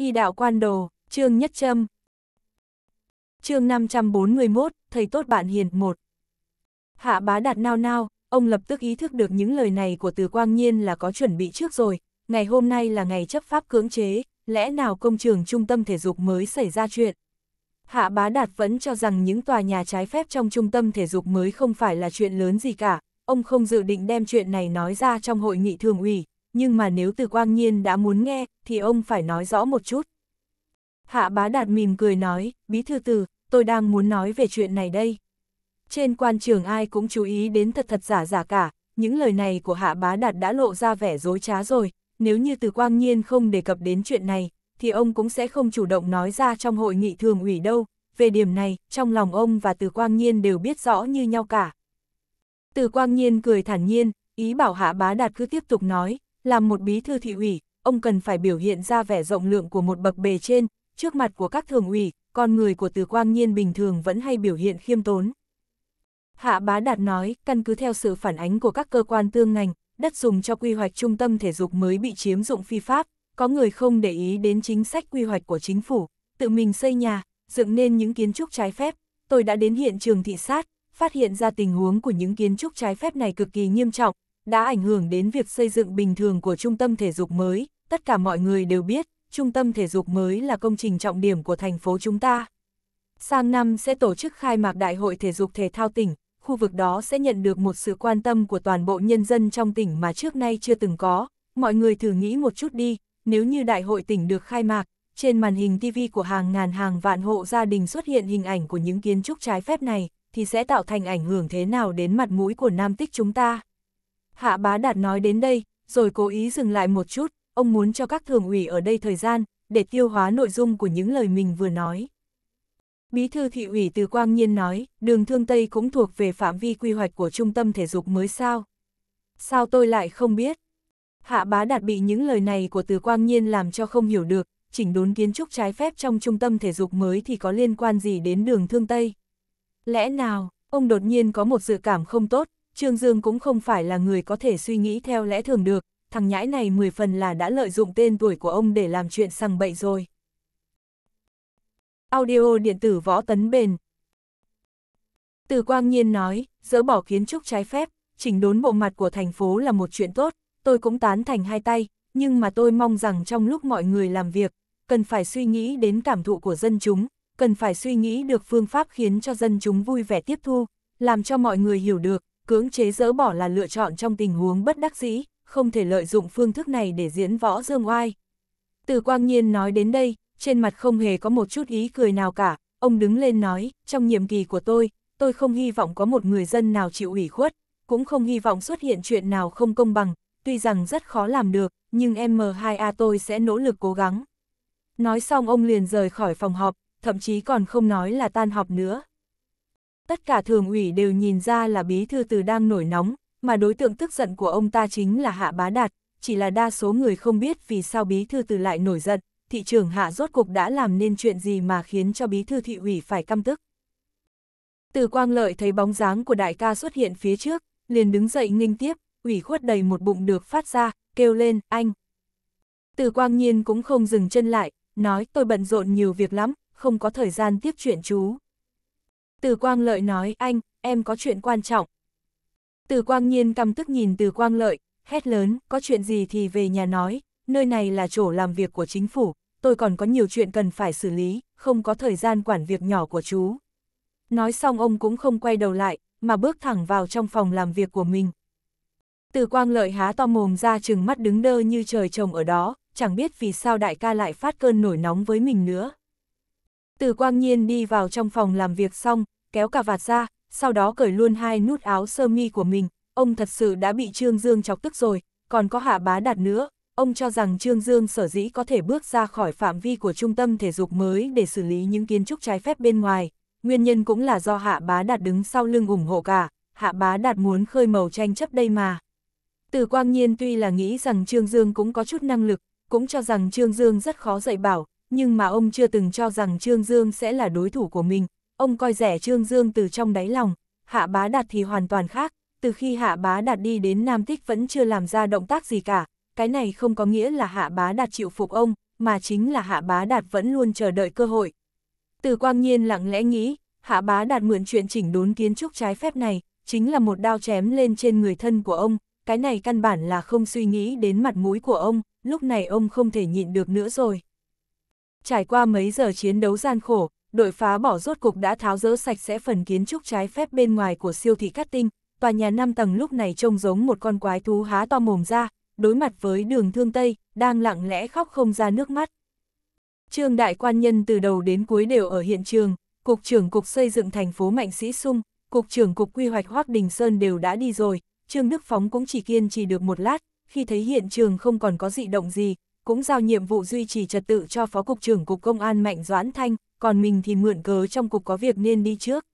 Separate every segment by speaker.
Speaker 1: Y đạo quan đồ, chương nhất châm. Chương 541, thầy tốt bạn hiền một Hạ bá đạt nao nao, ông lập tức ý thức được những lời này của Từ Quang Nhiên là có chuẩn bị trước rồi, ngày hôm nay là ngày chấp pháp cưỡng chế, lẽ nào công trường trung tâm thể dục mới xảy ra chuyện. Hạ bá đạt vẫn cho rằng những tòa nhà trái phép trong trung tâm thể dục mới không phải là chuyện lớn gì cả, ông không dự định đem chuyện này nói ra trong hội nghị thường ủy, nhưng mà nếu từ quang nhiên đã muốn nghe, thì ông phải nói rõ một chút. Hạ bá đạt mỉm cười nói, bí thư tử, tôi đang muốn nói về chuyện này đây. Trên quan trường ai cũng chú ý đến thật thật giả giả cả, những lời này của hạ bá đạt đã lộ ra vẻ dối trá rồi, nếu như từ quang nhiên không đề cập đến chuyện này, thì ông cũng sẽ không chủ động nói ra trong hội nghị thường ủy đâu, về điểm này, trong lòng ông và từ quang nhiên đều biết rõ như nhau cả. Từ quang nhiên cười thản nhiên, ý bảo hạ bá đạt cứ tiếp tục nói, làm một bí thư thị ủy, ông cần phải biểu hiện ra vẻ rộng lượng của một bậc bề trên, trước mặt của các thường ủy, con người của từ quang nhiên bình thường vẫn hay biểu hiện khiêm tốn. Hạ bá đạt nói, căn cứ theo sự phản ánh của các cơ quan tương ngành, đất dùng cho quy hoạch trung tâm thể dục mới bị chiếm dụng phi pháp, có người không để ý đến chính sách quy hoạch của chính phủ, tự mình xây nhà, dựng nên những kiến trúc trái phép. Tôi đã đến hiện trường thị sát, phát hiện ra tình huống của những kiến trúc trái phép này cực kỳ nghiêm trọng, đã ảnh hưởng đến việc xây dựng bình thường của trung tâm thể dục mới. Tất cả mọi người đều biết, trung tâm thể dục mới là công trình trọng điểm của thành phố chúng ta. Sang năm sẽ tổ chức khai mạc Đại hội Thể dục Thể thao tỉnh, khu vực đó sẽ nhận được một sự quan tâm của toàn bộ nhân dân trong tỉnh mà trước nay chưa từng có. Mọi người thử nghĩ một chút đi, nếu như Đại hội tỉnh được khai mạc, trên màn hình TV của hàng ngàn hàng vạn hộ gia đình xuất hiện hình ảnh của những kiến trúc trái phép này, thì sẽ tạo thành ảnh hưởng thế nào đến mặt mũi của Nam Tích chúng ta? Hạ bá đạt nói đến đây, rồi cố ý dừng lại một chút, ông muốn cho các thường ủy ở đây thời gian, để tiêu hóa nội dung của những lời mình vừa nói. Bí thư thị ủy từ Quang Nhiên nói, đường Thương Tây cũng thuộc về phạm vi quy hoạch của trung tâm thể dục mới sao? Sao tôi lại không biết? Hạ bá đạt bị những lời này của từ Quang Nhiên làm cho không hiểu được, chỉnh đốn kiến trúc trái phép trong trung tâm thể dục mới thì có liên quan gì đến đường Thương Tây? Lẽ nào, ông đột nhiên có một dự cảm không tốt, Trương Dương cũng không phải là người có thể suy nghĩ theo lẽ thường được, thằng nhãi này 10 phần là đã lợi dụng tên tuổi của ông để làm chuyện sằng bậy rồi. Audio điện tử võ tấn bền Từ Quang Nhiên nói, dỡ bỏ kiến trúc trái phép, chỉnh đốn bộ mặt của thành phố là một chuyện tốt, tôi cũng tán thành hai tay, nhưng mà tôi mong rằng trong lúc mọi người làm việc, cần phải suy nghĩ đến cảm thụ của dân chúng, cần phải suy nghĩ được phương pháp khiến cho dân chúng vui vẻ tiếp thu, làm cho mọi người hiểu được, cưỡng chế dỡ bỏ là lựa chọn trong tình huống bất đắc dĩ, không thể lợi dụng phương thức này để diễn võ dương oai. Từ quang nhiên nói đến đây, trên mặt không hề có một chút ý cười nào cả, ông đứng lên nói, trong nhiệm kỳ của tôi, tôi không hy vọng có một người dân nào chịu ủy khuất, cũng không hy vọng xuất hiện chuyện nào không công bằng, tuy rằng rất khó làm được, nhưng M2A tôi sẽ nỗ lực cố gắng. Nói xong ông liền rời khỏi phòng họp, thậm chí còn không nói là tan họp nữa tất cả thường ủy đều nhìn ra là bí thư từ đang nổi nóng, mà đối tượng tức giận của ông ta chính là Hạ Bá Đạt, chỉ là đa số người không biết vì sao bí thư từ lại nổi giận, thị trưởng Hạ rốt cục đã làm nên chuyện gì mà khiến cho bí thư thị ủy phải căm tức. Từ Quang Lợi thấy bóng dáng của đại ca xuất hiện phía trước, liền đứng dậy nghinh tiếp, ủy khuất đầy một bụng được phát ra, kêu lên, anh. Từ Quang Nhiên cũng không dừng chân lại, nói tôi bận rộn nhiều việc lắm, không có thời gian tiếp chuyện chú. Từ Quang Lợi nói, anh, em có chuyện quan trọng. Từ Quang Nhiên căm tức nhìn Từ Quang Lợi, hét lớn, có chuyện gì thì về nhà nói, nơi này là chỗ làm việc của chính phủ, tôi còn có nhiều chuyện cần phải xử lý, không có thời gian quản việc nhỏ của chú. Nói xong ông cũng không quay đầu lại, mà bước thẳng vào trong phòng làm việc của mình. Từ Quang Lợi há to mồm ra chừng mắt đứng đơ như trời trồng ở đó, chẳng biết vì sao đại ca lại phát cơn nổi nóng với mình nữa. Từ quang nhiên đi vào trong phòng làm việc xong, kéo cà vạt ra, sau đó cởi luôn hai nút áo sơ mi của mình, ông thật sự đã bị Trương Dương chọc tức rồi, còn có hạ bá đạt nữa, ông cho rằng Trương Dương sở dĩ có thể bước ra khỏi phạm vi của trung tâm thể dục mới để xử lý những kiến trúc trái phép bên ngoài, nguyên nhân cũng là do hạ bá đạt đứng sau lưng ủng hộ cả, hạ bá đạt muốn khơi màu tranh chấp đây mà. Từ quang nhiên tuy là nghĩ rằng Trương Dương cũng có chút năng lực, cũng cho rằng Trương Dương rất khó dạy bảo, nhưng mà ông chưa từng cho rằng Trương Dương sẽ là đối thủ của mình, ông coi rẻ Trương Dương từ trong đáy lòng, hạ bá đạt thì hoàn toàn khác, từ khi hạ bá đạt đi đến Nam Tích vẫn chưa làm ra động tác gì cả, cái này không có nghĩa là hạ bá đạt chịu phục ông, mà chính là hạ bá đạt vẫn luôn chờ đợi cơ hội. Từ quang nhiên lặng lẽ nghĩ, hạ bá đạt mượn chuyện chỉnh đốn kiến trúc trái phép này, chính là một đao chém lên trên người thân của ông, cái này căn bản là không suy nghĩ đến mặt mũi của ông, lúc này ông không thể nhịn được nữa rồi. Trải qua mấy giờ chiến đấu gian khổ, đội phá bỏ rốt cục đã tháo rỡ sạch sẽ phần kiến trúc trái phép bên ngoài của siêu thị cắt tinh, tòa nhà 5 tầng lúc này trông giống một con quái thú há to mồm ra, đối mặt với đường thương Tây, đang lặng lẽ khóc không ra nước mắt. Trương đại quan nhân từ đầu đến cuối đều ở hiện trường, Cục trưởng Cục xây dựng thành phố Mạnh Sĩ Sung, Cục trưởng Cục quy hoạch Hoác Đình Sơn đều đã đi rồi, Trương Đức Phóng cũng chỉ kiên trì được một lát, khi thấy hiện trường không còn có dị động gì, cũng giao nhiệm vụ duy trì trật tự cho Phó Cục trưởng Cục Công an Mạnh Doãn Thanh, còn mình thì mượn cớ trong cục có việc nên đi trước.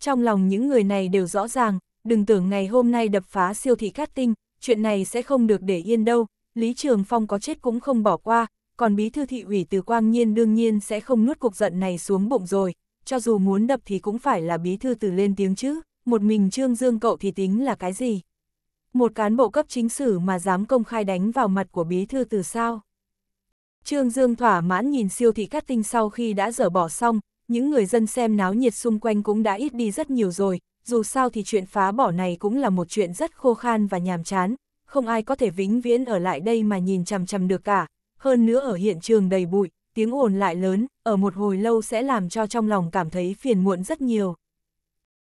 Speaker 1: Trong lòng những người này đều rõ ràng, đừng tưởng ngày hôm nay đập phá siêu thị cát tinh, chuyện này sẽ không được để yên đâu, Lý Trường Phong có chết cũng không bỏ qua, còn bí thư thị ủy từ Quang Nhiên đương nhiên sẽ không nuốt cục giận này xuống bụng rồi, cho dù muốn đập thì cũng phải là bí thư từ lên tiếng chứ, một mình Trương Dương cậu thì tính là cái gì một cán bộ cấp chính sử mà dám công khai đánh vào mặt của bí thư từ sao. Trương Dương thỏa mãn nhìn siêu thị cắt tinh sau khi đã dở bỏ xong, những người dân xem náo nhiệt xung quanh cũng đã ít đi rất nhiều rồi, dù sao thì chuyện phá bỏ này cũng là một chuyện rất khô khan và nhàm chán, không ai có thể vĩnh viễn ở lại đây mà nhìn chằm chằm được cả, hơn nữa ở hiện trường đầy bụi, tiếng ồn lại lớn, ở một hồi lâu sẽ làm cho trong lòng cảm thấy phiền muộn rất nhiều.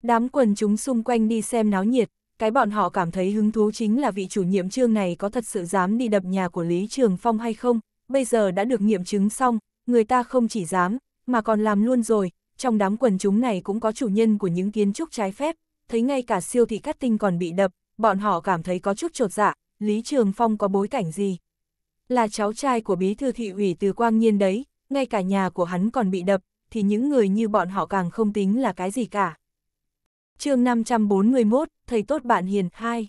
Speaker 1: Đám quần chúng xung quanh đi xem náo nhiệt, cái bọn họ cảm thấy hứng thú chính là vị chủ nhiệm trương này có thật sự dám đi đập nhà của Lý Trường Phong hay không, bây giờ đã được nghiệm chứng xong, người ta không chỉ dám, mà còn làm luôn rồi, trong đám quần chúng này cũng có chủ nhân của những kiến trúc trái phép, thấy ngay cả siêu thị cắt tinh còn bị đập, bọn họ cảm thấy có chút trột dạ, Lý Trường Phong có bối cảnh gì? Là cháu trai của bí thư thị ủy từ Quang Nhiên đấy, ngay cả nhà của hắn còn bị đập, thì những người như bọn họ càng không tính là cái gì cả chương 541, thầy tốt bạn hiền hai.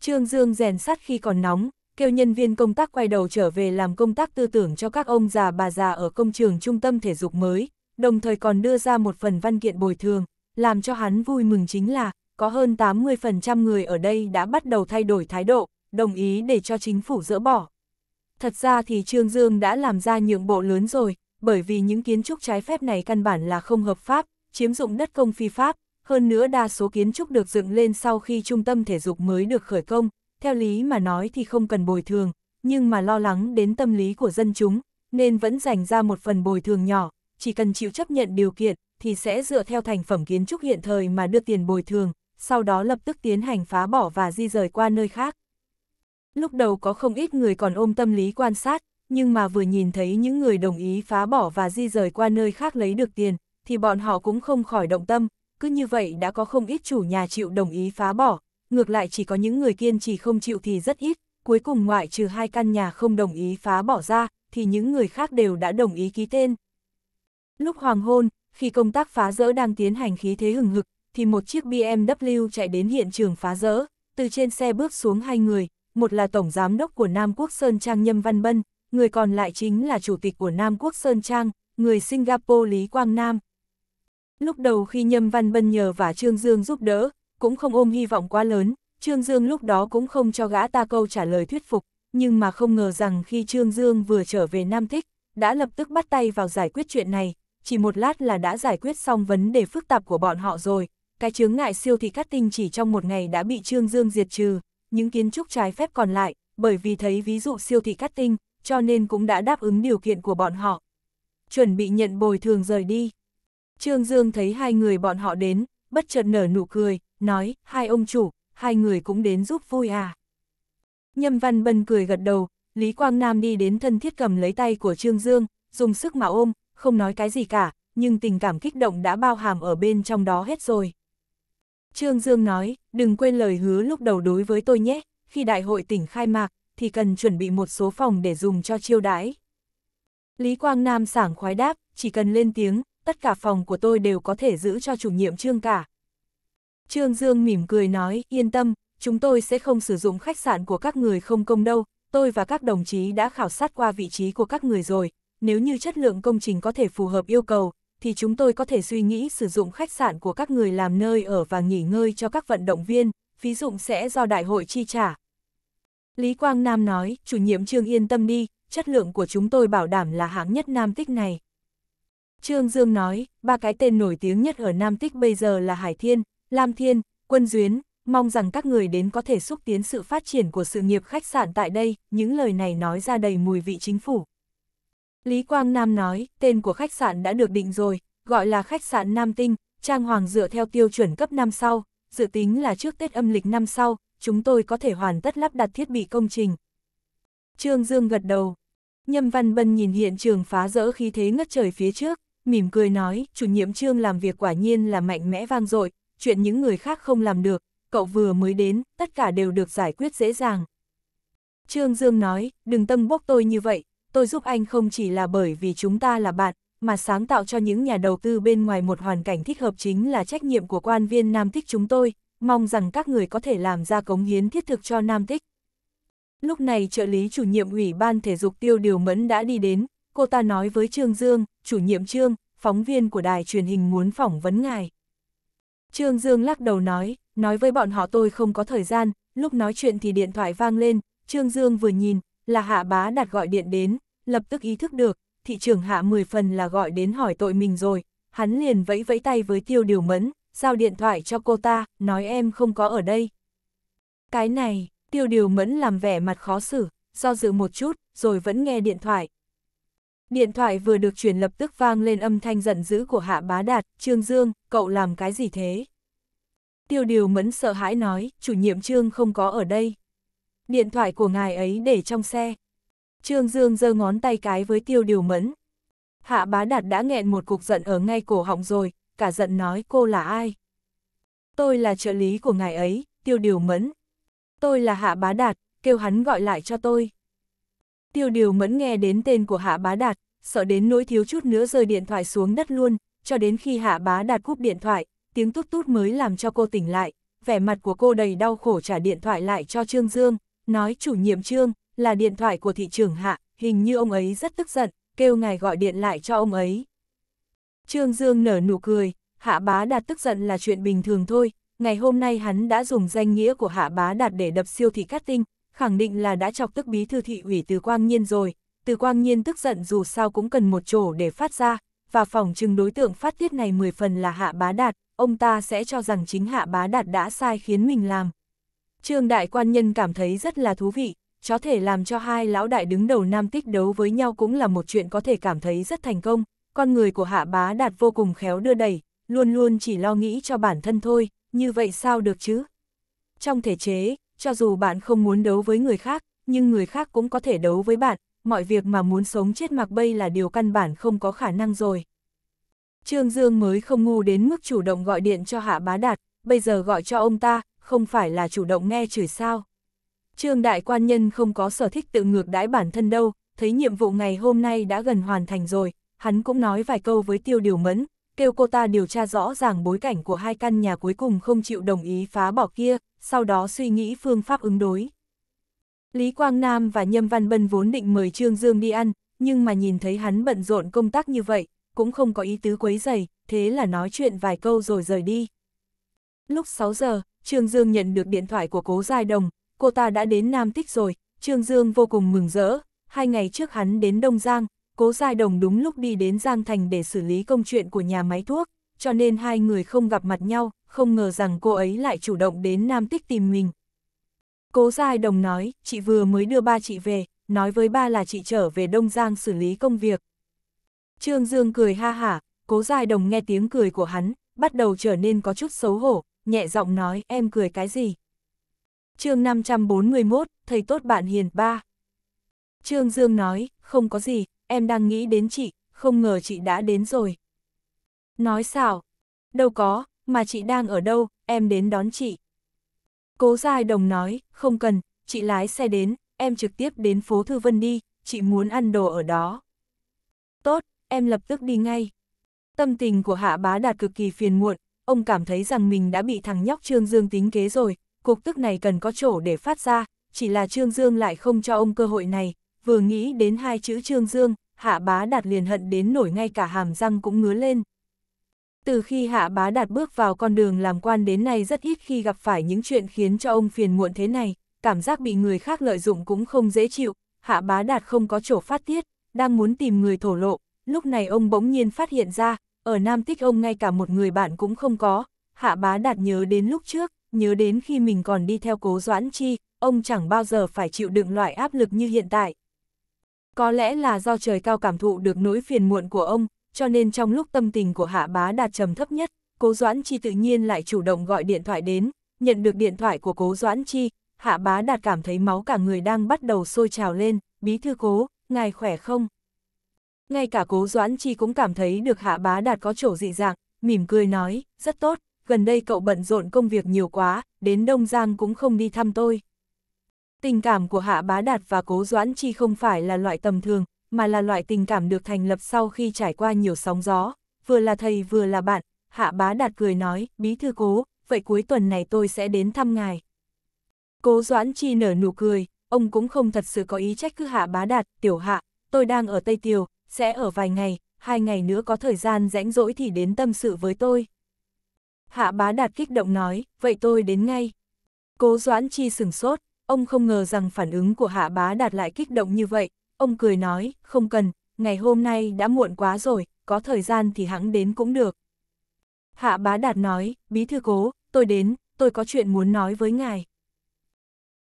Speaker 1: Trương Dương rèn sắt khi còn nóng, kêu nhân viên công tác quay đầu trở về làm công tác tư tưởng cho các ông già bà già ở công trường trung tâm thể dục mới, đồng thời còn đưa ra một phần văn kiện bồi thường, làm cho hắn vui mừng chính là, có hơn 80% người ở đây đã bắt đầu thay đổi thái độ, đồng ý để cho chính phủ dỡ bỏ. Thật ra thì Trương Dương đã làm ra nhượng bộ lớn rồi, bởi vì những kiến trúc trái phép này căn bản là không hợp pháp, chiếm dụng đất công phi pháp, hơn nữa đa số kiến trúc được dựng lên sau khi trung tâm thể dục mới được khởi công, theo lý mà nói thì không cần bồi thường, nhưng mà lo lắng đến tâm lý của dân chúng, nên vẫn dành ra một phần bồi thường nhỏ, chỉ cần chịu chấp nhận điều kiện thì sẽ dựa theo thành phẩm kiến trúc hiện thời mà đưa tiền bồi thường, sau đó lập tức tiến hành phá bỏ và di rời qua nơi khác. Lúc đầu có không ít người còn ôm tâm lý quan sát, nhưng mà vừa nhìn thấy những người đồng ý phá bỏ và di rời qua nơi khác lấy được tiền, thì bọn họ cũng không khỏi động tâm, cứ như vậy đã có không ít chủ nhà chịu đồng ý phá bỏ, ngược lại chỉ có những người kiên trì không chịu thì rất ít, cuối cùng ngoại trừ hai căn nhà không đồng ý phá bỏ ra, thì những người khác đều đã đồng ý ký tên. Lúc hoàng hôn, khi công tác phá rỡ đang tiến hành khí thế hừng hực, thì một chiếc BMW chạy đến hiện trường phá rỡ, từ trên xe bước xuống hai người, một là Tổng Giám đốc của Nam Quốc Sơn Trang Nhâm Văn Bân, người còn lại chính là Chủ tịch của Nam Quốc Sơn Trang, người Singapore Lý Quang Nam, Lúc đầu khi Nhâm Văn Bân nhờ và Trương Dương giúp đỡ, cũng không ôm hy vọng quá lớn, Trương Dương lúc đó cũng không cho gã ta câu trả lời thuyết phục, nhưng mà không ngờ rằng khi Trương Dương vừa trở về Nam Thích, đã lập tức bắt tay vào giải quyết chuyện này, chỉ một lát là đã giải quyết xong vấn đề phức tạp của bọn họ rồi, cái chướng ngại siêu thị cắt tinh chỉ trong một ngày đã bị Trương Dương diệt trừ, những kiến trúc trái phép còn lại, bởi vì thấy ví dụ siêu thị cắt tinh, cho nên cũng đã đáp ứng điều kiện của bọn họ. Chuẩn bị nhận bồi thường rời đi. Trương Dương thấy hai người bọn họ đến, bất chợt nở nụ cười, nói, hai ông chủ, hai người cũng đến giúp vui à. Nhâm Văn Bân cười gật đầu, Lý Quang Nam đi đến thân thiết cầm lấy tay của Trương Dương, dùng sức mà ôm, không nói cái gì cả, nhưng tình cảm kích động đã bao hàm ở bên trong đó hết rồi. Trương Dương nói, đừng quên lời hứa lúc đầu đối với tôi nhé, khi đại hội tỉnh khai mạc, thì cần chuẩn bị một số phòng để dùng cho chiêu đãi. Lý Quang Nam sảng khoái đáp, chỉ cần lên tiếng, tất cả phòng của tôi đều có thể giữ cho chủ nhiệm trương cả. Trương Dương mỉm cười nói, yên tâm, chúng tôi sẽ không sử dụng khách sạn của các người không công đâu, tôi và các đồng chí đã khảo sát qua vị trí của các người rồi, nếu như chất lượng công trình có thể phù hợp yêu cầu, thì chúng tôi có thể suy nghĩ sử dụng khách sạn của các người làm nơi ở và nghỉ ngơi cho các vận động viên, phí dụng sẽ do đại hội chi trả. Lý Quang Nam nói, chủ nhiệm Trương yên tâm đi, chất lượng của chúng tôi bảo đảm là hãng nhất Nam Tích này. Trương Dương nói, ba cái tên nổi tiếng nhất ở Nam Tích bây giờ là Hải Thiên, Lam Thiên, Quân Duyến, mong rằng các người đến có thể xúc tiến sự phát triển của sự nghiệp khách sạn tại đây, những lời này nói ra đầy mùi vị chính phủ. Lý Quang Nam nói, tên của khách sạn đã được định rồi, gọi là khách sạn Nam Tinh, trang hoàng dựa theo tiêu chuẩn cấp năm sau, dự tính là trước Tết âm lịch năm sau, chúng tôi có thể hoàn tất lắp đặt thiết bị công trình. Trương Dương gật đầu. Nhâm Văn Bân nhìn hiện trường phá rỡ khí thế ngất trời phía trước, mỉm cười nói, chủ nhiệm trương làm việc quả nhiên là mạnh mẽ vang dội, chuyện những người khác không làm được, cậu vừa mới đến, tất cả đều được giải quyết dễ dàng. Trương Dương nói, đừng tâm bốc tôi như vậy, tôi giúp anh không chỉ là bởi vì chúng ta là bạn, mà sáng tạo cho những nhà đầu tư bên ngoài một hoàn cảnh thích hợp chính là trách nhiệm của quan viên Nam Tích chúng tôi, mong rằng các người có thể làm ra cống hiến thiết thực cho Nam Tích. Lúc này trợ lý chủ nhiệm ủy ban thể dục tiêu điều mẫn đã đi đến, cô ta nói với Trương Dương, chủ nhiệm Trương, phóng viên của đài truyền hình muốn phỏng vấn ngài. Trương Dương lắc đầu nói, nói với bọn họ tôi không có thời gian, lúc nói chuyện thì điện thoại vang lên, Trương Dương vừa nhìn, là hạ bá đặt gọi điện đến, lập tức ý thức được, thị trưởng hạ 10 phần là gọi đến hỏi tội mình rồi, hắn liền vẫy vẫy tay với tiêu điều mẫn, giao điện thoại cho cô ta, nói em không có ở đây. Cái này, tiêu điều mẫn làm vẻ mặt khó xử, do dự một chút, rồi vẫn nghe điện thoại, Điện thoại vừa được truyền lập tức vang lên âm thanh giận dữ của Hạ Bá Đạt, Trương Dương, cậu làm cái gì thế? Tiêu điều mẫn sợ hãi nói, chủ nhiệm Trương không có ở đây. Điện thoại của ngài ấy để trong xe. Trương Dương giơ ngón tay cái với tiêu điều mẫn. Hạ Bá Đạt đã nghẹn một cục giận ở ngay cổ họng rồi, cả giận nói cô là ai? Tôi là trợ lý của ngài ấy, tiêu điều mẫn. Tôi là Hạ Bá Đạt, kêu hắn gọi lại cho tôi. Tiêu điều mẫn nghe đến tên của Hạ Bá Đạt, sợ đến nỗi thiếu chút nữa rơi điện thoại xuống đất luôn, cho đến khi Hạ Bá Đạt cúp điện thoại, tiếng tút tút mới làm cho cô tỉnh lại, vẻ mặt của cô đầy đau khổ trả điện thoại lại cho Trương Dương, nói chủ nhiệm Trương, là điện thoại của thị trưởng Hạ, hình như ông ấy rất tức giận, kêu ngài gọi điện lại cho ông ấy. Trương Dương nở nụ cười, Hạ Bá Đạt tức giận là chuyện bình thường thôi, ngày hôm nay hắn đã dùng danh nghĩa của Hạ Bá Đạt để đập siêu thị cát tinh, khẳng định là đã chọc tức bí thư thị ủy từ quang nhiên rồi, từ quang nhiên tức giận dù sao cũng cần một chỗ để phát ra, và phòng trừng đối tượng phát tiết này 10 phần là hạ bá đạt, ông ta sẽ cho rằng chính hạ bá đạt đã sai khiến mình làm. Trương đại quan nhân cảm thấy rất là thú vị, chó thể làm cho hai lão đại đứng đầu nam tích đấu với nhau cũng là một chuyện có thể cảm thấy rất thành công, con người của hạ bá đạt vô cùng khéo đưa đẩy, luôn luôn chỉ lo nghĩ cho bản thân thôi, như vậy sao được chứ? Trong thể chế, cho dù bạn không muốn đấu với người khác, nhưng người khác cũng có thể đấu với bạn, mọi việc mà muốn sống chết mặc bay là điều căn bản không có khả năng rồi. Trương Dương mới không ngu đến mức chủ động gọi điện cho Hạ Bá Đạt, bây giờ gọi cho ông ta, không phải là chủ động nghe chửi sao. Trương Đại Quan Nhân không có sở thích tự ngược đãi bản thân đâu, thấy nhiệm vụ ngày hôm nay đã gần hoàn thành rồi, hắn cũng nói vài câu với Tiêu Điều Mẫn, kêu cô ta điều tra rõ ràng bối cảnh của hai căn nhà cuối cùng không chịu đồng ý phá bỏ kia, sau đó suy nghĩ phương pháp ứng đối. Lý Quang Nam và Nhâm Văn Bân vốn định mời Trương Dương đi ăn, nhưng mà nhìn thấy hắn bận rộn công tác như vậy, cũng không có ý tứ quấy dày, thế là nói chuyện vài câu rồi rời đi. Lúc 6 giờ, Trương Dương nhận được điện thoại của Cố Giai Đồng, cô ta đã đến Nam Tích rồi, Trương Dương vô cùng mừng rỡ, hai ngày trước hắn đến Đông Giang, Cố Giai Đồng đúng lúc đi đến Giang Thành để xử lý công chuyện của nhà máy thuốc, cho nên hai người không gặp mặt nhau, không ngờ rằng cô ấy lại chủ động đến Nam Tích tìm mình. Cố Giai Đồng nói, chị vừa mới đưa ba chị về, nói với ba là chị trở về Đông Giang xử lý công việc. Trương Dương cười ha hả, Cố Giai Đồng nghe tiếng cười của hắn, bắt đầu trở nên có chút xấu hổ, nhẹ giọng nói em cười cái gì. chương 541, thầy tốt bạn hiền ba. Trương Dương nói, không có gì, em đang nghĩ đến chị, không ngờ chị đã đến rồi. Nói xảo, đâu có, mà chị đang ở đâu, em đến đón chị. Cố Giai Đồng nói, không cần, chị lái xe đến, em trực tiếp đến phố Thư Vân đi, chị muốn ăn đồ ở đó. Tốt, em lập tức đi ngay. Tâm tình của Hạ Bá Đạt cực kỳ phiền muộn, ông cảm thấy rằng mình đã bị thằng nhóc Trương Dương tính kế rồi, cục tức này cần có chỗ để phát ra, chỉ là Trương Dương lại không cho ông cơ hội này, vừa nghĩ đến hai chữ Trương Dương, Hạ Bá Đạt liền hận đến nổi ngay cả hàm răng cũng ngứa lên. Từ khi Hạ Bá Đạt bước vào con đường làm quan đến nay rất ít khi gặp phải những chuyện khiến cho ông phiền muộn thế này, cảm giác bị người khác lợi dụng cũng không dễ chịu, Hạ Bá Đạt không có chỗ phát tiết, đang muốn tìm người thổ lộ, lúc này ông bỗng nhiên phát hiện ra, ở Nam Tích ông ngay cả một người bạn cũng không có, Hạ Bá Đạt nhớ đến lúc trước, nhớ đến khi mình còn đi theo cố Doãn Chi, ông chẳng bao giờ phải chịu đựng loại áp lực như hiện tại. Có lẽ là do trời cao cảm thụ được nỗi phiền muộn của ông, cho nên trong lúc tâm tình của hạ bá đạt trầm thấp nhất, cố Doãn Chi tự nhiên lại chủ động gọi điện thoại đến, nhận được điện thoại của cố Doãn Chi, hạ bá đạt cảm thấy máu cả người đang bắt đầu sôi trào lên, bí thư cố, ngài khỏe không? Ngay cả cố Doãn Chi cũng cảm thấy được hạ bá đạt có chỗ dị dạng, mỉm cười nói, rất tốt, gần đây cậu bận rộn công việc nhiều quá, đến Đông Giang cũng không đi thăm tôi. Tình cảm của Hạ Bá Đạt và Cố Doãn Chi không phải là loại tầm thường, mà là loại tình cảm được thành lập sau khi trải qua nhiều sóng gió, vừa là thầy vừa là bạn, hạ bá đạt cười nói, bí thư cố, vậy cuối tuần này tôi sẽ đến thăm ngài. Cố Doãn Chi nở nụ cười, ông cũng không thật sự có ý trách cứ hạ bá đạt, tiểu hạ, tôi đang ở Tây Tiều, sẽ ở vài ngày, hai ngày nữa có thời gian rãnh rỗi thì đến tâm sự với tôi. Hạ bá đạt kích động nói, vậy tôi đến ngay. Cố Doãn Chi sừng sốt, ông không ngờ rằng phản ứng của hạ bá đạt lại kích động như vậy, Ông cười nói, không cần, ngày hôm nay đã muộn quá rồi, có thời gian thì hãng đến cũng được. Hạ bá đạt nói, bí thư cố, tôi đến, tôi có chuyện muốn nói với ngài.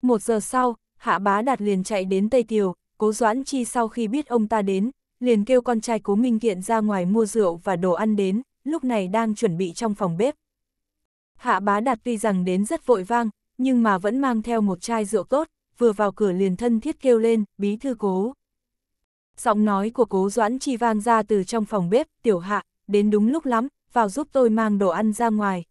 Speaker 1: Một giờ sau, hạ bá đạt liền chạy đến Tây Tiều, cố doãn chi sau khi biết ông ta đến, liền kêu con trai cố minh kiện ra ngoài mua rượu và đồ ăn đến, lúc này đang chuẩn bị trong phòng bếp. Hạ bá đạt tuy rằng đến rất vội vang, nhưng mà vẫn mang theo một chai rượu tốt, vừa vào cửa liền thân thiết kêu lên, bí thư cố. Giọng nói của cố doãn chi vang ra từ trong phòng bếp, tiểu hạ, đến đúng lúc lắm, vào giúp tôi mang đồ ăn ra ngoài.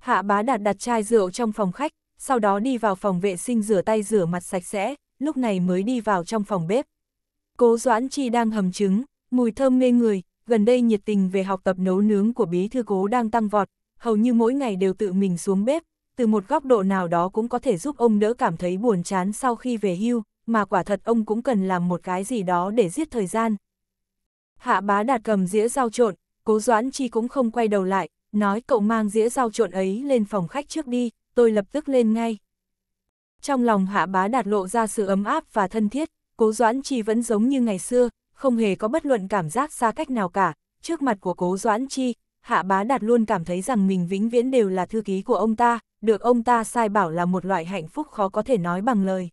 Speaker 1: Hạ bá đạt đặt chai rượu trong phòng khách, sau đó đi vào phòng vệ sinh rửa tay rửa mặt sạch sẽ, lúc này mới đi vào trong phòng bếp. Cố doãn chi đang hầm trứng, mùi thơm mê người, gần đây nhiệt tình về học tập nấu nướng của bí thư cố đang tăng vọt, hầu như mỗi ngày đều tự mình xuống bếp, từ một góc độ nào đó cũng có thể giúp ông đỡ cảm thấy buồn chán sau khi về hưu, mà quả thật ông cũng cần làm một cái gì đó để giết thời gian. Hạ bá đạt cầm dĩa rau trộn, cố doãn chi cũng không quay đầu lại, nói cậu mang dĩa rau trộn ấy lên phòng khách trước đi, tôi lập tức lên ngay. Trong lòng hạ bá đạt lộ ra sự ấm áp và thân thiết, cố doãn chi vẫn giống như ngày xưa, không hề có bất luận cảm giác xa cách nào cả, trước mặt của cố doãn chi, hạ bá đạt luôn cảm thấy rằng mình vĩnh viễn đều là thư ký của ông ta, được ông ta sai bảo là một loại hạnh phúc khó có thể nói bằng lời.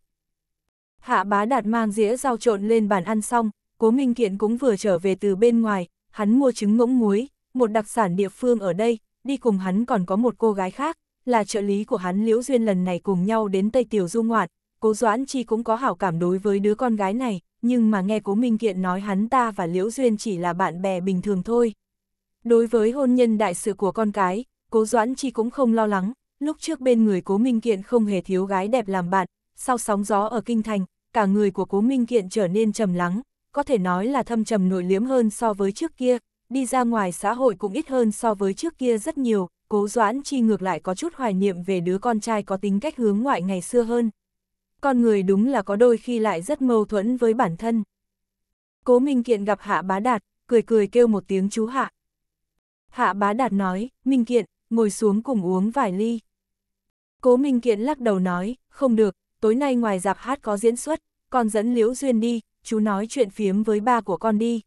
Speaker 1: Hạ bá đạt mang dĩa rau trộn lên bàn ăn xong, cố minh kiện cũng vừa trở về từ bên ngoài, hắn mua trứng ngỗng muối, một đặc sản địa phương ở đây, đi cùng hắn còn có một cô gái khác, là trợ lý của hắn Liễu Duyên lần này cùng nhau đến Tây Tiểu Du Ngoạn, cố Doãn Chi cũng có hảo cảm đối với đứa con gái này, nhưng mà nghe cố minh kiện nói hắn ta và Liễu Duyên chỉ là bạn bè bình thường thôi. Đối với hôn nhân đại sự của con cái, cố Doãn Chi cũng không lo lắng, Lúc trước bên người Cố Minh Kiện không hề thiếu gái đẹp làm bạn, sau sóng gió ở kinh thành, cả người của Cố Minh Kiện trở nên trầm lắng, có thể nói là thâm trầm nội liếm hơn so với trước kia, đi ra ngoài xã hội cũng ít hơn so với trước kia rất nhiều, Cố Doãn Chi ngược lại có chút hoài niệm về đứa con trai có tính cách hướng ngoại ngày xưa hơn. Con người đúng là có đôi khi lại rất mâu thuẫn với bản thân. Cố Minh Kiện gặp Hạ Bá Đạt, cười cười kêu một tiếng chú Hạ. Hạ Bá Đạt nói, Minh Kiện, ngồi xuống cùng uống vài ly. Cố Minh Kiện lắc đầu nói, không được, tối nay ngoài dạp hát có diễn xuất, con dẫn Liễu Duyên đi, chú nói chuyện phiếm với ba của con đi.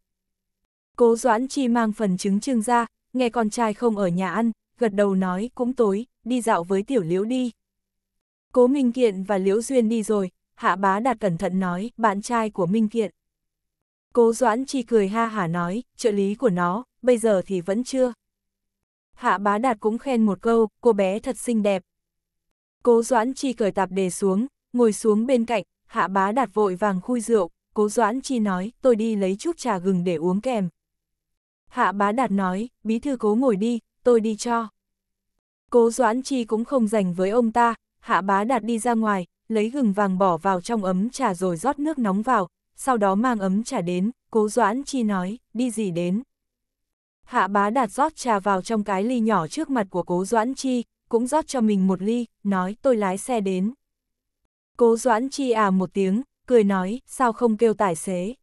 Speaker 1: Cố Doãn Chi mang phần chứng trương ra, nghe con trai không ở nhà ăn, gật đầu nói cũng tối, đi dạo với tiểu Liễu đi. Cố Minh Kiện và Liễu Duyên đi rồi, hạ bá đạt cẩn thận nói, bạn trai của Minh Kiện. Cố Doãn Chi cười ha hả nói, trợ lý của nó, bây giờ thì vẫn chưa. Hạ bá đạt cũng khen một câu, cô bé thật xinh đẹp, Cố Doãn Chi cởi tạp đề xuống, ngồi xuống bên cạnh, hạ bá đạt vội vàng khui rượu, Cố Doãn Chi nói, tôi đi lấy chút trà gừng để uống kèm. Hạ bá đạt nói, bí thư cố ngồi đi, tôi đi cho. Cố Doãn Chi cũng không dành với ông ta, hạ bá đạt đi ra ngoài, lấy gừng vàng bỏ vào trong ấm trà rồi rót nước nóng vào, sau đó mang ấm trà đến, cố Doãn Chi nói, đi gì đến. Hạ bá đạt rót trà vào trong cái ly nhỏ trước mặt của cố Doãn Chi, cũng rót cho mình một ly, nói tôi lái xe đến. Cố Doãn Chi à một tiếng, cười nói, sao không kêu tài xế.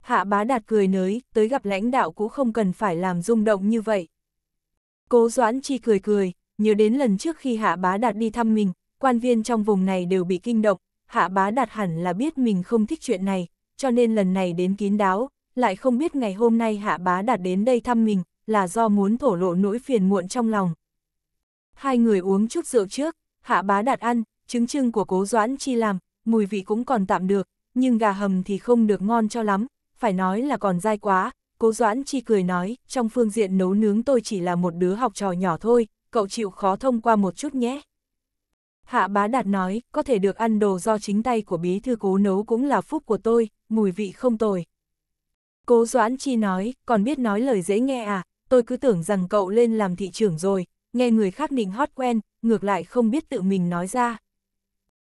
Speaker 1: Hạ bá đạt cười nới, tới gặp lãnh đạo cũng không cần phải làm rung động như vậy. Cố Doãn Chi cười cười, nhớ đến lần trước khi hạ bá đạt đi thăm mình, quan viên trong vùng này đều bị kinh động, hạ bá đạt hẳn là biết mình không thích chuyện này, cho nên lần này đến kín đáo, lại không biết ngày hôm nay hạ bá đạt đến đây thăm mình, là do muốn thổ lộ nỗi phiền muộn trong lòng, hai người uống chút rượu trước, hạ bá đạt ăn, trứng trưng của cố doãn chi làm, mùi vị cũng còn tạm được, nhưng gà hầm thì không được ngon cho lắm, phải nói là còn dai quá. Cố Doãn Chi cười nói, trong phương diện nấu nướng tôi chỉ là một đứa học trò nhỏ thôi, cậu chịu khó thông qua một chút nhé. Hạ bá đạt nói, có thể được ăn đồ do chính tay của bí thư cố nấu cũng là phúc của tôi, mùi vị không tồi. Cố Doãn Chi nói, còn biết nói lời dễ nghe à, tôi cứ tưởng rằng cậu lên làm thị trưởng rồi, nghe người khác nịnh hót quen, ngược lại không biết tự mình nói ra.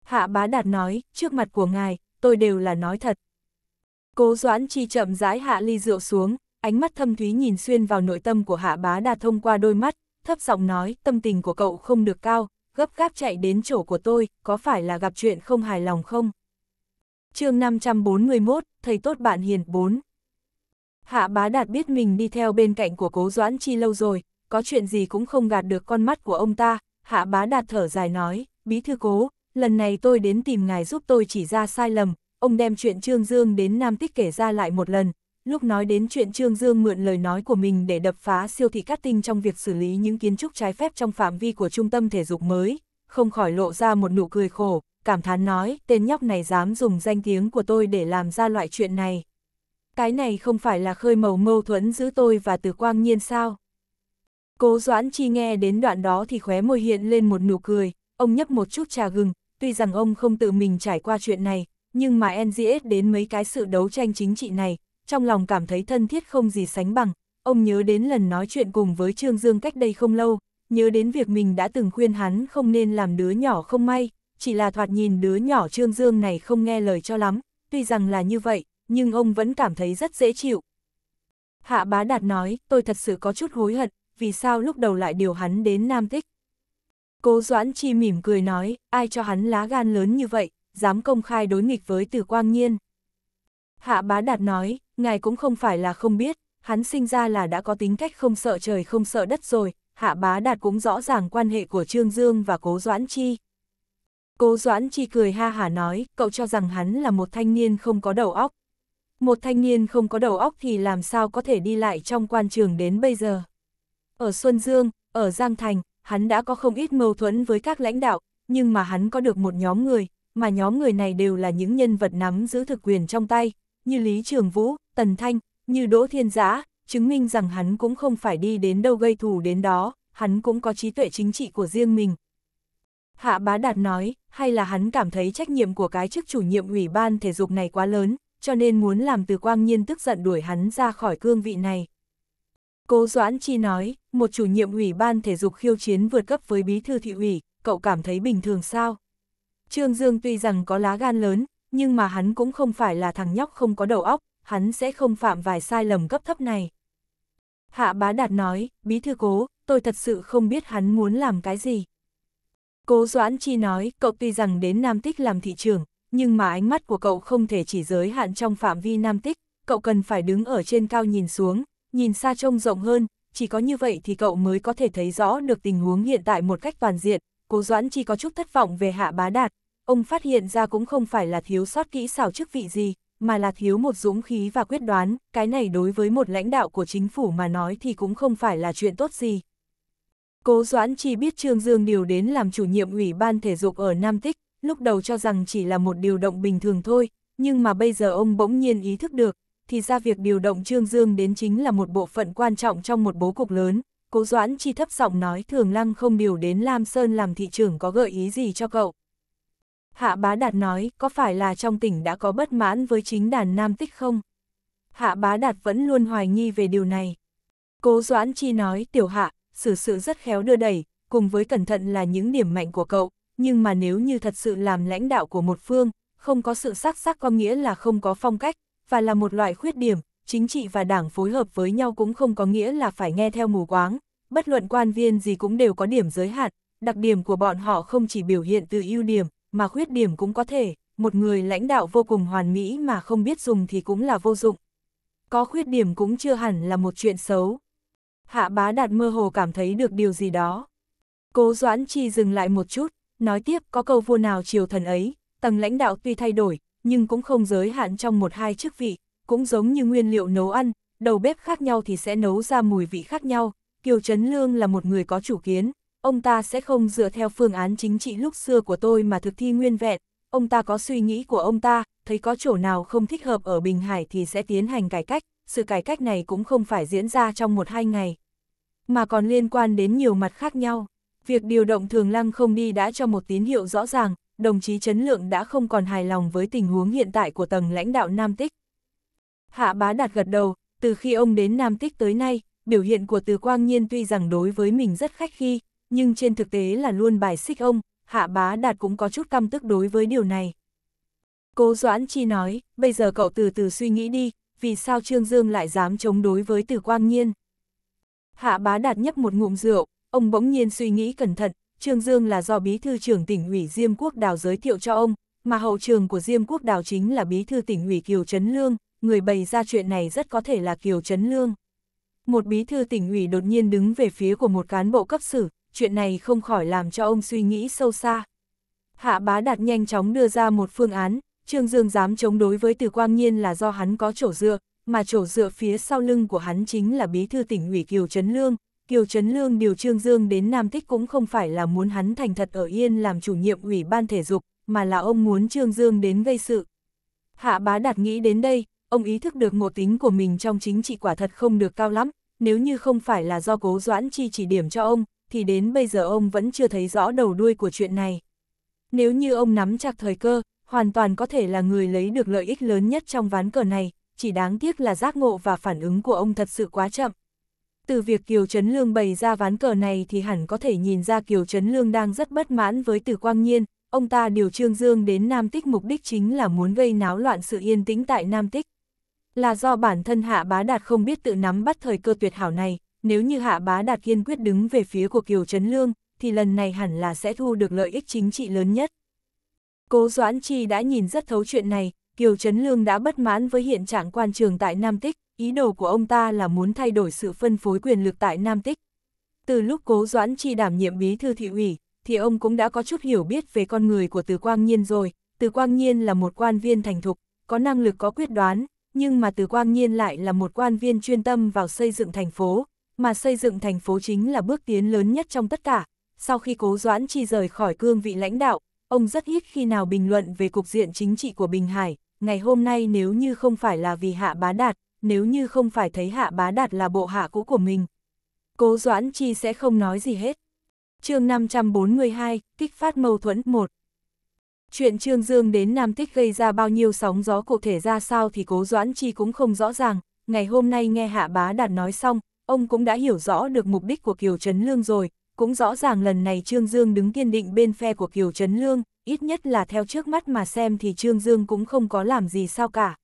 Speaker 1: Hạ bá đạt nói, trước mặt của ngài, tôi đều là nói thật. Cố Doãn Chi chậm rãi hạ ly rượu xuống, ánh mắt thâm thúy nhìn xuyên vào nội tâm của hạ bá đạt thông qua đôi mắt, thấp giọng nói, tâm tình của cậu không được cao, gấp gáp chạy đến chỗ của tôi, có phải là gặp chuyện không hài lòng không? chương 541, thầy tốt bạn hiền 4 Hạ bá đạt biết mình đi theo bên cạnh của cố Doãn Chi lâu rồi, có chuyện gì cũng không gạt được con mắt của ông ta, hạ bá đạt thở dài nói, bí thư cố, lần này tôi đến tìm ngài giúp tôi chỉ ra sai lầm, ông đem chuyện Trương Dương đến Nam Tích kể ra lại một lần, lúc nói đến chuyện Trương Dương mượn lời nói của mình để đập phá siêu thị cát tinh trong việc xử lý những kiến trúc trái phép trong phạm vi của trung tâm thể dục mới, không khỏi lộ ra một nụ cười khổ, cảm thán nói, tên nhóc này dám dùng danh tiếng của tôi để làm ra loại chuyện này. Cái này không phải là khơi màu mâu thuẫn giữa tôi và từ quang nhiên sao? Cố Doãn Chi nghe đến đoạn đó thì khóe môi hiện lên một nụ cười, ông nhấp một chút trà gừng, tuy rằng ông không tự mình trải qua chuyện này, nhưng mà NGS đến mấy cái sự đấu tranh chính trị này, trong lòng cảm thấy thân thiết không gì sánh bằng, ông nhớ đến lần nói chuyện cùng với Trương Dương cách đây không lâu, nhớ đến việc mình đã từng khuyên hắn không nên làm đứa nhỏ không may, chỉ là thoạt nhìn đứa nhỏ Trương Dương này không nghe lời cho lắm, tuy rằng là như vậy, nhưng ông vẫn cảm thấy rất dễ chịu. Hạ bá đạt nói, tôi thật sự có chút hối hận, vì sao lúc đầu lại điều hắn đến Nam Tích. Cố Doãn Chi mỉm cười nói, ai cho hắn lá gan lớn như vậy, dám công khai đối nghịch với Từ Quang Nhiên. Hạ Bá Đạt nói, ngài cũng không phải là không biết, hắn sinh ra là đã có tính cách không sợ trời không sợ đất rồi, Hạ Bá Đạt cũng rõ ràng quan hệ của Trương Dương và Cố Doãn Chi. Cố Doãn Chi cười ha hả nói, cậu cho rằng hắn là một thanh niên không có đầu óc. Một thanh niên không có đầu óc thì làm sao có thể đi lại trong quan trường đến bây giờ. Ở Xuân Dương, ở Giang Thành, hắn đã có không ít mâu thuẫn với các lãnh đạo, nhưng mà hắn có được một nhóm người, mà nhóm người này đều là những nhân vật nắm giữ thực quyền trong tay, như Lý Trường Vũ, Tần Thanh, như Đỗ Thiên Giã, chứng minh rằng hắn cũng không phải đi đến đâu gây thù đến đó, hắn cũng có trí tuệ chính trị của riêng mình. Hạ Bá Đạt nói, hay là hắn cảm thấy trách nhiệm của cái chức chủ nhiệm ủy ban thể dục này quá lớn, cho nên muốn làm từ quang nhiên tức giận đuổi hắn ra khỏi cương vị này. Cố Doãn Chi nói, một chủ nhiệm ủy ban thể dục khiêu chiến vượt cấp với bí thư thị ủy, cậu cảm thấy bình thường sao? Trương Dương tuy rằng có lá gan lớn, nhưng mà hắn cũng không phải là thằng nhóc không có đầu óc, hắn sẽ không phạm vài sai lầm cấp thấp này. Hạ bá đạt nói, bí thư cố, tôi thật sự không biết hắn muốn làm cái gì. Cố Doãn Chi nói, cậu tuy rằng đến Nam Tích làm thị trường, nhưng mà ánh mắt của cậu không thể chỉ giới hạn trong phạm vi Nam Tích, cậu cần phải đứng ở trên cao nhìn xuống, nhìn xa trông rộng hơn, chỉ có như vậy thì cậu mới có thể thấy rõ được tình huống hiện tại một cách toàn diện, cố doãn chỉ có chút thất vọng về hạ bá đạt, ông phát hiện ra cũng không phải là thiếu sót kỹ xảo chức vị gì, mà là thiếu một dũng khí và quyết đoán, cái này đối với một lãnh đạo của chính phủ mà nói thì cũng không phải là chuyện tốt gì. Cố Doãn chỉ biết Trương Dương điều đến làm chủ nhiệm ủy ban thể dục ở Nam Tích, lúc đầu cho rằng chỉ là một điều động bình thường thôi, nhưng mà bây giờ ông bỗng nhiên ý thức được, thì ra việc điều động Trương Dương đến chính là một bộ phận quan trọng trong một bố cục lớn. Cố Doãn Chi thấp giọng nói Thường Lăng không điều đến Lam Sơn làm thị trưởng có gợi ý gì cho cậu. Hạ Bá Đạt nói, có phải là trong tỉnh đã có bất mãn với chính đàn Nam Tích không? Hạ Bá Đạt vẫn luôn hoài nghi về điều này. Cố Doãn Chi nói, tiểu hạ, xử sự, sự rất khéo đưa đẩy, cùng với cẩn thận là những điểm mạnh của cậu, nhưng mà nếu như thật sự làm lãnh đạo của một phương, không có sự sắc sắc có nghĩa là không có phong cách, và là một loại khuyết điểm, chính trị và đảng phối hợp với nhau cũng không có nghĩa là phải nghe theo mù quáng, bất luận quan viên gì cũng đều có điểm giới hạn, đặc điểm của bọn họ không chỉ biểu hiện từ ưu điểm, mà khuyết điểm cũng có thể, một người lãnh đạo vô cùng hoàn mỹ mà không biết dùng thì cũng là vô dụng. Có khuyết điểm cũng chưa hẳn là một chuyện xấu. Hạ bá đạt mơ hồ cảm thấy được điều gì đó. Cố Doãn Chi dừng lại một chút, nói tiếp có câu vua nào chiều thần ấy, tầng lãnh đạo tuy thay đổi, nhưng cũng không giới hạn trong một hai chức vị, cũng giống như nguyên liệu nấu ăn, đầu bếp khác nhau thì sẽ nấu ra mùi vị khác nhau. Kiều Trấn Lương là một người có chủ kiến, ông ta sẽ không dựa theo phương án chính trị lúc xưa của tôi mà thực thi nguyên vẹn, ông ta có suy nghĩ của ông ta, thấy có chỗ nào không thích hợp ở Bình Hải thì sẽ tiến hành cải cách, sự cải cách này cũng không phải diễn ra trong một hai ngày, mà còn liên quan đến nhiều mặt khác nhau. Việc điều động thường lăng không đi đã cho một tín hiệu rõ ràng, đồng chí Trấn Lượng đã không còn hài lòng với tình huống hiện tại của tầng lãnh đạo Nam Tích. Hạ bá đạt gật đầu, từ khi ông đến Nam Tích tới nay, biểu hiện của Từ Quang Nhiên tuy rằng đối với mình rất khách khi, nhưng trên thực tế là luôn bài xích ông, hạ bá đạt cũng có chút căm tức đối với điều này. Cố Doãn Chi nói, bây giờ cậu từ từ suy nghĩ đi, vì sao Trương Dương lại dám chống đối với Từ Quang Nhiên? Hạ bá đạt nhấp một ngụm rượu, ông bỗng nhiên suy nghĩ cẩn thận, Trương Dương là do bí thư trưởng tỉnh ủy Diêm Quốc Đào giới thiệu cho ông, mà hậu trường của Diêm Quốc Đào chính là bí thư tỉnh ủy Kiều Trấn Lương, người bày ra chuyện này rất có thể là Kiều Trấn Lương. Một bí thư tỉnh ủy đột nhiên đứng về phía của một cán bộ cấp xử, chuyện này không khỏi làm cho ông suy nghĩ sâu xa. Hạ bá đạt nhanh chóng đưa ra một phương án, Trương Dương dám chống đối với từ quang nhiên là do hắn có chỗ dựa, mà chỗ dựa phía sau lưng của hắn chính là bí thư tỉnh ủy Kiều Trấn Lương, Kiều Trấn Lương điều Trương Dương đến Nam Tích cũng không phải là muốn hắn thành thật ở Yên làm chủ nhiệm ủy ban thể dục, mà là ông muốn Trương Dương đến gây sự. Hạ bá đạt nghĩ đến đây, ông ý thức được ngộ tính của mình trong chính trị quả thật không được cao lắm, nếu như không phải là do cố doãn chi chỉ điểm cho ông, thì đến bây giờ ông vẫn chưa thấy rõ đầu đuôi của chuyện này. Nếu như ông nắm chặt thời cơ, hoàn toàn có thể là người lấy được lợi ích lớn nhất trong ván cờ này, chỉ đáng tiếc là giác ngộ và phản ứng của ông thật sự quá chậm từ việc Kiều Trấn Lương bày ra ván cờ này thì hẳn có thể nhìn ra Kiều Trấn Lương đang rất bất mãn với Từ Quang Nhiên, ông ta điều Trương Dương đến Nam Tích mục đích chính là muốn gây náo loạn sự yên tĩnh tại Nam Tích. Là do bản thân Hạ Bá Đạt không biết tự nắm bắt thời cơ tuyệt hảo này, nếu như Hạ Bá Đạt kiên quyết đứng về phía của Kiều Trấn Lương, thì lần này hẳn là sẽ thu được lợi ích chính trị lớn nhất. Cố Doãn Chi đã nhìn rất thấu chuyện này, Kiều Trấn Lương đã bất mãn với hiện trạng quan trường tại Nam Tích, ý đồ của ông ta là muốn thay đổi sự phân phối quyền lực tại Nam Tích. Từ lúc Cố Doãn Chi đảm nhiệm bí thư thị ủy, thì ông cũng đã có chút hiểu biết về con người của Từ Quang Nhiên rồi. Từ Quang Nhiên là một quan viên thành thục, có năng lực có quyết đoán, nhưng mà Từ Quang Nhiên lại là một quan viên chuyên tâm vào xây dựng thành phố, mà xây dựng thành phố chính là bước tiến lớn nhất trong tất cả. Sau khi Cố Doãn Chi rời khỏi cương vị lãnh đạo, ông rất ít khi nào bình luận về cục diện chính trị của Bình Hải. Ngày hôm nay nếu như không phải là vì Hạ Bá Đạt, nếu như không phải thấy hạ bá đạt là bộ hạ cũ của mình. Cố Doãn Chi sẽ không nói gì hết. chương 542, kích phát mâu thuẫn 1 Chuyện Trương Dương đến Nam Tích gây ra bao nhiêu sóng gió cụ thể ra sao thì Cố Doãn Chi cũng không rõ ràng, ngày hôm nay nghe Hạ Bá Đạt nói xong, ông cũng đã hiểu rõ được mục đích của Kiều Trấn Lương rồi, cũng rõ ràng lần này Trương Dương đứng kiên định bên phe của Kiều Trấn Lương, ít nhất là theo trước mắt mà xem thì Trương Dương cũng không có làm gì sao cả.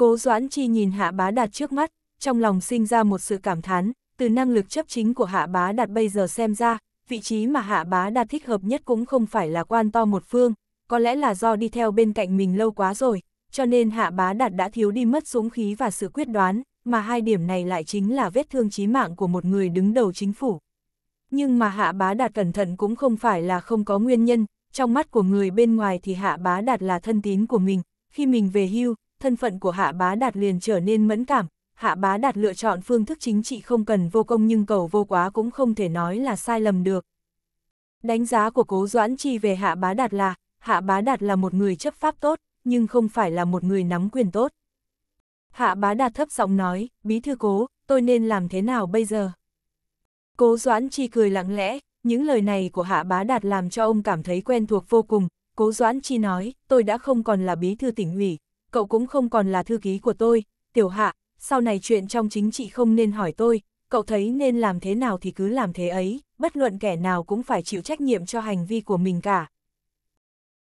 Speaker 1: Cố Doãn Chi nhìn Hạ Bá Đạt trước mắt, trong lòng sinh ra một sự cảm thán, từ năng lực chấp chính của Hạ Bá Đạt bây giờ xem ra, vị trí mà Hạ Bá Đạt thích hợp nhất cũng không phải là quan to một phương, có lẽ là do đi theo bên cạnh mình lâu quá rồi, cho nên Hạ Bá Đạt đã thiếu đi mất dũng khí và sự quyết đoán, mà hai điểm này lại chính là vết thương chí mạng của một người đứng đầu chính phủ. Nhưng mà Hạ Bá Đạt cẩn thận cũng không phải là không có nguyên nhân, trong mắt của người bên ngoài thì Hạ Bá Đạt là thân tín của mình, khi mình về hưu, thân phận của Hạ Bá Đạt liền trở nên mẫn cảm, Hạ Bá Đạt lựa chọn phương thức chính trị không cần vô công nhưng cầu vô quá cũng không thể nói là sai lầm được. Đánh giá của Cố Doãn Chi về Hạ Bá Đạt là, Hạ Bá Đạt là một người chấp pháp tốt, nhưng không phải là một người nắm quyền tốt. Hạ Bá Đạt thấp giọng nói, bí thư cố, tôi nên làm thế nào bây giờ? Cố Doãn Chi cười lặng lẽ, những lời này của Hạ Bá Đạt làm cho ông cảm thấy quen thuộc vô cùng. Cố Doãn Chi nói, tôi đã không còn là bí thư tỉnh ủy, cậu cũng không còn là thư ký của tôi, tiểu hạ, sau này chuyện trong chính trị không nên hỏi tôi, cậu thấy nên làm thế nào thì cứ làm thế ấy, bất luận kẻ nào cũng phải chịu trách nhiệm cho hành vi của mình cả.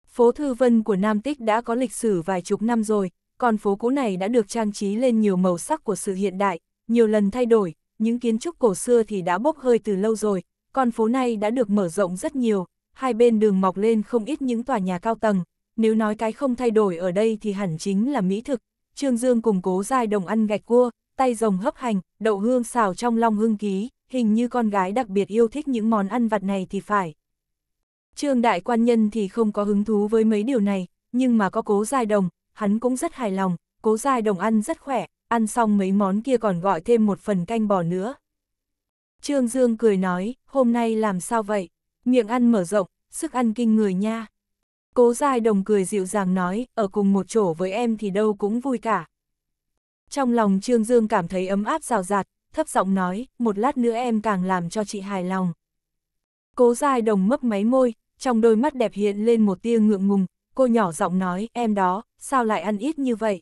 Speaker 1: Phố Thư Vân của Nam Tích đã có lịch sử vài chục năm rồi, còn phố cũ này đã được trang trí lên nhiều màu sắc của sự hiện đại, nhiều lần thay đổi, những kiến trúc cổ xưa thì đã bốc hơi từ lâu rồi, còn phố này đã được mở rộng rất nhiều, hai bên đường mọc lên không ít những tòa nhà cao tầng, nếu nói cái không thay đổi ở đây thì hẳn chính là mỹ thực. Trương Dương cùng cố dài đồng ăn gạch cua, tay rồng hấp hành, đậu hương xào trong long hương ký, hình như con gái đặc biệt yêu thích những món ăn vặt này thì phải. Trương đại quan nhân thì không có hứng thú với mấy điều này, nhưng mà có cố dài đồng, hắn cũng rất hài lòng, cố dài đồng ăn rất khỏe, ăn xong mấy món kia còn gọi thêm một phần canh bò nữa. Trương Dương cười nói, hôm nay làm sao vậy? Miệng ăn mở rộng, sức ăn kinh người nha. Cố Giai Đồng cười dịu dàng nói, ở cùng một chỗ với em thì đâu cũng vui cả. Trong lòng Trương Dương cảm thấy ấm áp rào rạt, thấp giọng nói, một lát nữa em càng làm cho chị hài lòng. Cố Giai Đồng mấp máy môi, trong đôi mắt đẹp hiện lên một tia ngượng ngùng, cô nhỏ giọng nói, em đó, sao lại ăn ít như vậy?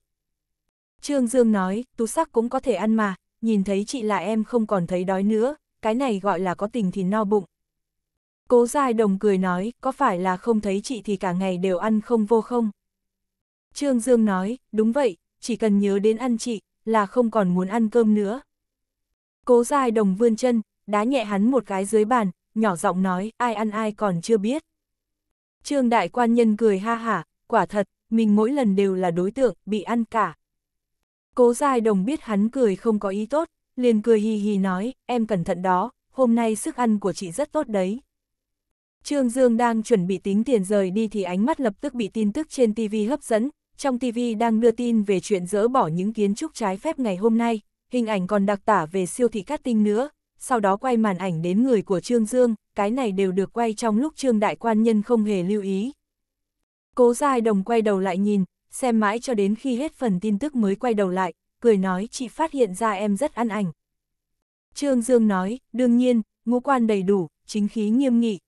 Speaker 1: Trương Dương nói, tú sắc cũng có thể ăn mà, nhìn thấy chị là em không còn thấy đói nữa, cái này gọi là có tình thì no bụng. Cố dài đồng cười nói, có phải là không thấy chị thì cả ngày đều ăn không vô không? Trương Dương nói, đúng vậy, chỉ cần nhớ đến ăn chị, là không còn muốn ăn cơm nữa. Cố dài đồng vươn chân, đá nhẹ hắn một cái dưới bàn, nhỏ giọng nói, ai ăn ai còn chưa biết. Trương đại quan nhân cười ha hả, quả thật, mình mỗi lần đều là đối tượng, bị ăn cả. Cố dài đồng biết hắn cười không có ý tốt, liền cười hì hì nói, em cẩn thận đó, hôm nay sức ăn của chị rất tốt đấy. Trương Dương đang chuẩn bị tính tiền rời đi thì ánh mắt lập tức bị tin tức trên TV hấp dẫn, trong TV đang đưa tin về chuyện dỡ bỏ những kiến trúc trái phép ngày hôm nay, hình ảnh còn đặc tả về siêu thị cát tinh nữa, sau đó quay màn ảnh đến người của Trương Dương, cái này đều được quay trong lúc Trương Đại Quan Nhân không hề lưu ý. Cố Giai Đồng quay đầu lại nhìn, xem mãi cho đến khi hết phần tin tức mới quay đầu lại, cười nói chị phát hiện ra em rất ăn ảnh. Trương Dương nói, đương nhiên, ngũ quan đầy đủ, chính khí nghiêm nghị,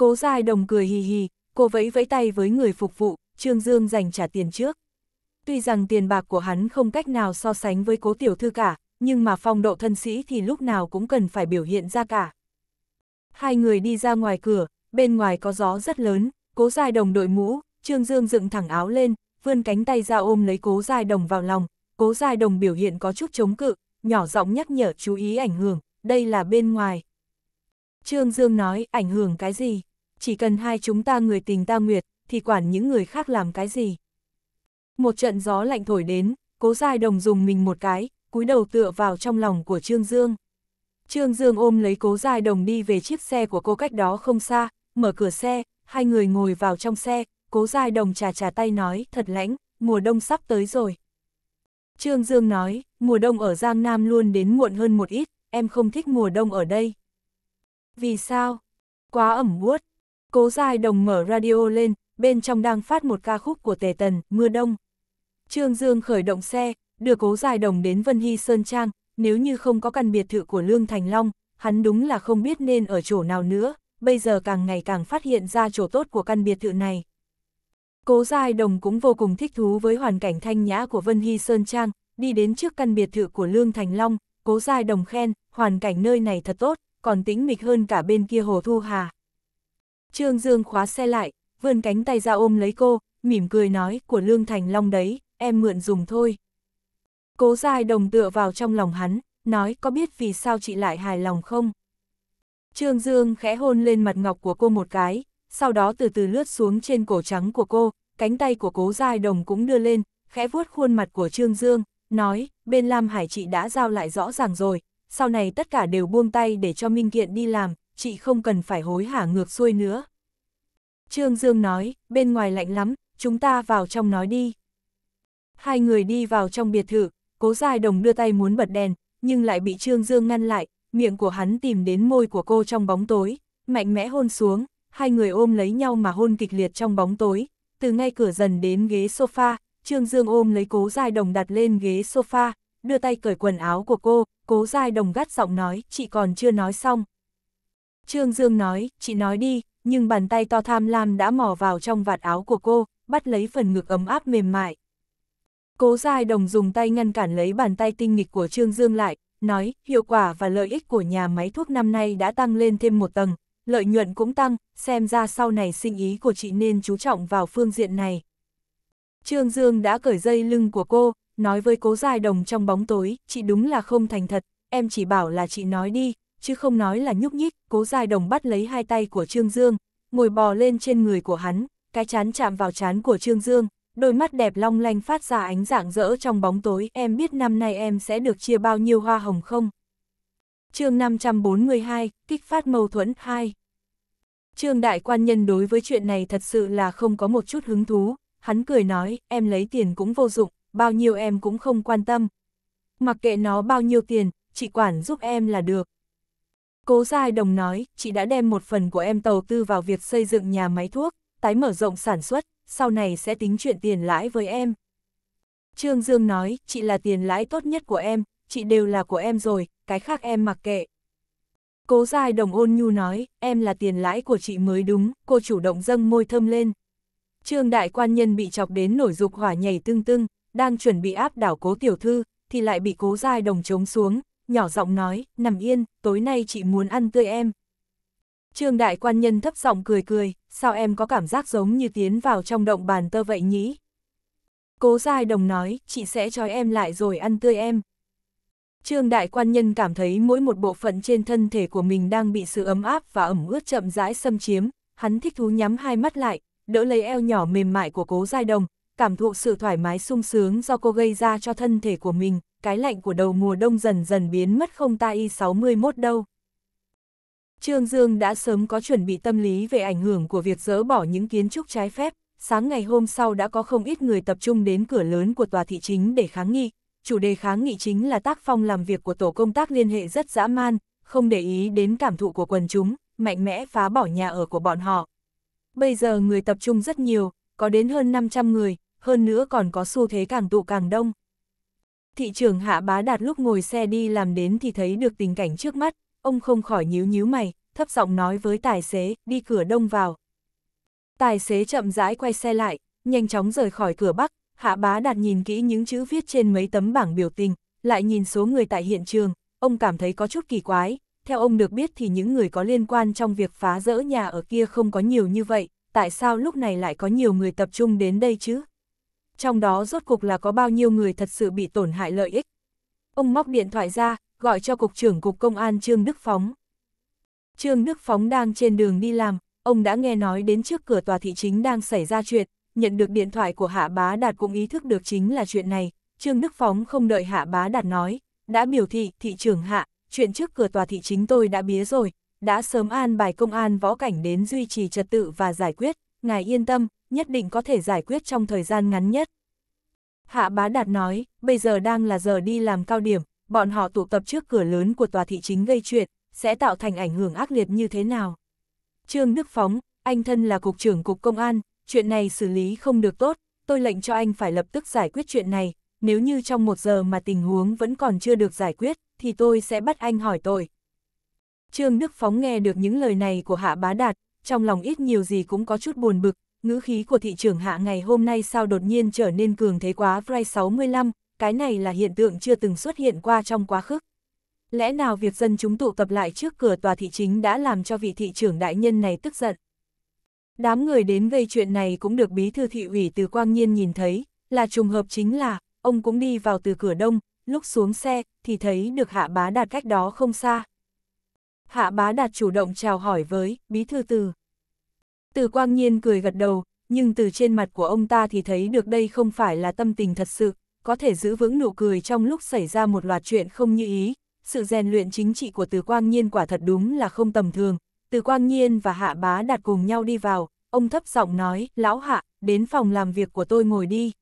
Speaker 1: Cố Giai Đồng cười hì hì, cô vẫy vẫy tay với người phục vụ, Trương Dương dành trả tiền trước. Tuy rằng tiền bạc của hắn không cách nào so sánh với cố tiểu thư cả, nhưng mà phong độ thân sĩ thì lúc nào cũng cần phải biểu hiện ra cả. Hai người đi ra ngoài cửa, bên ngoài có gió rất lớn, cố Giai Đồng đội mũ, Trương Dương dựng thẳng áo lên, vươn cánh tay ra ôm lấy cố Giai Đồng vào lòng, cố Giai Đồng biểu hiện có chút chống cự, nhỏ giọng nhắc nhở chú ý ảnh hưởng, đây là bên ngoài. Trương Dương nói, ảnh hưởng cái gì? chỉ cần hai chúng ta người tình ta nguyệt, thì quản những người khác làm cái gì. Một trận gió lạnh thổi đến, cố dài đồng dùng mình một cái, cúi đầu tựa vào trong lòng của Trương Dương. Trương Dương ôm lấy cố dài đồng đi về chiếc xe của cô cách đó không xa, mở cửa xe, hai người ngồi vào trong xe, cố dài đồng trà trà tay nói, thật lãnh, mùa đông sắp tới rồi. Trương Dương nói, mùa đông ở Giang Nam luôn đến muộn hơn một ít, em không thích mùa đông ở đây. Vì sao? Quá ẩm uất Cố Giai Đồng mở radio lên, bên trong đang phát một ca khúc của Tề Tần, Mưa Đông. Trương Dương khởi động xe, đưa Cố Giai Đồng đến Vân Hy Sơn Trang, nếu như không có căn biệt thự của Lương Thành Long, hắn đúng là không biết nên ở chỗ nào nữa, bây giờ càng ngày càng phát hiện ra chỗ tốt của căn biệt thự này. Cố Giai Đồng cũng vô cùng thích thú với hoàn cảnh thanh nhã của Vân Hy Sơn Trang, đi đến trước căn biệt thự của Lương Thành Long, Cố Giai Đồng khen, hoàn cảnh nơi này thật tốt, còn tĩnh mịch hơn cả bên kia Hồ Thu Hà. Trương Dương khóa xe lại, vươn cánh tay ra ôm lấy cô, mỉm cười nói của Lương Thành Long đấy, em mượn dùng thôi. Cố dài đồng tựa vào trong lòng hắn, nói có biết vì sao chị lại hài lòng không? Trương Dương khẽ hôn lên mặt ngọc của cô một cái, sau đó từ từ lướt xuống trên cổ trắng của cô, cánh tay của cố dài đồng cũng đưa lên, khẽ vuốt khuôn mặt của Trương Dương, nói, bên Lam Hải chị đã giao lại rõ ràng rồi, sau này tất cả đều buông tay để cho Minh Kiện đi làm, chị không cần phải hối hả ngược xuôi nữa. Trương Dương nói, bên ngoài lạnh lắm, chúng ta vào trong nói đi. Hai người đi vào trong biệt thự, cố dài đồng đưa tay muốn bật đèn, nhưng lại bị Trương Dương ngăn lại, miệng của hắn tìm đến môi của cô trong bóng tối, mạnh mẽ hôn xuống, hai người ôm lấy nhau mà hôn kịch liệt trong bóng tối, từ ngay cửa dần đến ghế sofa, Trương Dương ôm lấy cố dài đồng đặt lên ghế sofa, đưa tay cởi quần áo của cô, cố dài đồng gắt giọng nói, chị còn chưa nói xong, Trương Dương nói, chị nói đi, nhưng bàn tay to tham lam đã mò vào trong vạt áo của cô, bắt lấy phần ngực ấm áp mềm mại. Cố Giai Đồng dùng tay ngăn cản lấy bàn tay tinh nghịch của Trương Dương lại, nói, hiệu quả và lợi ích của nhà máy thuốc năm nay đã tăng lên thêm một tầng, lợi nhuận cũng tăng, xem ra sau này sinh ý của chị nên chú trọng vào phương diện này. Trương Dương đã cởi dây lưng của cô, nói với Cố Giai Đồng trong bóng tối, chị đúng là không thành thật, em chỉ bảo là chị nói đi, chứ không nói là nhúc nhích, cố dài đồng bắt lấy hai tay của Trương Dương, ngồi bò lên trên người của hắn, cái chán chạm vào chán của Trương Dương, đôi mắt đẹp long lanh phát ra ánh dạng rỡ trong bóng tối, em biết năm nay em sẽ được chia bao nhiêu hoa hồng không? chương 542, kích phát mâu thuẫn 2 Trương đại quan nhân đối với chuyện này thật sự là không có một chút hứng thú, hắn cười nói, em lấy tiền cũng vô dụng, bao nhiêu em cũng không quan tâm. Mặc kệ nó bao nhiêu tiền, chỉ quản giúp em là được. Cố Giai Đồng nói, chị đã đem một phần của em đầu tư vào việc xây dựng nhà máy thuốc, tái mở rộng sản xuất, sau này sẽ tính chuyện tiền lãi với em. Trương Dương nói, chị là tiền lãi tốt nhất của em, chị đều là của em rồi, cái khác em mặc kệ. Cố Giai Đồng ôn nhu nói, em là tiền lãi của chị mới đúng, cô chủ động dâng môi thơm lên. Trương Đại Quan Nhân bị chọc đến nổi dục hỏa nhảy tương tưng, đang chuẩn bị áp đảo cố tiểu thư, thì lại bị cố Giai Đồng chống xuống, nhỏ giọng nói, nằm yên, tối nay chị muốn ăn tươi em. Trương đại quan nhân thấp giọng cười cười, sao em có cảm giác giống như tiến vào trong động bàn tơ vậy nhỉ? Cố Giai Đồng nói, chị sẽ trói em lại rồi ăn tươi em. Trương đại quan nhân cảm thấy mỗi một bộ phận trên thân thể của mình đang bị sự ấm áp và ẩm ướt chậm rãi xâm chiếm, hắn thích thú nhắm hai mắt lại, đỡ lấy eo nhỏ mềm mại của cố Giai Đồng, cảm thụ sự thoải mái sung sướng do cô gây ra cho thân thể của mình cái lạnh của đầu mùa đông dần dần biến mất không ta y 61 đâu. Trương Dương đã sớm có chuẩn bị tâm lý về ảnh hưởng của việc dỡ bỏ những kiến trúc trái phép, sáng ngày hôm sau đã có không ít người tập trung đến cửa lớn của tòa thị chính để kháng nghị. Chủ đề kháng nghị chính là tác phong làm việc của tổ công tác liên hệ rất dã man, không để ý đến cảm thụ của quần chúng, mạnh mẽ phá bỏ nhà ở của bọn họ. Bây giờ người tập trung rất nhiều, có đến hơn 500 người, hơn nữa còn có xu thế càng tụ càng đông thị trường hạ bá đạt lúc ngồi xe đi làm đến thì thấy được tình cảnh trước mắt, ông không khỏi nhíu nhíu mày, thấp giọng nói với tài xế, đi cửa đông vào. Tài xế chậm rãi quay xe lại, nhanh chóng rời khỏi cửa bắc, hạ bá đạt nhìn kỹ những chữ viết trên mấy tấm bảng biểu tình, lại nhìn số người tại hiện trường, ông cảm thấy có chút kỳ quái, theo ông được biết thì những người có liên quan trong việc phá rỡ nhà ở kia không có nhiều như vậy, tại sao lúc này lại có nhiều người tập trung đến đây chứ? trong đó rốt cục là có bao nhiêu người thật sự bị tổn hại lợi ích. Ông móc điện thoại ra, gọi cho Cục trưởng Cục Công an Trương Đức Phóng. Trương Đức Phóng đang trên đường đi làm, ông đã nghe nói đến trước cửa tòa thị chính đang xảy ra chuyện, nhận được điện thoại của Hạ Bá Đạt cũng ý thức được chính là chuyện này. Trương Đức Phóng không đợi Hạ Bá Đạt nói, đã biểu thị thị trưởng Hạ, chuyện trước cửa tòa thị chính tôi đã bía rồi, đã sớm an bài công an võ cảnh đến duy trì trật tự và giải quyết, ngài yên tâm, nhất định có thể giải quyết trong thời gian ngắn nhất. Hạ bá đạt nói, bây giờ đang là giờ đi làm cao điểm, bọn họ tụ tập trước cửa lớn của tòa thị chính gây chuyện, sẽ tạo thành ảnh hưởng ác liệt như thế nào. Trương Đức Phóng, anh thân là cục trưởng cục công an, chuyện này xử lý không được tốt, tôi lệnh cho anh phải lập tức giải quyết chuyện này, nếu như trong một giờ mà tình huống vẫn còn chưa được giải quyết, thì tôi sẽ bắt anh hỏi tội. Trương Đức Phóng nghe được những lời này của Hạ Bá Đạt, trong lòng ít nhiều gì cũng có chút buồn bực, ngữ khí của thị trưởng hạ ngày hôm nay sao đột nhiên trở nên cường thế quá Vray 65, cái này là hiện tượng chưa từng xuất hiện qua trong quá khứ. Lẽ nào việc dân chúng tụ tập lại trước cửa tòa thị chính đã làm cho vị thị trưởng đại nhân này tức giận? Đám người đến gây chuyện này cũng được bí thư thị ủy từ Quang Nhiên nhìn thấy, là trùng hợp chính là, ông cũng đi vào từ cửa đông, lúc xuống xe, thì thấy được hạ bá đạt cách đó không xa. Hạ bá đạt chủ động chào hỏi với, bí thư từ. Từ quang nhiên cười gật đầu, nhưng từ trên mặt của ông ta thì thấy được đây không phải là tâm tình thật sự, có thể giữ vững nụ cười trong lúc xảy ra một loạt chuyện không như ý. Sự rèn luyện chính trị của từ quang nhiên quả thật đúng là không tầm thường. Từ quang nhiên và hạ bá đạt cùng nhau đi vào, ông thấp giọng nói, lão hạ, đến phòng làm việc của tôi ngồi đi.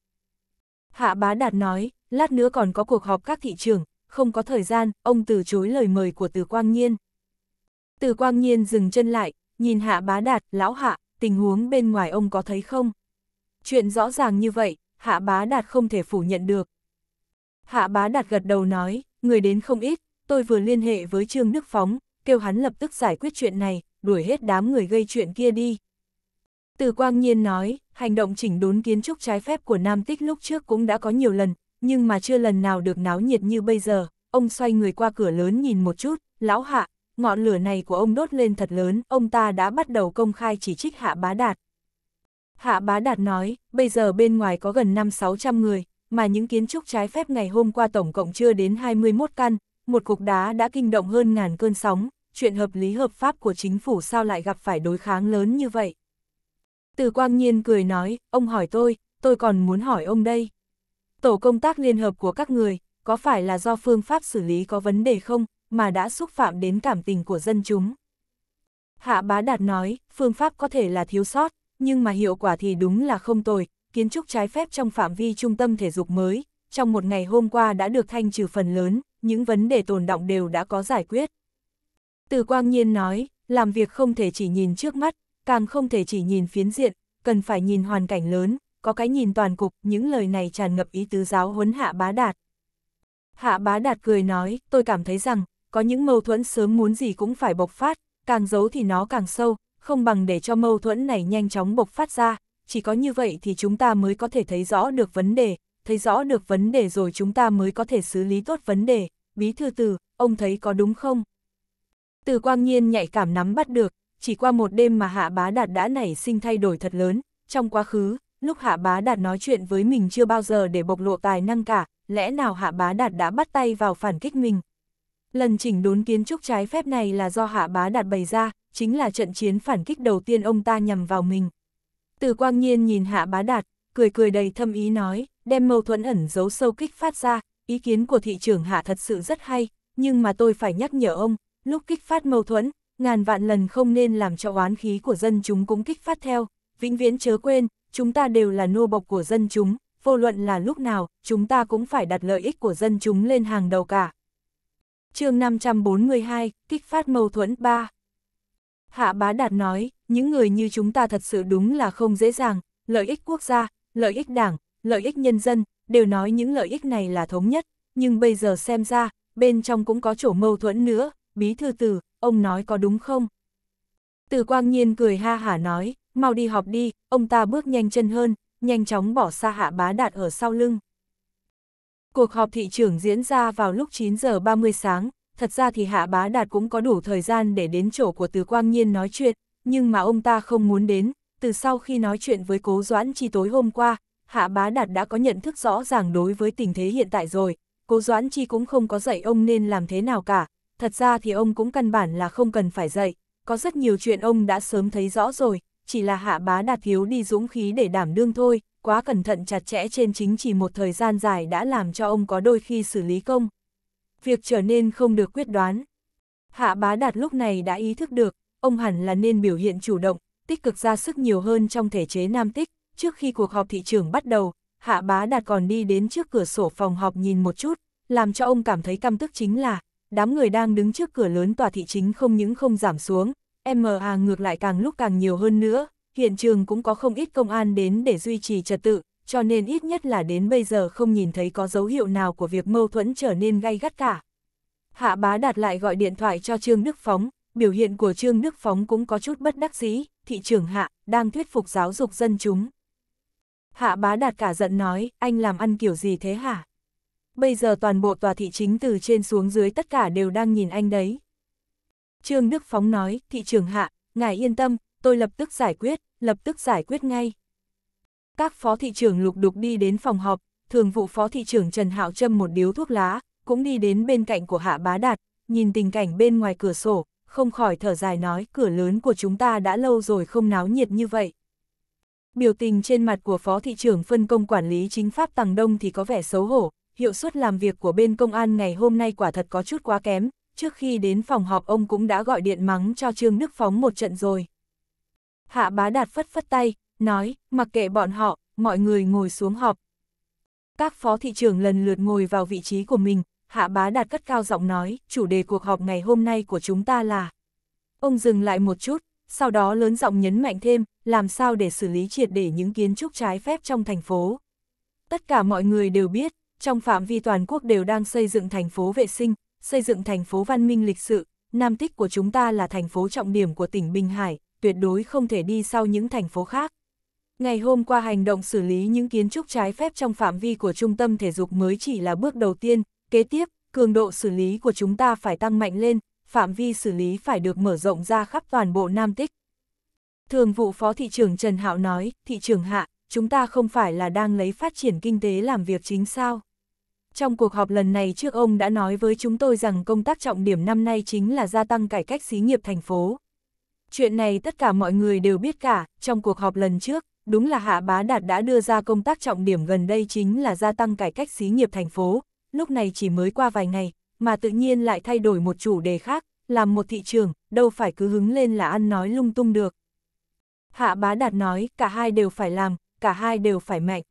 Speaker 1: Hạ bá đạt nói, lát nữa còn có cuộc họp các thị trường, không có thời gian, ông từ chối lời mời của từ quang nhiên. Từ quang nhiên dừng chân lại, nhìn hạ bá đạt, lão hạ, tình huống bên ngoài ông có thấy không? Chuyện rõ ràng như vậy, Hạ Bá Đạt không thể phủ nhận được. Hạ Bá Đạt gật đầu nói, người đến không ít, tôi vừa liên hệ với Trương Đức Phóng, kêu hắn lập tức giải quyết chuyện này, đuổi hết đám người gây chuyện kia đi. Từ Quang Nhiên nói, hành động chỉnh đốn kiến trúc trái phép của Nam Tích lúc trước cũng đã có nhiều lần, nhưng mà chưa lần nào được náo nhiệt như bây giờ, ông xoay người qua cửa lớn nhìn một chút, lão hạ, ngọn lửa này của ông đốt lên thật lớn, ông ta đã bắt đầu công khai chỉ trích Hạ Bá Đạt. Hạ Bá Đạt nói, bây giờ bên ngoài có gần 5-600 người, mà những kiến trúc trái phép ngày hôm qua tổng cộng chưa đến 21 căn, một cục đá đã kinh động hơn ngàn cơn sóng, chuyện hợp lý hợp pháp của chính phủ sao lại gặp phải đối kháng lớn như vậy. Từ Quang Nhiên cười nói, ông hỏi tôi, tôi còn muốn hỏi ông đây. Tổ công tác liên hợp của các người, có phải là do phương pháp xử lý có vấn đề không, mà đã xúc phạm đến cảm tình của dân chúng. Hạ bá đạt nói, phương pháp có thể là thiếu sót, nhưng mà hiệu quả thì đúng là không tồi, kiến trúc trái phép trong phạm vi trung tâm thể dục mới, trong một ngày hôm qua đã được thanh trừ phần lớn, những vấn đề tồn động đều đã có giải quyết. Từ Quang Nhiên nói, làm việc không thể chỉ nhìn trước mắt, càng không thể chỉ nhìn phiến diện, cần phải nhìn hoàn cảnh lớn, có cái nhìn toàn cục, những lời này tràn ngập ý tứ giáo huấn hạ bá đạt. Hạ bá đạt cười nói, tôi cảm thấy rằng, có những mâu thuẫn sớm muốn gì cũng phải bộc phát, càng giấu thì nó càng sâu, không bằng để cho mâu thuẫn này nhanh chóng bộc phát ra, chỉ có như vậy thì chúng ta mới có thể thấy rõ được vấn đề, thấy rõ được vấn đề rồi chúng ta mới có thể xử lý tốt vấn đề, bí thư từ, ông thấy có đúng không? Từ quang nhiên nhạy cảm nắm bắt được, chỉ qua một đêm mà hạ bá đạt đã nảy sinh thay đổi thật lớn, trong quá khứ, lúc hạ bá đạt nói chuyện với mình chưa bao giờ để bộc lộ tài năng cả, lẽ nào hạ bá đạt đã bắt tay vào phản kích mình, Lần chỉnh đốn kiến trúc trái phép này là do Hạ Bá Đạt bày ra, chính là trận chiến phản kích đầu tiên ông ta nhằm vào mình. Từ quang nhiên nhìn Hạ Bá Đạt, cười cười đầy thâm ý nói, đem mâu thuẫn ẩn giấu sâu kích phát ra, ý kiến của thị trưởng Hạ thật sự rất hay, nhưng mà tôi phải nhắc nhở ông, lúc kích phát mâu thuẫn, ngàn vạn lần không nên làm cho oán khí của dân chúng cũng kích phát theo, vĩnh viễn chớ quên, chúng ta đều là nô bộc của dân chúng, vô luận là lúc nào, chúng ta cũng phải đặt lợi ích của dân chúng lên hàng đầu cả chương 542, kích phát mâu thuẫn 3. Hạ bá đạt nói, những người như chúng ta thật sự đúng là không dễ dàng, lợi ích quốc gia, lợi ích đảng, lợi ích nhân dân, đều nói những lợi ích này là thống nhất, nhưng bây giờ xem ra, bên trong cũng có chỗ mâu thuẫn nữa, bí thư tử, ông nói có đúng không? Từ quang nhiên cười ha hả nói, mau đi họp đi, ông ta bước nhanh chân hơn, nhanh chóng bỏ xa hạ bá đạt ở sau lưng. Cuộc họp thị trưởng diễn ra vào lúc 9 giờ 30 sáng, thật ra thì Hạ Bá Đạt cũng có đủ thời gian để đến chỗ của Từ Quang Nhiên nói chuyện, nhưng mà ông ta không muốn đến, từ sau khi nói chuyện với Cố Doãn Chi tối hôm qua, Hạ Bá Đạt đã có nhận thức rõ ràng đối với tình thế hiện tại rồi, Cố Doãn Chi cũng không có dạy ông nên làm thế nào cả, thật ra thì ông cũng căn bản là không cần phải dạy, có rất nhiều chuyện ông đã sớm thấy rõ rồi, chỉ là Hạ Bá Đạt thiếu đi dũng khí để đảm đương thôi, quá cẩn thận chặt chẽ trên chính chỉ một thời gian dài đã làm cho ông có đôi khi xử lý công. Việc trở nên không được quyết đoán. Hạ bá đạt lúc này đã ý thức được, ông hẳn là nên biểu hiện chủ động, tích cực ra sức nhiều hơn trong thể chế nam tích. Trước khi cuộc họp thị trường bắt đầu, hạ bá đạt còn đi đến trước cửa sổ phòng họp nhìn một chút, làm cho ông cảm thấy căm tức chính là, đám người đang đứng trước cửa lớn tòa thị chính không những không giảm xuống, MA ngược lại càng lúc càng nhiều hơn nữa, hiện trường cũng có không ít công an đến để duy trì trật tự, cho nên ít nhất là đến bây giờ không nhìn thấy có dấu hiệu nào của việc mâu thuẫn trở nên gay gắt cả. Hạ bá đạt lại gọi điện thoại cho Trương Đức Phóng, biểu hiện của Trương Đức Phóng cũng có chút bất đắc dĩ, thị trưởng Hạ đang thuyết phục giáo dục dân chúng. Hạ bá đạt cả giận nói, anh làm ăn kiểu gì thế hả? Bây giờ toàn bộ tòa thị chính từ trên xuống dưới tất cả đều đang nhìn anh đấy. Trương Đức Phóng nói, thị trưởng Hạ, ngài yên tâm, tôi lập tức giải quyết, lập tức giải quyết ngay. Các phó thị trưởng lục đục đi đến phòng họp, thường vụ phó thị trưởng Trần Hạo Trâm một điếu thuốc lá, cũng đi đến bên cạnh của Hạ Bá Đạt, nhìn tình cảnh bên ngoài cửa sổ, không khỏi thở dài nói cửa lớn của chúng ta đã lâu rồi không náo nhiệt như vậy. Biểu tình trên mặt của Phó Thị trưởng phân công quản lý chính pháp Tàng Đông thì có vẻ xấu hổ, hiệu suất làm việc của bên công an ngày hôm nay quả thật có chút quá kém, trước khi đến phòng họp ông cũng đã gọi điện mắng cho Trương Đức Phóng một trận rồi. Hạ bá đạt phất phất tay, nói, mặc kệ bọn họ, mọi người ngồi xuống họp. Các phó thị trưởng lần lượt ngồi vào vị trí của mình, hạ bá đạt cất cao giọng nói, chủ đề cuộc họp ngày hôm nay của chúng ta là. Ông dừng lại một chút, sau đó lớn giọng nhấn mạnh thêm, làm sao để xử lý triệt để những kiến trúc trái phép trong thành phố. Tất cả mọi người đều biết, trong phạm vi toàn quốc đều đang xây dựng thành phố vệ sinh, xây dựng thành phố văn minh lịch sự, Nam Tích của chúng ta là thành phố trọng điểm của tỉnh Bình Hải, tuyệt đối không thể đi sau những thành phố khác. Ngày hôm qua hành động xử lý những kiến trúc trái phép trong phạm vi của trung tâm thể dục mới chỉ là bước đầu tiên, kế tiếp, cường độ xử lý của chúng ta phải tăng mạnh lên, phạm vi xử lý phải được mở rộng ra khắp toàn bộ Nam Tích. Thường vụ Phó Thị trưởng Trần Hạo nói, Thị trưởng Hạ, chúng ta không phải là đang lấy phát triển kinh tế làm việc chính sao. Trong cuộc họp lần này trước ông đã nói với chúng tôi rằng công tác trọng điểm năm nay chính là gia tăng cải cách xí nghiệp thành phố. Chuyện này tất cả mọi người đều biết cả, trong cuộc họp lần trước, đúng là Hạ Bá Đạt đã đưa ra công tác trọng điểm gần đây chính là gia tăng cải cách xí nghiệp thành phố, lúc này chỉ mới qua vài ngày, mà tự nhiên lại thay đổi một chủ đề khác, làm một thị trường, đâu phải cứ hứng lên là ăn nói lung tung được. Hạ Bá Đạt nói, cả hai đều phải làm, cả hai đều phải mạnh.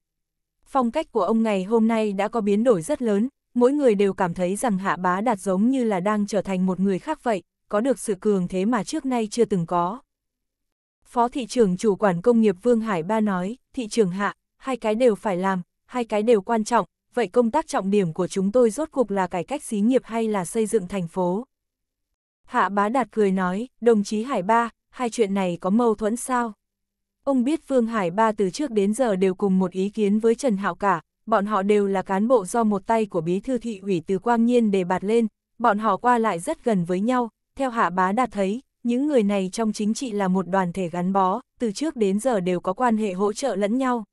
Speaker 1: Phong cách của ông ngày hôm nay đã có biến đổi rất lớn, mỗi người đều cảm thấy rằng Hạ Bá Đạt giống như là đang trở thành một người khác vậy, có được sự cường thế mà trước nay chưa từng có. Phó thị trưởng chủ quản công nghiệp Vương Hải Ba nói, thị trường hạ, hai cái đều phải làm, hai cái đều quan trọng, vậy công tác trọng điểm của chúng tôi rốt cuộc là cải cách xí nghiệp hay là xây dựng thành phố? Hạ bá đạt cười nói, đồng chí Hải Ba, hai chuyện này có mâu thuẫn sao? Ông biết Vương Hải Ba từ trước đến giờ đều cùng một ý kiến với Trần Hạo cả, bọn họ đều là cán bộ do một tay của bí thư thị ủy từ Quang Nhiên đề bạt lên, bọn họ qua lại rất gần với nhau, theo Hạ Bá Đạt thấy, những người này trong chính trị là một đoàn thể gắn bó, từ trước đến giờ đều có quan hệ hỗ trợ lẫn nhau.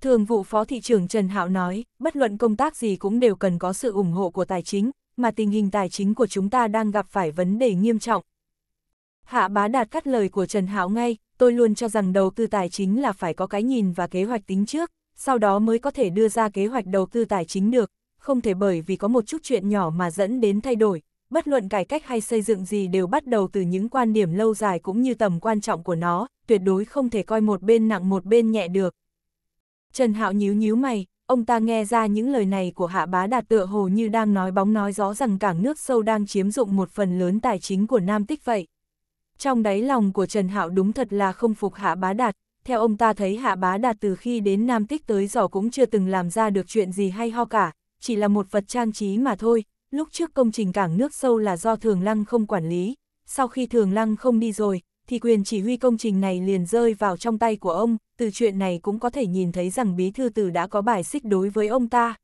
Speaker 1: Thường vụ Phó Thị trưởng Trần Hạo nói, bất luận công tác gì cũng đều cần có sự ủng hộ của tài chính, mà tình hình tài chính của chúng ta đang gặp phải vấn đề nghiêm trọng. Hạ bá đạt cắt lời của Trần Hạo ngay, tôi luôn cho rằng đầu tư tài chính là phải có cái nhìn và kế hoạch tính trước, sau đó mới có thể đưa ra kế hoạch đầu tư tài chính được, không thể bởi vì có một chút chuyện nhỏ mà dẫn đến thay đổi, bất luận cải cách hay xây dựng gì đều bắt đầu từ những quan điểm lâu dài cũng như tầm quan trọng của nó, tuyệt đối không thể coi một bên nặng một bên nhẹ được. Trần Hạo nhíu nhíu mày, ông ta nghe ra những lời này của Hạ Bá Đạt tựa hồ như đang nói bóng nói gió rằng cảng nước sâu đang chiếm dụng một phần lớn tài chính của Nam Tích vậy. Trong đáy lòng của Trần Hạo đúng thật là không phục Hạ Bá Đạt, theo ông ta thấy Hạ Bá Đạt từ khi đến Nam Tích tới giờ cũng chưa từng làm ra được chuyện gì hay ho cả, chỉ là một vật trang trí mà thôi, lúc trước công trình cảng nước sâu là do Thường Lăng không quản lý, sau khi Thường Lăng không đi rồi, thì quyền chỉ huy công trình này liền rơi vào trong tay của ông, từ chuyện này cũng có thể nhìn thấy rằng bí thư tử đã có bài xích đối với ông ta.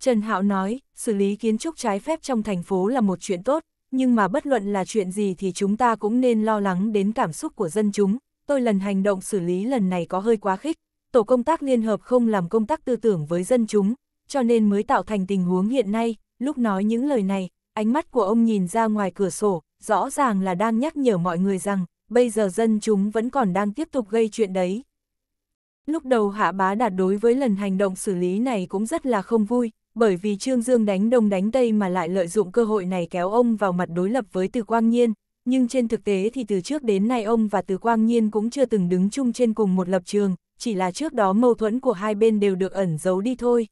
Speaker 1: Trần Hạo nói, xử lý kiến trúc trái phép trong thành phố là một chuyện tốt, nhưng mà bất luận là chuyện gì thì chúng ta cũng nên lo lắng đến cảm xúc của dân chúng. Tôi lần hành động xử lý lần này có hơi quá khích, tổ công tác liên hợp không làm công tác tư tưởng với dân chúng, cho nên mới tạo thành tình huống hiện nay, Lúc nói những lời này, ánh mắt của ông nhìn ra ngoài cửa sổ, rõ ràng là đang nhắc nhở mọi người rằng, bây giờ dân chúng vẫn còn đang tiếp tục gây chuyện đấy. Lúc đầu Hạ Bá Đạt đối với lần hành động xử lý này cũng rất là không vui, bởi vì Trương Dương đánh đông đánh tây mà lại lợi dụng cơ hội này kéo ông vào mặt đối lập với Từ Quang Nhiên, nhưng trên thực tế thì từ trước đến nay ông và Từ Quang Nhiên cũng chưa từng đứng chung trên cùng một lập trường, chỉ là trước đó mâu thuẫn của hai bên đều được ẩn giấu đi thôi.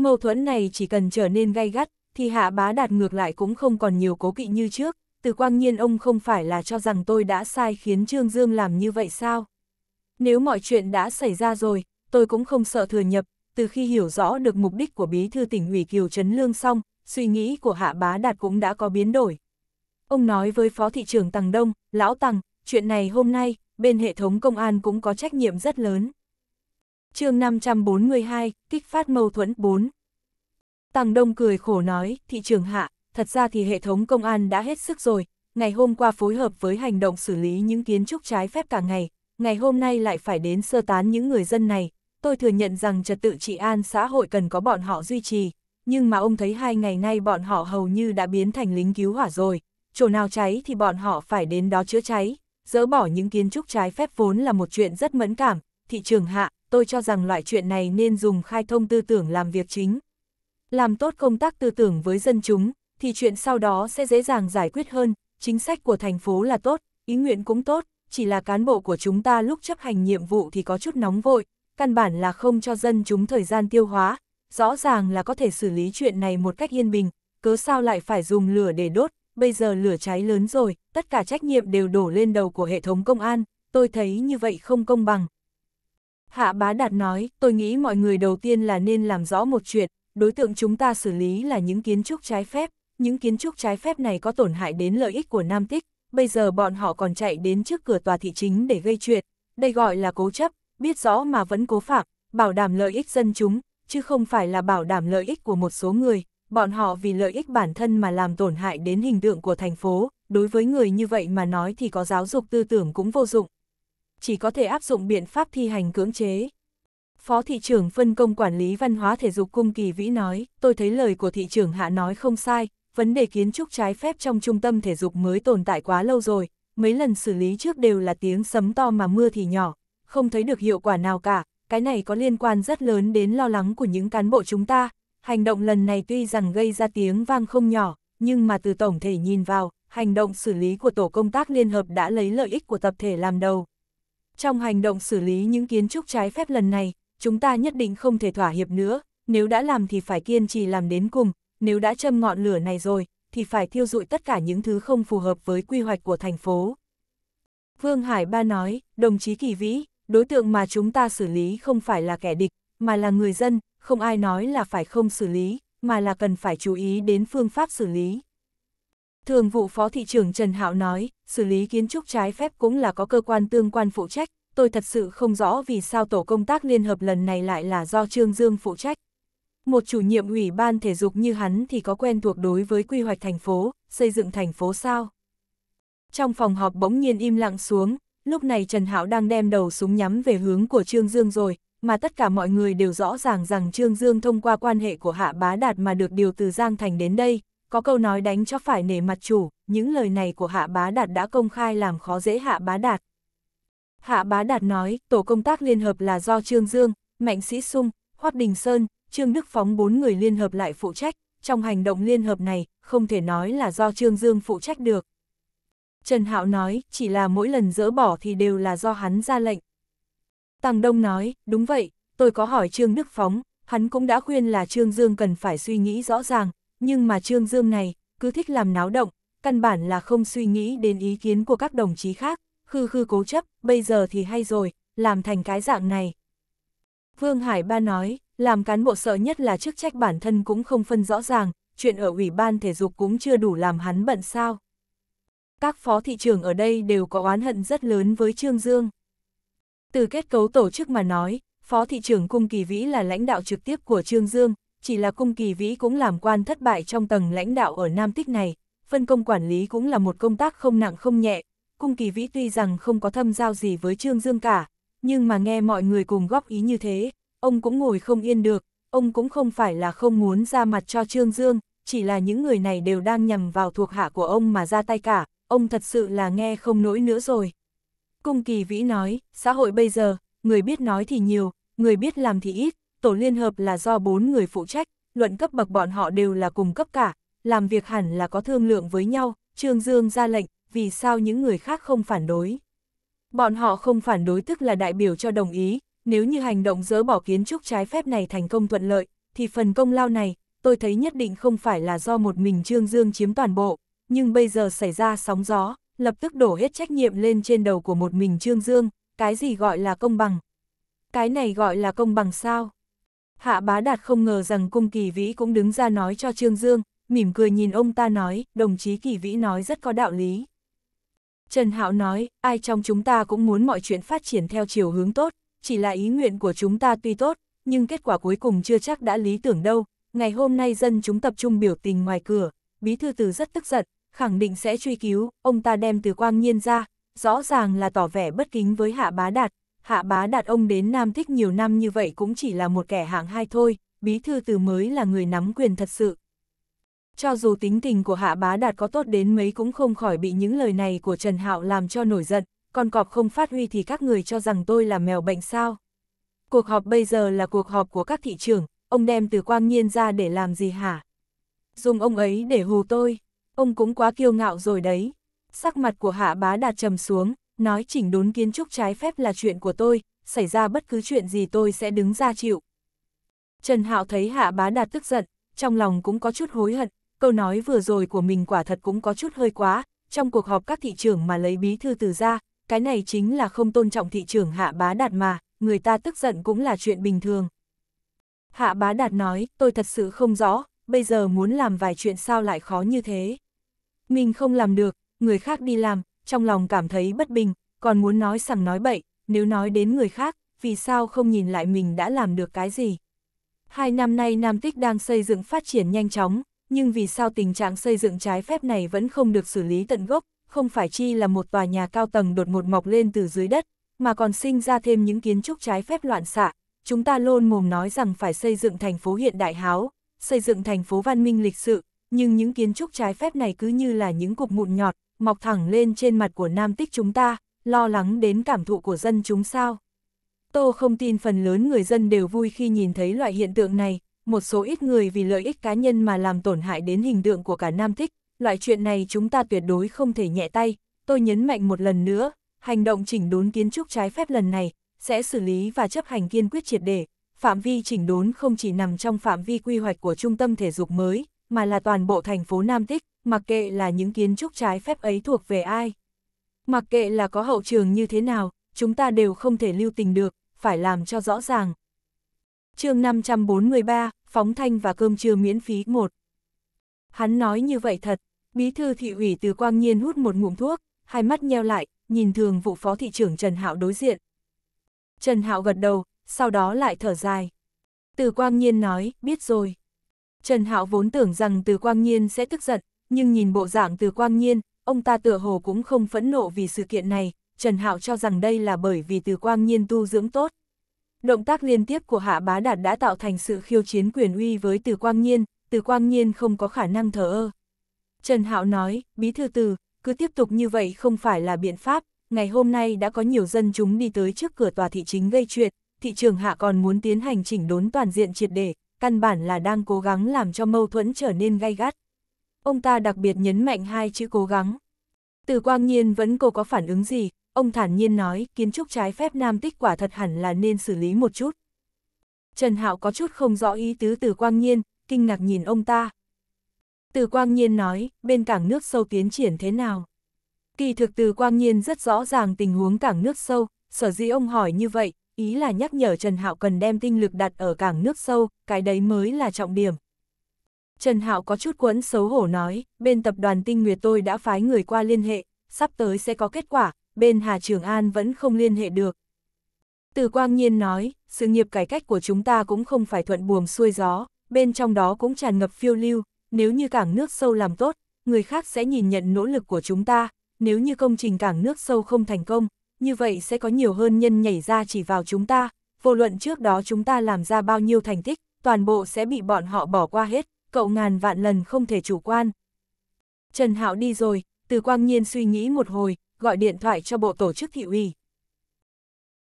Speaker 1: Mâu thuẫn này chỉ cần trở nên gay gắt, thì hạ bá đạt ngược lại cũng không còn nhiều cố kỵ như trước, từ quang nhiên ông không phải là cho rằng tôi đã sai khiến Trương Dương làm như vậy sao? Nếu mọi chuyện đã xảy ra rồi, tôi cũng không sợ thừa nhập, từ khi hiểu rõ được mục đích của bí thư tỉnh ủy Kiều Trấn Lương xong, suy nghĩ của hạ bá đạt cũng đã có biến đổi. Ông nói với phó thị trưởng tăng Đông, Lão tăng, chuyện này hôm nay, bên hệ thống công an cũng có trách nhiệm rất lớn chương 542, kích phát mâu thuẫn 4. Tăng Đông cười khổ nói, thị trường hạ, thật ra thì hệ thống công an đã hết sức rồi, ngày hôm qua phối hợp với hành động xử lý những kiến trúc trái phép cả ngày, ngày hôm nay lại phải đến sơ tán những người dân này. Tôi thừa nhận rằng trật tự trị an xã hội cần có bọn họ duy trì, nhưng mà ông thấy hai ngày nay bọn họ hầu như đã biến thành lính cứu hỏa rồi, chỗ nào cháy thì bọn họ phải đến đó chữa cháy, dỡ bỏ những kiến trúc trái phép vốn là một chuyện rất mẫn cảm, thị trường hạ, tôi cho rằng loại chuyện này nên dùng khai thông tư tưởng làm việc chính. Làm tốt công tác tư tưởng với dân chúng, thì chuyện sau đó sẽ dễ dàng giải quyết hơn, chính sách của thành phố là tốt, ý nguyện cũng tốt, chỉ là cán bộ của chúng ta lúc chấp hành nhiệm vụ thì có chút nóng vội, căn bản là không cho dân chúng thời gian tiêu hóa, rõ ràng là có thể xử lý chuyện này một cách yên bình, cớ sao lại phải dùng lửa để đốt, bây giờ lửa cháy lớn rồi, tất cả trách nhiệm đều đổ lên đầu của hệ thống công an, tôi thấy như vậy không công bằng. Hạ bá đạt nói, tôi nghĩ mọi người đầu tiên là nên làm rõ một chuyện, đối tượng chúng ta xử lý là những kiến trúc trái phép, những kiến trúc trái phép này có tổn hại đến lợi ích của Nam Tích, bây giờ bọn họ còn chạy đến trước cửa tòa thị chính để gây chuyện, đây gọi là cố chấp, biết rõ mà vẫn cố phạm, bảo đảm lợi ích dân chúng, chứ không phải là bảo đảm lợi ích của một số người, bọn họ vì lợi ích bản thân mà làm tổn hại đến hình tượng của thành phố, đối với người như vậy mà nói thì có giáo dục tư tưởng cũng vô dụng chỉ có thể áp dụng biện pháp thi hành cưỡng chế. Phó thị trưởng phân công quản lý văn hóa thể dục cung kỳ vĩ nói, tôi thấy lời của thị trưởng hạ nói không sai, vấn đề kiến trúc trái phép trong trung tâm thể dục mới tồn tại quá lâu rồi, mấy lần xử lý trước đều là tiếng sấm to mà mưa thì nhỏ, không thấy được hiệu quả nào cả, cái này có liên quan rất lớn đến lo lắng của những cán bộ chúng ta. Hành động lần này tuy rằng gây ra tiếng vang không nhỏ, nhưng mà từ tổng thể nhìn vào, hành động xử lý của tổ công tác liên hợp đã lấy lợi ích của tập thể làm đầu, trong hành động xử lý những kiến trúc trái phép lần này, chúng ta nhất định không thể thỏa hiệp nữa, nếu đã làm thì phải kiên trì làm đến cùng, nếu đã châm ngọn lửa này rồi, thì phải thiêu dụi tất cả những thứ không phù hợp với quy hoạch của thành phố. Vương Hải Ba nói, đồng chí Kỳ Vĩ, đối tượng mà chúng ta xử lý không phải là kẻ địch, mà là người dân, không ai nói là phải không xử lý, mà là cần phải chú ý đến phương pháp xử lý. Thường vụ Phó Thị trưởng Trần Hạo nói, xử lý kiến trúc trái phép cũng là có cơ quan tương quan phụ trách, tôi thật sự không rõ vì sao tổ công tác liên hợp lần này lại là do Trương Dương phụ trách. Một chủ nhiệm ủy ban thể dục như hắn thì có quen thuộc đối với quy hoạch thành phố, xây dựng thành phố sao? Trong phòng họp bỗng nhiên im lặng xuống, lúc này Trần Hạo đang đem đầu súng nhắm về hướng của Trương Dương rồi, mà tất cả mọi người đều rõ ràng rằng Trương Dương thông qua quan hệ của Hạ Bá Đạt mà được điều từ Giang Thành đến đây, có câu nói đánh cho phải nể mặt chủ, những lời này của Hạ Bá Đạt đã công khai làm khó dễ Hạ Bá Đạt. Hạ Bá Đạt nói, tổ công tác liên hợp là do Trương Dương, Mạnh Sĩ Sung, Hoác Đình Sơn, Trương Đức Phóng bốn người liên hợp lại phụ trách, trong hành động liên hợp này, không thể nói là do Trương Dương phụ trách được. Trần Hạo nói, chỉ là mỗi lần dỡ bỏ thì đều là do hắn ra lệnh. Tăng Đông nói, đúng vậy, tôi có hỏi Trương Đức Phóng, hắn cũng đã khuyên là Trương Dương cần phải suy nghĩ rõ ràng, nhưng mà Trương Dương này, cứ thích làm náo động, căn bản là không suy nghĩ đến ý kiến của các đồng chí khác, khư khư cố chấp, bây giờ thì hay rồi, làm thành cái dạng này. Vương Hải Ba nói, làm cán bộ sợ nhất là chức trách bản thân cũng không phân rõ ràng, chuyện ở Ủy ban Thể dục cũng chưa đủ làm hắn bận sao. Các phó thị trường ở đây đều có oán hận rất lớn với Trương Dương. Từ kết cấu tổ chức mà nói, phó thị trường Cung Kỳ Vĩ là lãnh đạo trực tiếp của Trương Dương, chỉ là cung kỳ vĩ cũng làm quan thất bại trong tầng lãnh đạo ở Nam Tích này, phân công quản lý cũng là một công tác không nặng không nhẹ. Cung kỳ vĩ tuy rằng không có thâm giao gì với Trương Dương cả, nhưng mà nghe mọi người cùng góp ý như thế, ông cũng ngồi không yên được, ông cũng không phải là không muốn ra mặt cho Trương Dương, chỉ là những người này đều đang nhằm vào thuộc hạ của ông mà ra tay cả, ông thật sự là nghe không nổi nữa rồi. Cung kỳ vĩ nói, xã hội bây giờ, người biết nói thì nhiều, người biết làm thì ít, tổ liên hợp là do bốn người phụ trách, luận cấp bậc bọn họ đều là cùng cấp cả, làm việc hẳn là có thương lượng với nhau, Trương Dương ra lệnh, vì sao những người khác không phản đối. Bọn họ không phản đối tức là đại biểu cho đồng ý, nếu như hành động dỡ bỏ kiến trúc trái phép này thành công thuận lợi, thì phần công lao này, tôi thấy nhất định không phải là do một mình Trương Dương chiếm toàn bộ, nhưng bây giờ xảy ra sóng gió, lập tức đổ hết trách nhiệm lên trên đầu của một mình Trương Dương, cái gì gọi là công bằng? Cái này gọi là công bằng sao? Hạ bá đạt không ngờ rằng cung kỳ vĩ cũng đứng ra nói cho Trương Dương, mỉm cười nhìn ông ta nói, đồng chí kỳ vĩ nói rất có đạo lý. Trần Hạo nói, ai trong chúng ta cũng muốn mọi chuyện phát triển theo chiều hướng tốt, chỉ là ý nguyện của chúng ta tuy tốt, nhưng kết quả cuối cùng chưa chắc đã lý tưởng đâu. Ngày hôm nay dân chúng tập trung biểu tình ngoài cửa, bí thư từ rất tức giận, khẳng định sẽ truy cứu, ông ta đem từ quang nhiên ra, rõ ràng là tỏ vẻ bất kính với hạ bá đạt, hạ bá đạt ông đến Nam Thích nhiều năm như vậy cũng chỉ là một kẻ hạng hai thôi, bí thư từ mới là người nắm quyền thật sự. Cho dù tính tình của hạ bá đạt có tốt đến mấy cũng không khỏi bị những lời này của Trần Hạo làm cho nổi giận, còn cọp không phát huy thì các người cho rằng tôi là mèo bệnh sao. Cuộc họp bây giờ là cuộc họp của các thị trưởng, ông đem từ quang nhiên ra để làm gì hả? Dùng ông ấy để hù tôi, ông cũng quá kiêu ngạo rồi đấy. Sắc mặt của hạ bá đạt trầm xuống, nói chỉnh đốn kiến trúc trái phép là chuyện của tôi, xảy ra bất cứ chuyện gì tôi sẽ đứng ra chịu. Trần Hạo thấy Hạ Bá Đạt tức giận, trong lòng cũng có chút hối hận, câu nói vừa rồi của mình quả thật cũng có chút hơi quá, trong cuộc họp các thị trưởng mà lấy bí thư từ ra, cái này chính là không tôn trọng thị trưởng Hạ Bá Đạt mà, người ta tức giận cũng là chuyện bình thường. Hạ Bá Đạt nói, tôi thật sự không rõ, bây giờ muốn làm vài chuyện sao lại khó như thế. Mình không làm được, người khác đi làm, trong lòng cảm thấy bất bình, còn muốn nói sằng nói bậy, nếu nói đến người khác, vì sao không nhìn lại mình đã làm được cái gì. Hai năm nay Nam Tích đang xây dựng phát triển nhanh chóng, nhưng vì sao tình trạng xây dựng trái phép này vẫn không được xử lý tận gốc, không phải chi là một tòa nhà cao tầng đột ngột mọc lên từ dưới đất, mà còn sinh ra thêm những kiến trúc trái phép loạn xạ. Chúng ta lôn mồm nói rằng phải xây dựng thành phố hiện đại háo, xây dựng thành phố văn minh lịch sự, nhưng những kiến trúc trái phép này cứ như là những cục mụn nhọt, mọc thẳng lên trên mặt của nam tích chúng ta, lo lắng đến cảm thụ của dân chúng sao. Tô không tin phần lớn người dân đều vui khi nhìn thấy loại hiện tượng này, một số ít người vì lợi ích cá nhân mà làm tổn hại đến hình tượng của cả nam tích, loại chuyện này chúng ta tuyệt đối không thể nhẹ tay, tôi nhấn mạnh một lần nữa, hành động chỉnh đốn kiến trúc trái phép lần này, sẽ xử lý và chấp hành kiên quyết triệt để, phạm vi chỉnh đốn không chỉ nằm trong phạm vi quy hoạch của trung tâm thể dục mới, mà là toàn bộ thành phố Nam Tích mặc kệ là những kiến trúc trái phép ấy thuộc về ai. Mặc kệ là có hậu trường như thế nào, chúng ta đều không thể lưu tình được, phải làm cho rõ ràng. chương 543, Phóng Thanh và Cơm trưa miễn phí 1 Hắn nói như vậy thật, bí thư thị ủy từ quang nhiên hút một ngụm thuốc, hai mắt nheo lại, nhìn thường vụ phó thị trưởng Trần Hạo đối diện. Trần Hạo gật đầu, sau đó lại thở dài. Từ quang nhiên nói, biết rồi. Trần Hạo vốn tưởng rằng từ quang nhiên sẽ tức giận, nhưng nhìn bộ dạng từ quang nhiên, ông ta tựa hồ cũng không phẫn nộ vì sự kiện này, Trần Hạo cho rằng đây là bởi vì từ quang nhiên tu dưỡng tốt. Động tác liên tiếp của Hạ Bá Đạt đã tạo thành sự khiêu chiến quyền uy với từ quang nhiên, từ quang nhiên không có khả năng thở ơ. Trần Hạo nói, bí thư từ, cứ tiếp tục như vậy không phải là biện pháp, ngày hôm nay đã có nhiều dân chúng đi tới trước cửa tòa thị chính gây chuyện, thị trường hạ còn muốn tiến hành chỉnh đốn toàn diện triệt để, căn bản là đang cố gắng làm cho mâu thuẫn trở nên gay gắt ông ta đặc biệt nhấn mạnh hai chữ cố gắng. Từ quang nhiên vẫn cô có phản ứng gì, ông thản nhiên nói kiến trúc trái phép nam tích quả thật hẳn là nên xử lý một chút. Trần Hạo có chút không rõ ý tứ từ quang nhiên, kinh ngạc nhìn ông ta. Từ quang nhiên nói, bên cảng nước sâu tiến triển thế nào? Kỳ thực từ quang nhiên rất rõ ràng tình huống cảng nước sâu, sở dĩ ông hỏi như vậy, ý là nhắc nhở Trần Hạo cần đem tinh lực đặt ở cảng nước sâu, cái đấy mới là trọng điểm. Trần Hạo có chút quẫn xấu hổ nói, bên tập đoàn tinh nguyệt tôi đã phái người qua liên hệ, sắp tới sẽ có kết quả, bên Hà Trường An vẫn không liên hệ được. Từ Quang Nhiên nói, sự nghiệp cải cách của chúng ta cũng không phải thuận buồm xuôi gió, bên trong đó cũng tràn ngập phiêu lưu, nếu như cảng nước sâu làm tốt, người khác sẽ nhìn nhận nỗ lực của chúng ta, nếu như công trình cảng nước sâu không thành công, như vậy sẽ có nhiều hơn nhân nhảy ra chỉ vào chúng ta, vô luận trước đó chúng ta làm ra bao nhiêu thành tích, toàn bộ sẽ bị bọn họ bỏ qua hết, cậu ngàn vạn lần không thể chủ quan. Trần Hạo đi rồi, từ quang nhiên suy nghĩ một hồi, gọi điện thoại cho bộ tổ chức thị ủy.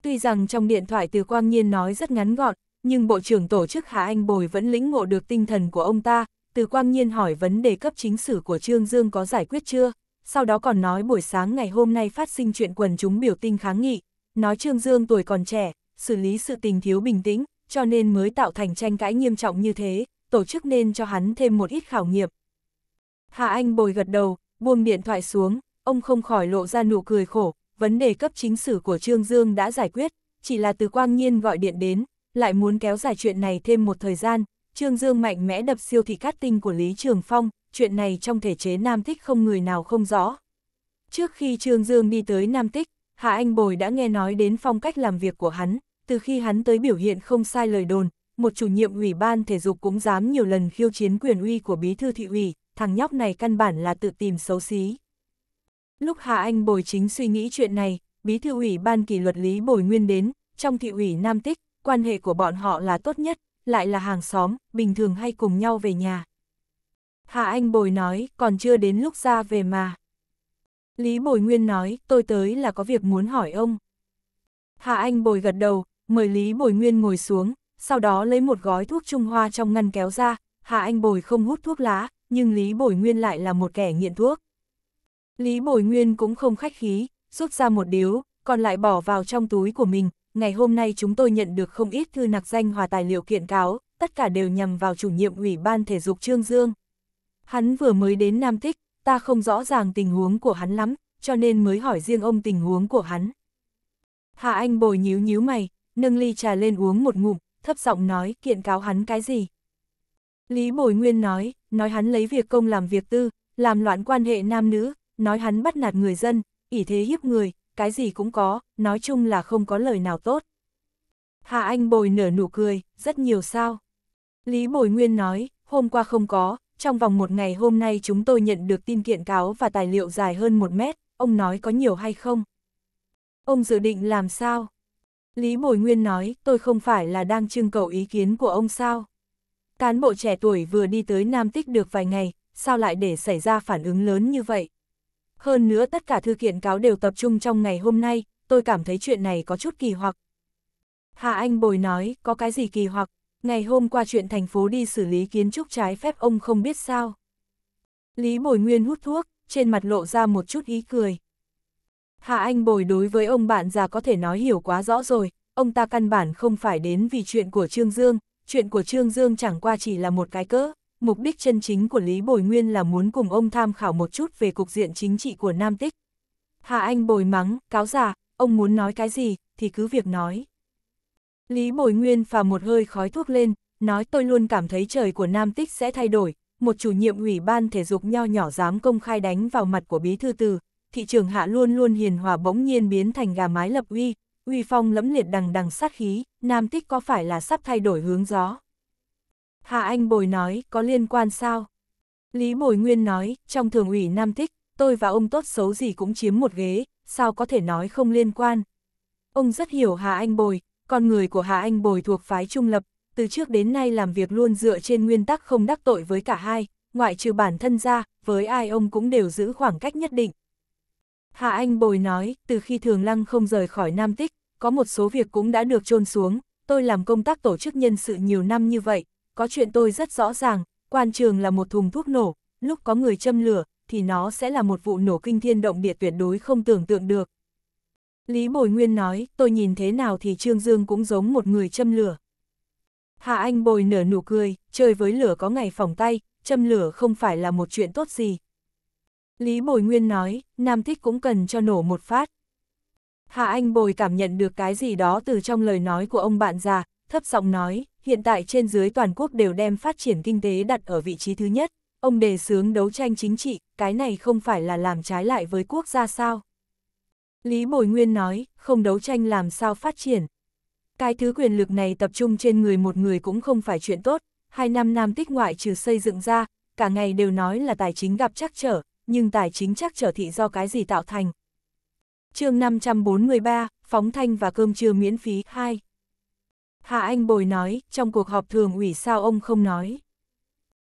Speaker 1: Tuy rằng trong điện thoại từ quang nhiên nói rất ngắn gọn, nhưng bộ trưởng tổ chức Hà Anh Bồi vẫn lĩnh ngộ được tinh thần của ông ta, từ quang nhiên hỏi vấn đề cấp chính sử của Trương Dương có giải quyết chưa, sau đó còn nói buổi sáng ngày hôm nay phát sinh chuyện quần chúng biểu tình kháng nghị, nói Trương Dương tuổi còn trẻ, xử lý sự tình thiếu bình tĩnh, cho nên mới tạo thành tranh cãi nghiêm trọng như thế, tổ chức nên cho hắn thêm một ít khảo nghiệm. Hạ Anh bồi gật đầu, buông điện thoại xuống, ông không khỏi lộ ra nụ cười khổ, vấn đề cấp chính sử của Trương Dương đã giải quyết, chỉ là từ quang nhiên gọi điện đến, lại muốn kéo dài chuyện này thêm một thời gian, Trương Dương mạnh mẽ đập siêu thị cát tinh của Lý Trường Phong, chuyện này trong thể chế Nam Thích không người nào không rõ. Trước khi Trương Dương đi tới Nam Tích, Hạ Anh Bồi đã nghe nói đến phong cách làm việc của hắn, từ khi hắn tới biểu hiện không sai lời đồn, một chủ nhiệm ủy ban thể dục cũng dám nhiều lần khiêu chiến quyền uy của bí thư thị ủy, thằng nhóc này căn bản là tự tìm xấu xí. Lúc Hà Anh Bồi chính suy nghĩ chuyện này, bí thư ủy ban kỷ luật Lý Bồi Nguyên đến, trong thị ủy Nam Tích, quan hệ của bọn họ là tốt nhất, lại là hàng xóm, bình thường hay cùng nhau về nhà. Hà Anh Bồi nói, còn chưa đến lúc ra về mà. Lý Bồi Nguyên nói, tôi tới là có việc muốn hỏi ông. Hà Anh Bồi gật đầu, mời Lý Bồi Nguyên ngồi xuống, sau đó lấy một gói thuốc Trung Hoa trong ngăn kéo ra, Hạ Anh Bồi không hút thuốc lá, nhưng Lý Bồi Nguyên lại là một kẻ nghiện thuốc. Lý Bồi Nguyên cũng không khách khí, rút ra một điếu, còn lại bỏ vào trong túi của mình. Ngày hôm nay chúng tôi nhận được không ít thư nặc danh hòa tài liệu kiện cáo, tất cả đều nhằm vào chủ nhiệm Ủy ban Thể dục Trương Dương. Hắn vừa mới đến Nam Thích, ta không rõ ràng tình huống của hắn lắm, cho nên mới hỏi riêng ông tình huống của hắn. Hạ Anh bồi nhíu nhíu mày, nâng ly trà lên uống một ngụm, thấp giọng nói kiện cáo hắn cái gì. Lý Bồi Nguyên nói, nói hắn lấy việc công làm việc tư, làm loạn quan hệ nam nữ, nói hắn bắt nạt người dân, ỷ thế hiếp người, cái gì cũng có, nói chung là không có lời nào tốt. Hạ Anh Bồi nở nụ cười, rất nhiều sao. Lý Bồi Nguyên nói, hôm qua không có, trong vòng một ngày hôm nay chúng tôi nhận được tin kiện cáo và tài liệu dài hơn một mét, ông nói có nhiều hay không? Ông dự định làm sao? Lý Bồi Nguyên nói, tôi không phải là đang trưng cầu ý kiến của ông sao? Cán bộ trẻ tuổi vừa đi tới Nam Tích được vài ngày, sao lại để xảy ra phản ứng lớn như vậy? Hơn nữa tất cả thư kiện cáo đều tập trung trong ngày hôm nay, tôi cảm thấy chuyện này có chút kỳ hoặc. Hạ Anh Bồi nói, có cái gì kỳ hoặc, ngày hôm qua chuyện thành phố đi xử lý kiến trúc trái phép ông không biết sao. Lý Bồi Nguyên hút thuốc, trên mặt lộ ra một chút ý cười. Hạ Anh Bồi đối với ông bạn già có thể nói hiểu quá rõ rồi, ông ta căn bản không phải đến vì chuyện của Trương Dương, chuyện của Trương Dương chẳng qua chỉ là một cái cỡ, mục đích chân chính của Lý Bồi Nguyên là muốn cùng ông tham khảo một chút về cục diện chính trị của Nam Tích. Hạ Anh Bồi mắng, cáo giả, ông muốn nói cái gì, thì cứ việc nói. Lý Bồi Nguyên phà một hơi khói thuốc lên, nói tôi luôn cảm thấy trời của Nam Tích sẽ thay đổi, một chủ nhiệm ủy ban thể dục nho nhỏ dám công khai đánh vào mặt của bí thư từ, thị trường hạ luôn luôn hiền hòa bỗng nhiên biến thành gà mái lập uy, uy phong lẫm liệt đằng đằng sát khí, Nam Tích có phải là sắp thay đổi hướng gió? Hạ Anh Bồi nói, có liên quan sao? Lý Bồi Nguyên nói, trong thường ủy Nam Tích, tôi và ông tốt xấu gì cũng chiếm một ghế, sao có thể nói không liên quan? Ông rất hiểu Hạ Anh Bồi, con người của Hạ Anh Bồi thuộc phái trung lập, từ trước đến nay làm việc luôn dựa trên nguyên tắc không đắc tội với cả hai, ngoại trừ bản thân ra, với ai ông cũng đều giữ khoảng cách nhất định. Hạ Anh Bồi nói, từ khi Thường Lăng không rời khỏi Nam Tích, có một số việc cũng đã được chôn xuống, tôi làm công tác tổ chức nhân sự nhiều năm như vậy, có chuyện tôi rất rõ ràng, quan trường là một thùng thuốc nổ, lúc có người châm lửa, thì nó sẽ là một vụ nổ kinh thiên động địa tuyệt đối không tưởng tượng được. Lý Bồi Nguyên nói, tôi nhìn thế nào thì Trương Dương cũng giống một người châm lửa. Hạ Anh Bồi nở nụ cười, chơi với lửa có ngày phòng tay, châm lửa không phải là một chuyện tốt gì, Lý Bồi Nguyên nói, Nam Thích cũng cần cho nổ một phát. Hạ Anh Bồi cảm nhận được cái gì đó từ trong lời nói của ông bạn già, thấp giọng nói, hiện tại trên dưới toàn quốc đều đem phát triển kinh tế đặt ở vị trí thứ nhất, ông đề xướng đấu tranh chính trị, cái này không phải là làm trái lại với quốc gia sao. Lý Bồi Nguyên nói, không đấu tranh làm sao phát triển. Cái thứ quyền lực này tập trung trên người một người cũng không phải chuyện tốt, hai năm Nam Tích ngoại trừ xây dựng ra, cả ngày đều nói là tài chính gặp trắc trở, nhưng tài chính chắc trở thị do cái gì tạo thành. chương 543, Phóng Thanh và Cơm trưa miễn phí 2 Hạ Anh Bồi nói, trong cuộc họp thường ủy sao ông không nói.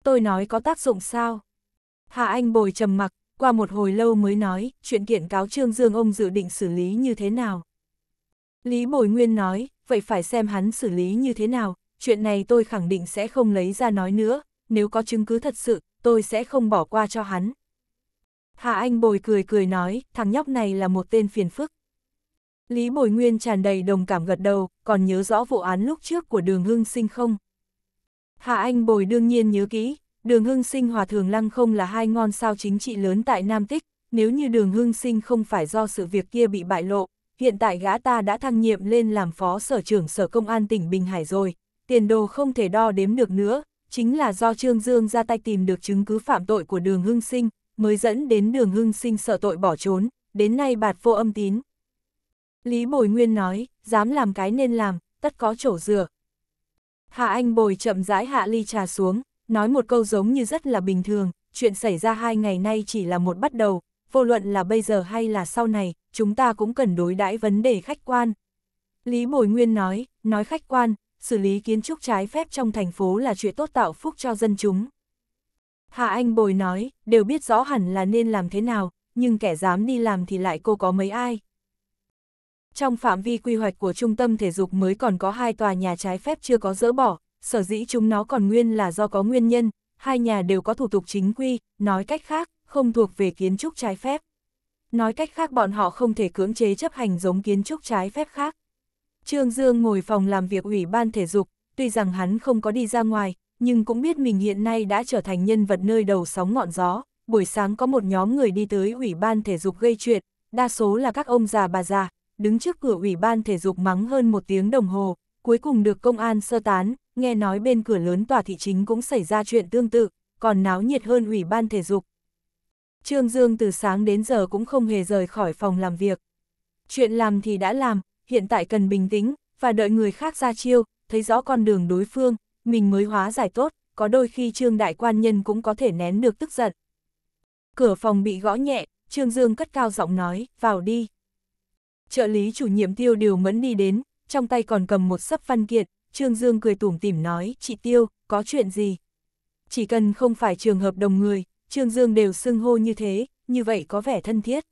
Speaker 1: Tôi nói có tác dụng sao? Hạ Anh Bồi trầm mặc, qua một hồi lâu mới nói, chuyện kiện cáo Trương Dương ông dự định xử lý như thế nào. Lý Bồi Nguyên nói, vậy phải xem hắn xử lý như thế nào, chuyện này tôi khẳng định sẽ không lấy ra nói nữa, nếu có chứng cứ thật sự, tôi sẽ không bỏ qua cho hắn. Hạ Anh Bồi cười cười nói, thằng nhóc này là một tên phiền phức. Lý Bồi Nguyên tràn đầy đồng cảm gật đầu, còn nhớ rõ vụ án lúc trước của đường hưng sinh không? Hạ Anh Bồi đương nhiên nhớ kỹ, đường hưng sinh hòa thường lăng không là hai ngon sao chính trị lớn tại Nam Tích, nếu như đường hưng sinh không phải do sự việc kia bị bại lộ, hiện tại gã ta đã thăng nhiệm lên làm phó sở trưởng sở công an tỉnh Bình Hải rồi, tiền đồ không thể đo đếm được nữa, chính là do Trương Dương ra tay tìm được chứng cứ phạm tội của đường hưng sinh, mới dẫn đến đường hưng sinh sợ tội bỏ trốn, đến nay bạt vô âm tín. Lý Bồi Nguyên nói, dám làm cái nên làm, tất có chỗ dựa. Hạ Anh Bồi chậm rãi hạ ly trà xuống, nói một câu giống như rất là bình thường, chuyện xảy ra hai ngày nay chỉ là một bắt đầu, vô luận là bây giờ hay là sau này, chúng ta cũng cần đối đãi vấn đề khách quan. Lý Bồi Nguyên nói, nói khách quan, xử lý kiến trúc trái phép trong thành phố là chuyện tốt tạo phúc cho dân chúng. Hạ Anh Bồi nói, đều biết rõ hẳn là nên làm thế nào, nhưng kẻ dám đi làm thì lại cô có mấy ai. Trong phạm vi quy hoạch của trung tâm thể dục mới còn có hai tòa nhà trái phép chưa có dỡ bỏ, sở dĩ chúng nó còn nguyên là do có nguyên nhân, hai nhà đều có thủ tục chính quy, nói cách khác, không thuộc về kiến trúc trái phép. Nói cách khác bọn họ không thể cưỡng chế chấp hành giống kiến trúc trái phép khác. Trương Dương ngồi phòng làm việc ủy ban thể dục, tuy rằng hắn không có đi ra ngoài, nhưng cũng biết mình hiện nay đã trở thành nhân vật nơi đầu sóng ngọn gió. Buổi sáng có một nhóm người đi tới ủy ban thể dục gây chuyện, đa số là các ông già bà già, đứng trước cửa ủy ban thể dục mắng hơn một tiếng đồng hồ, cuối cùng được công an sơ tán, nghe nói bên cửa lớn tòa thị chính cũng xảy ra chuyện tương tự, còn náo nhiệt hơn ủy ban thể dục. Trương Dương từ sáng đến giờ cũng không hề rời khỏi phòng làm việc. Chuyện làm thì đã làm, hiện tại cần bình tĩnh, và đợi người khác ra chiêu, thấy rõ con đường đối phương, mình mới hóa giải tốt, có đôi khi trương đại quan nhân cũng có thể nén được tức giận. Cửa phòng bị gõ nhẹ, trương dương cất cao giọng nói, vào đi. Trợ lý chủ nhiệm tiêu điều mẫn đi đến, trong tay còn cầm một sấp văn kiện, trương dương cười tủm tỉm nói, chị tiêu, có chuyện gì? Chỉ cần không phải trường hợp đồng người, trương dương đều xưng hô như thế, như vậy có vẻ thân thiết.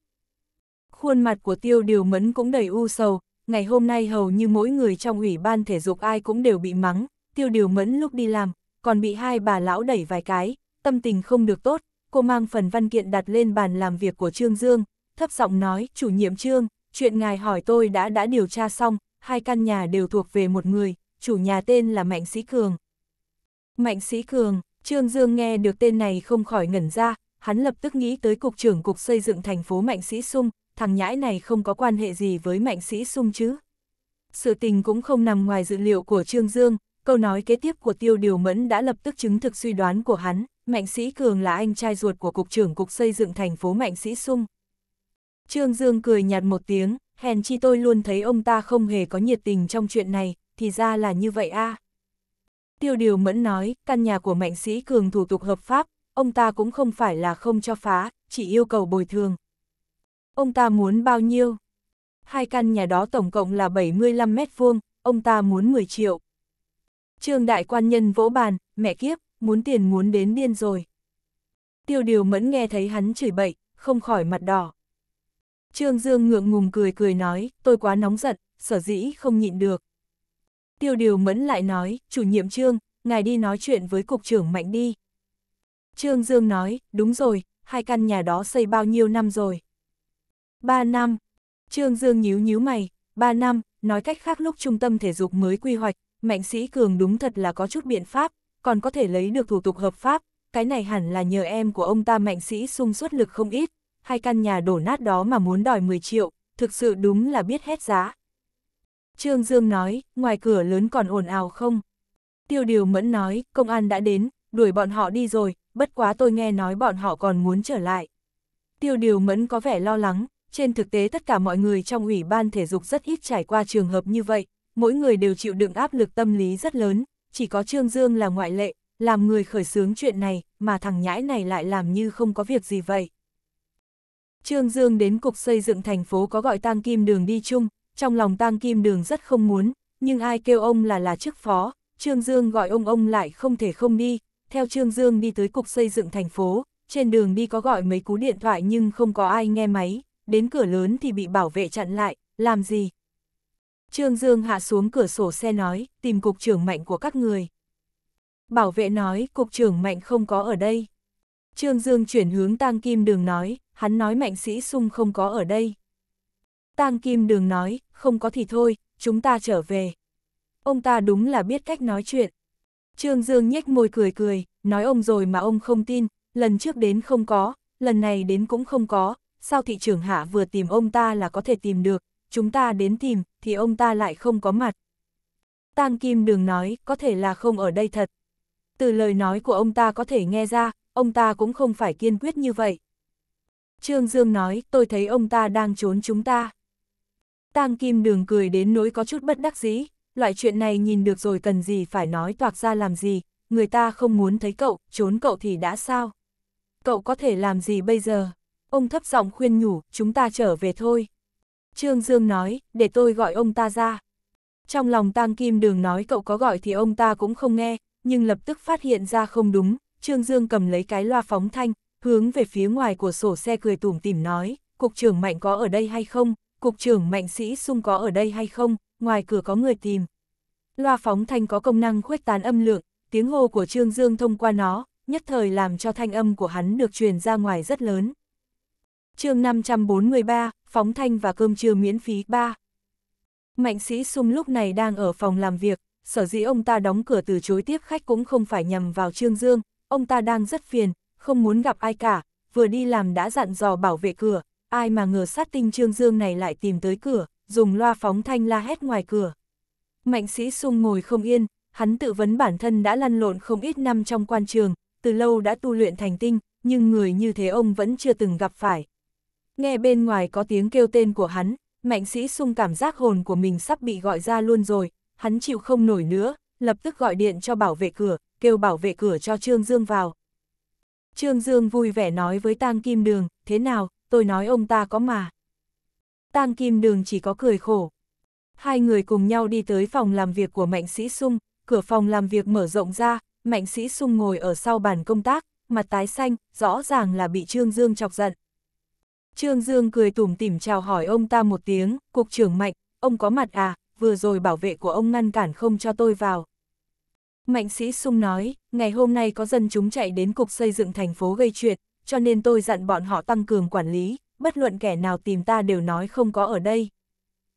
Speaker 1: Khuôn mặt của tiêu điều mẫn cũng đầy u sầu, ngày hôm nay hầu như mỗi người trong ủy ban thể dục ai cũng đều bị mắng, tiêu điều mẫn lúc đi làm, còn bị hai bà lão đẩy vài cái, tâm tình không được tốt, cô mang phần văn kiện đặt lên bàn làm việc của Trương Dương, thấp giọng nói, chủ nhiệm Trương, chuyện ngài hỏi tôi đã đã điều tra xong, hai căn nhà đều thuộc về một người, chủ nhà tên là Mạnh Sĩ Cường. Mạnh Sĩ Cường, Trương Dương nghe được tên này không khỏi ngẩn ra, hắn lập tức nghĩ tới Cục trưởng Cục Xây dựng thành phố Mạnh Sĩ Sung, thằng nhãi này không có quan hệ gì với Mạnh Sĩ Sung chứ. Sự tình cũng không nằm ngoài dự liệu của Trương Dương, Câu nói kế tiếp của Tiêu Điều Mẫn đã lập tức chứng thực suy đoán của hắn, Mạnh Sĩ Cường là anh trai ruột của Cục trưởng Cục Xây dựng thành phố Mạnh Sĩ Sung. Trương Dương cười nhạt một tiếng, hèn chi tôi luôn thấy ông ta không hề có nhiệt tình trong chuyện này, thì ra là như vậy a. À. Tiêu Điều Mẫn nói, căn nhà của Mạnh Sĩ Cường thủ tục hợp pháp, ông ta cũng không phải là không cho phá, chỉ yêu cầu bồi thường. Ông ta muốn bao nhiêu? Hai căn nhà đó tổng cộng là 75 mét vuông, ông ta muốn 10 triệu. Trương đại quan nhân vỗ bàn, mẹ kiếp, muốn tiền muốn đến điên rồi. Tiêu điều mẫn nghe thấy hắn chửi bậy, không khỏi mặt đỏ. Trương Dương ngượng ngùng cười cười nói, tôi quá nóng giận, sở dĩ không nhịn được. Tiêu điều mẫn lại nói, chủ nhiệm Trương, ngài đi nói chuyện với cục trưởng Mạnh đi. Trương Dương nói, đúng rồi, hai căn nhà đó xây bao nhiêu năm rồi? Ba năm. Trương Dương nhíu nhíu mày, ba năm, nói cách khác lúc trung tâm thể dục mới quy hoạch, Mạnh Sĩ Cường đúng thật là có chút biện pháp, còn có thể lấy được thủ tục hợp pháp, cái này hẳn là nhờ em của ông ta Mạnh Sĩ sung suất lực không ít, hai căn nhà đổ nát đó mà muốn đòi 10 triệu, thực sự đúng là biết hết giá. Trương Dương nói, ngoài cửa lớn còn ồn ào không? Tiêu Điều Mẫn nói, công an đã đến, đuổi bọn họ đi rồi, bất quá tôi nghe nói bọn họ còn muốn trở lại. Tiêu Điều Mẫn có vẻ lo lắng, trên thực tế tất cả mọi người trong ủy ban thể dục rất ít trải qua trường hợp như vậy, mỗi người đều chịu đựng áp lực tâm lý rất lớn, chỉ có Trương Dương là ngoại lệ, làm người khởi xướng chuyện này, mà thằng nhãi này lại làm như không có việc gì vậy. Trương Dương đến cục xây dựng thành phố có gọi tang kim đường đi chung, trong lòng tang kim đường rất không muốn, nhưng ai kêu ông là là chức phó, Trương Dương gọi ông ông lại không thể không đi, theo Trương Dương đi tới cục xây dựng thành phố, trên đường đi có gọi mấy cú điện thoại nhưng không có ai nghe máy, đến cửa lớn thì bị bảo vệ chặn lại, làm gì, Trương Dương hạ xuống cửa sổ xe nói, tìm cục trưởng mạnh của các người. Bảo vệ nói, cục trưởng mạnh không có ở đây. Trương Dương chuyển hướng tang kim đường nói, hắn nói mạnh sĩ sung không có ở đây. tang kim đường nói, không có thì thôi, chúng ta trở về. Ông ta đúng là biết cách nói chuyện. Trương Dương nhếch môi cười cười, nói ông rồi mà ông không tin, lần trước đến không có, lần này đến cũng không có, sao thị trưởng hạ vừa tìm ông ta là có thể tìm được, chúng ta đến tìm, thì ông ta lại không có mặt. Tang Kim Đường nói, có thể là không ở đây thật. Từ lời nói của ông ta có thể nghe ra, ông ta cũng không phải kiên quyết như vậy. Trương Dương nói, tôi thấy ông ta đang trốn chúng ta. Tang Kim Đường cười đến nỗi có chút bất đắc dĩ, loại chuyện này nhìn được rồi cần gì phải nói toạc ra làm gì, người ta không muốn thấy cậu, trốn cậu thì đã sao. Cậu có thể làm gì bây giờ? Ông thấp giọng khuyên nhủ, chúng ta trở về thôi. Trương Dương nói, để tôi gọi ông ta ra. Trong lòng Tang Kim Đường nói cậu có gọi thì ông ta cũng không nghe, nhưng lập tức phát hiện ra không đúng, Trương Dương cầm lấy cái loa phóng thanh, hướng về phía ngoài của sổ xe cười tủm tỉm nói, cục trưởng Mạnh có ở đây hay không, cục trưởng Mạnh Sĩ xung có ở đây hay không, ngoài cửa có người tìm. Loa phóng thanh có công năng khuếch tán âm lượng, tiếng hô của Trương Dương thông qua nó, nhất thời làm cho thanh âm của hắn được truyền ra ngoài rất lớn chương 543, phóng thanh và cơm trưa miễn phí 3. Mạnh sĩ sung lúc này đang ở phòng làm việc, sở dĩ ông ta đóng cửa từ chối tiếp khách cũng không phải nhằm vào Trương Dương, ông ta đang rất phiền, không muốn gặp ai cả, vừa đi làm đã dặn dò bảo vệ cửa, ai mà ngờ sát tinh Trương Dương này lại tìm tới cửa, dùng loa phóng thanh la hét ngoài cửa. Mạnh sĩ sung ngồi không yên, hắn tự vấn bản thân đã lăn lộn không ít năm trong quan trường, từ lâu đã tu luyện thành tinh, nhưng người như thế ông vẫn chưa từng gặp phải, Nghe bên ngoài có tiếng kêu tên của hắn, mạnh sĩ sung cảm giác hồn của mình sắp bị gọi ra luôn rồi, hắn chịu không nổi nữa, lập tức gọi điện cho bảo vệ cửa, kêu bảo vệ cửa cho Trương Dương vào. Trương Dương vui vẻ nói với Tang Kim Đường, thế nào, tôi nói ông ta có mà. Tang Kim Đường chỉ có cười khổ. Hai người cùng nhau đi tới phòng làm việc của Mạnh Sĩ Sung, cửa phòng làm việc mở rộng ra, Mạnh Sĩ Sung ngồi ở sau bàn công tác, mặt tái xanh, rõ ràng là bị Trương Dương chọc giận. Trương Dương cười tủm tỉm chào hỏi ông ta một tiếng, cục trưởng Mạnh, ông có mặt à, vừa rồi bảo vệ của ông ngăn cản không cho tôi vào. Mạnh sĩ sung nói, ngày hôm nay có dân chúng chạy đến cục xây dựng thành phố gây chuyện, cho nên tôi dặn bọn họ tăng cường quản lý, bất luận kẻ nào tìm ta đều nói không có ở đây.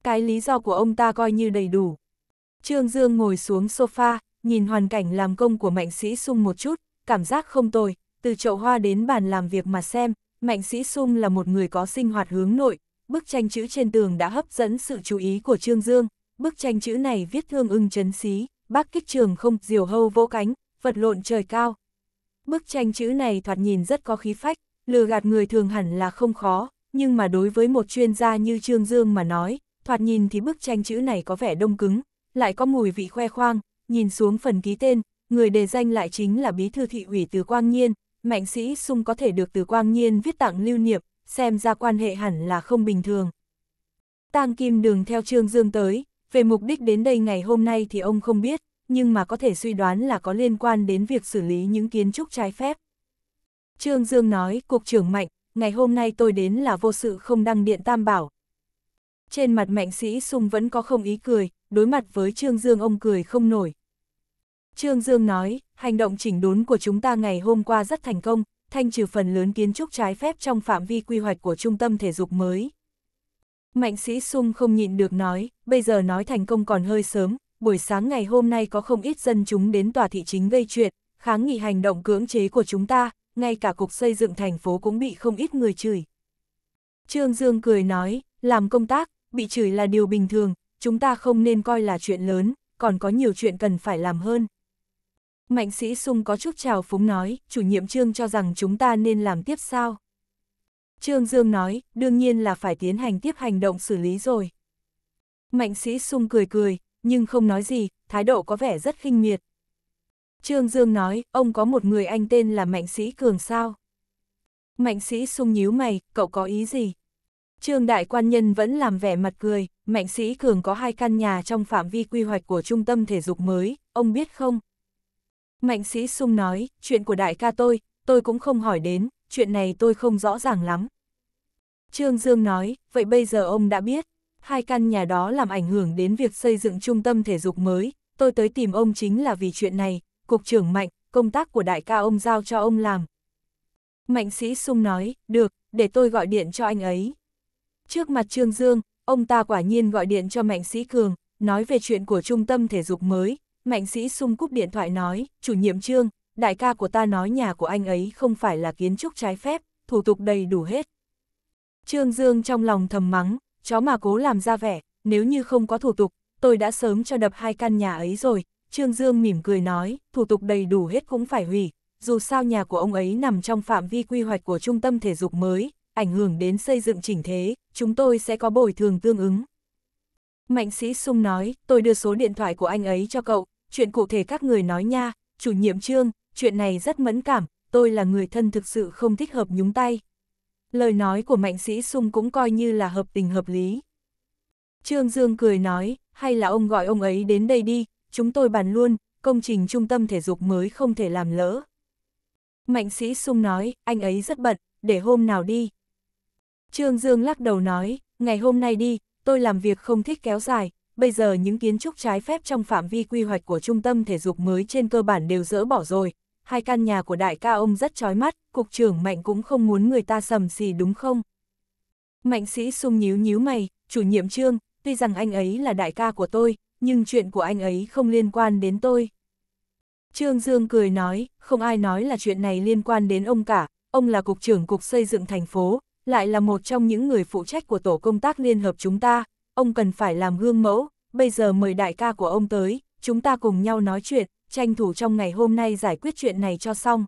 Speaker 1: Cái lý do của ông ta coi như đầy đủ. Trương Dương ngồi xuống sofa, nhìn hoàn cảnh làm công của mạnh sĩ sung một chút, cảm giác không tồi, từ chậu hoa đến bàn làm việc mà xem, Mạnh Sĩ Sung là một người có sinh hoạt hướng nội, bức tranh chữ trên tường đã hấp dẫn sự chú ý của Trương Dương, bức tranh chữ này viết thương ưng chấn xí, bác kích trường không, diều hâu vỗ cánh, vật lộn trời cao. Bức tranh chữ này thoạt nhìn rất có khí phách, lừa gạt người thường hẳn là không khó, nhưng mà đối với một chuyên gia như Trương Dương mà nói, thoạt nhìn thì bức tranh chữ này có vẻ đông cứng, lại có mùi vị khoe khoang, nhìn xuống phần ký tên, người đề danh lại chính là bí thư thị ủy từ Quang Nhiên, Mạnh sĩ sung có thể được từ quang nhiên viết tặng lưu niệm, xem ra quan hệ hẳn là không bình thường. Tang Kim Đường theo Trương Dương tới, về mục đích đến đây ngày hôm nay thì ông không biết, nhưng mà có thể suy đoán là có liên quan đến việc xử lý những kiến trúc trái phép. Trương Dương nói, Cục trưởng Mạnh, ngày hôm nay tôi đến là vô sự không đăng điện tam bảo. Trên mặt Mạnh Sĩ Sung vẫn có không ý cười, đối mặt với Trương Dương ông cười không nổi, Trương Dương nói, hành động chỉnh đốn của chúng ta ngày hôm qua rất thành công, thanh trừ phần lớn kiến trúc trái phép trong phạm vi quy hoạch của trung tâm thể dục mới. Mạnh sĩ sung không nhịn được nói, bây giờ nói thành công còn hơi sớm, buổi sáng ngày hôm nay có không ít dân chúng đến tòa thị chính gây chuyện, kháng nghị hành động cưỡng chế của chúng ta, ngay cả cục xây dựng thành phố cũng bị không ít người chửi. Trương Dương cười nói, làm công tác, bị chửi là điều bình thường, chúng ta không nên coi là chuyện lớn, còn có nhiều chuyện cần phải làm hơn. Mạnh sĩ sung có chút trào phúng nói, chủ nhiệm trương cho rằng chúng ta nên làm tiếp sao. Trương Dương nói, đương nhiên là phải tiến hành tiếp hành động xử lý rồi. Mạnh sĩ sung cười cười, nhưng không nói gì, thái độ có vẻ rất khinh miệt. Trương Dương nói, ông có một người anh tên là Mạnh Sĩ Cường sao? Mạnh Sĩ sung nhíu mày, cậu có ý gì? Trương Đại Quan Nhân vẫn làm vẻ mặt cười, Mạnh Sĩ Cường có hai căn nhà trong phạm vi quy hoạch của trung tâm thể dục mới, ông biết không? Mạnh sĩ sung nói, chuyện của đại ca tôi, tôi cũng không hỏi đến, chuyện này tôi không rõ ràng lắm. Trương Dương nói, vậy bây giờ ông đã biết, hai căn nhà đó làm ảnh hưởng đến việc xây dựng trung tâm thể dục mới, tôi tới tìm ông chính là vì chuyện này, cục trưởng Mạnh, công tác của đại ca ông giao cho ông làm. Mạnh sĩ sung nói, được, để tôi gọi điện cho anh ấy. Trước mặt Trương Dương, ông ta quả nhiên gọi điện cho Mạnh sĩ Cường, nói về chuyện của trung tâm thể dục mới, Mạnh sĩ sung cúp điện thoại nói, chủ nhiệm trương, đại ca của ta nói nhà của anh ấy không phải là kiến trúc trái phép, thủ tục đầy đủ hết. Trương Dương trong lòng thầm mắng, chó mà cố làm ra vẻ, nếu như không có thủ tục, tôi đã sớm cho đập hai căn nhà ấy rồi. Trương Dương mỉm cười nói, thủ tục đầy đủ hết cũng phải hủy, dù sao nhà của ông ấy nằm trong phạm vi quy hoạch của trung tâm thể dục mới, ảnh hưởng đến xây dựng chỉnh thế, chúng tôi sẽ có bồi thường tương ứng. Mạnh sĩ sung nói, tôi đưa số điện thoại của anh ấy cho cậu, chuyện cụ thể các người nói nha, chủ nhiệm trương, chuyện này rất mẫn cảm, tôi là người thân thực sự không thích hợp nhúng tay. Lời nói của mạnh sĩ sung cũng coi như là hợp tình hợp lý. Trương Dương cười nói, hay là ông gọi ông ấy đến đây đi, chúng tôi bàn luôn, công trình trung tâm thể dục mới không thể làm lỡ. Mạnh sĩ sung nói, anh ấy rất bận, để hôm nào đi. Trương Dương lắc đầu nói, ngày hôm nay đi, tôi làm việc không thích kéo dài, bây giờ những kiến trúc trái phép trong phạm vi quy hoạch của trung tâm thể dục mới trên cơ bản đều dỡ bỏ rồi. Hai căn nhà của đại ca ông rất chói mắt, cục trưởng Mạnh cũng không muốn người ta sầm xì đúng không? Mạnh sĩ sung nhíu nhíu mày, chủ nhiệm trương, tuy rằng anh ấy là đại ca của tôi, nhưng chuyện của anh ấy không liên quan đến tôi. Trương Dương cười nói, không ai nói là chuyện này liên quan đến ông cả, ông là cục trưởng cục xây dựng thành phố, lại là một trong những người phụ trách của tổ công tác liên hợp chúng ta, ông cần phải làm gương mẫu, bây giờ mời đại ca của ông tới, chúng ta cùng nhau nói chuyện, tranh thủ trong ngày hôm nay giải quyết chuyện này cho xong.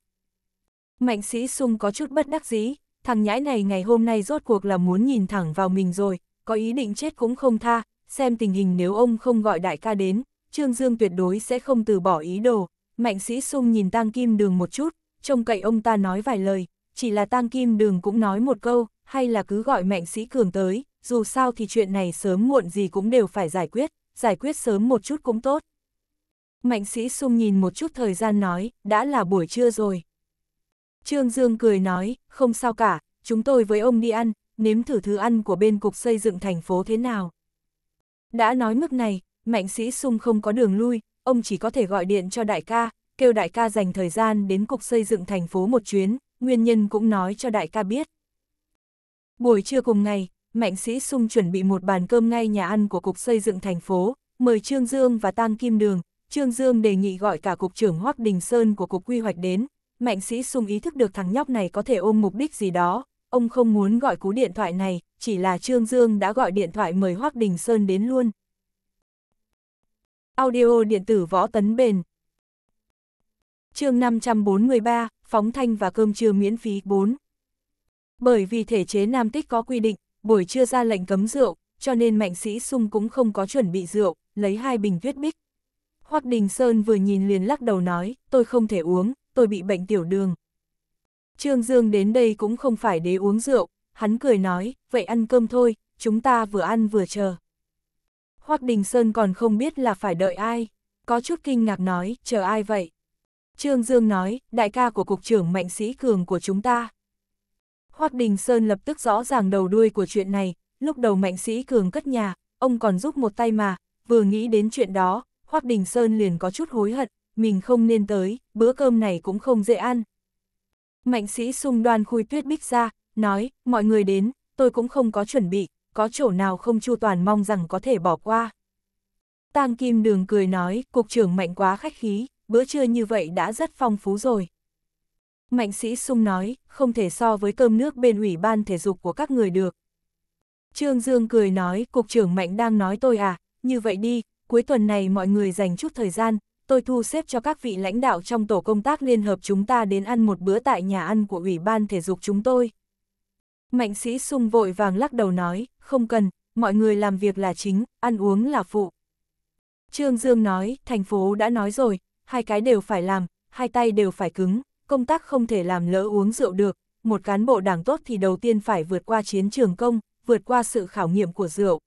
Speaker 1: Mạnh sĩ sung có chút bất đắc dĩ, thằng nhãi này ngày hôm nay rốt cuộc là muốn nhìn thẳng vào mình rồi, có ý định chết cũng không tha, xem tình hình nếu ông không gọi đại ca đến, Trương Dương tuyệt đối sẽ không từ bỏ ý đồ. Mạnh sĩ sung nhìn tang kim đường một chút, trông cậy ông ta nói vài lời, chỉ là tang kim đường cũng nói một câu, hay là cứ gọi mạnh sĩ cường tới, dù sao thì chuyện này sớm muộn gì cũng đều phải giải quyết, giải quyết sớm một chút cũng tốt. Mạnh sĩ sung nhìn một chút thời gian nói, đã là buổi trưa rồi. Trương Dương cười nói, không sao cả, chúng tôi với ông đi ăn, nếm thử thứ ăn của bên cục xây dựng thành phố thế nào. Đã nói mức này, mạnh sĩ sung không có đường lui, ông chỉ có thể gọi điện cho đại ca, kêu đại ca dành thời gian đến cục xây dựng thành phố một chuyến, nguyên nhân cũng nói cho đại ca biết. Buổi trưa cùng ngày, Mạnh Sĩ Sung chuẩn bị một bàn cơm ngay nhà ăn của Cục Xây dựng thành phố, mời Trương Dương và Tang Kim Đường. Trương Dương đề nghị gọi cả Cục trưởng Hoác Đình Sơn của Cục Quy hoạch đến. Mạnh Sĩ Sung ý thức được thằng nhóc này có thể ôm mục đích gì đó. Ông không muốn gọi cú điện thoại này, chỉ là Trương Dương đã gọi điện thoại mời Hoác Đình Sơn đến luôn. Audio điện tử võ tấn bền chương 543, phóng thanh và cơm trưa miễn phí 4. Bởi vì thể chế Nam Tích có quy định, buổi trưa ra lệnh cấm rượu, cho nên mạnh sĩ sung cũng không có chuẩn bị rượu, lấy hai bình tuyết bích. Hoắc Đình Sơn vừa nhìn liền lắc đầu nói, tôi không thể uống, tôi bị bệnh tiểu đường. Trương Dương đến đây cũng không phải để uống rượu, hắn cười nói, vậy ăn cơm thôi, chúng ta vừa ăn vừa chờ. Hoắc Đình Sơn còn không biết là phải đợi ai, có chút kinh ngạc nói, chờ ai vậy? Trương Dương nói, đại ca của cục trưởng mạnh sĩ cường của chúng ta. Hoác Đình Sơn lập tức rõ ràng đầu đuôi của chuyện này, lúc đầu mạnh sĩ cường cất nhà, ông còn giúp một tay mà, vừa nghĩ đến chuyện đó, Hoác Đình Sơn liền có chút hối hận, mình không nên tới, bữa cơm này cũng không dễ ăn. Mạnh sĩ sung đoan khui tuyết bích ra, nói, mọi người đến, tôi cũng không có chuẩn bị, có chỗ nào không chu toàn mong rằng có thể bỏ qua. Tang Kim Đường cười nói, cục trưởng mạnh quá khách khí, bữa trưa như vậy đã rất phong phú rồi. Mạnh Sĩ Sung nói, không thể so với cơm nước bên ủy ban thể dục của các người được. Trương Dương cười nói, Cục trưởng Mạnh đang nói tôi à, như vậy đi, cuối tuần này mọi người dành chút thời gian, tôi thu xếp cho các vị lãnh đạo trong tổ công tác liên hợp chúng ta đến ăn một bữa tại nhà ăn của Ủy ban thể dục chúng tôi. Mạnh Sĩ Sung vội vàng lắc đầu nói, không cần, mọi người làm việc là chính, ăn uống là phụ. Trương Dương nói, thành phố đã nói rồi, hai cái đều phải làm, hai tay đều phải cứng, công tác không thể làm lỡ uống rượu được, một cán bộ đảng tốt thì đầu tiên phải vượt qua chiến trường công, vượt qua sự khảo nghiệm của rượu.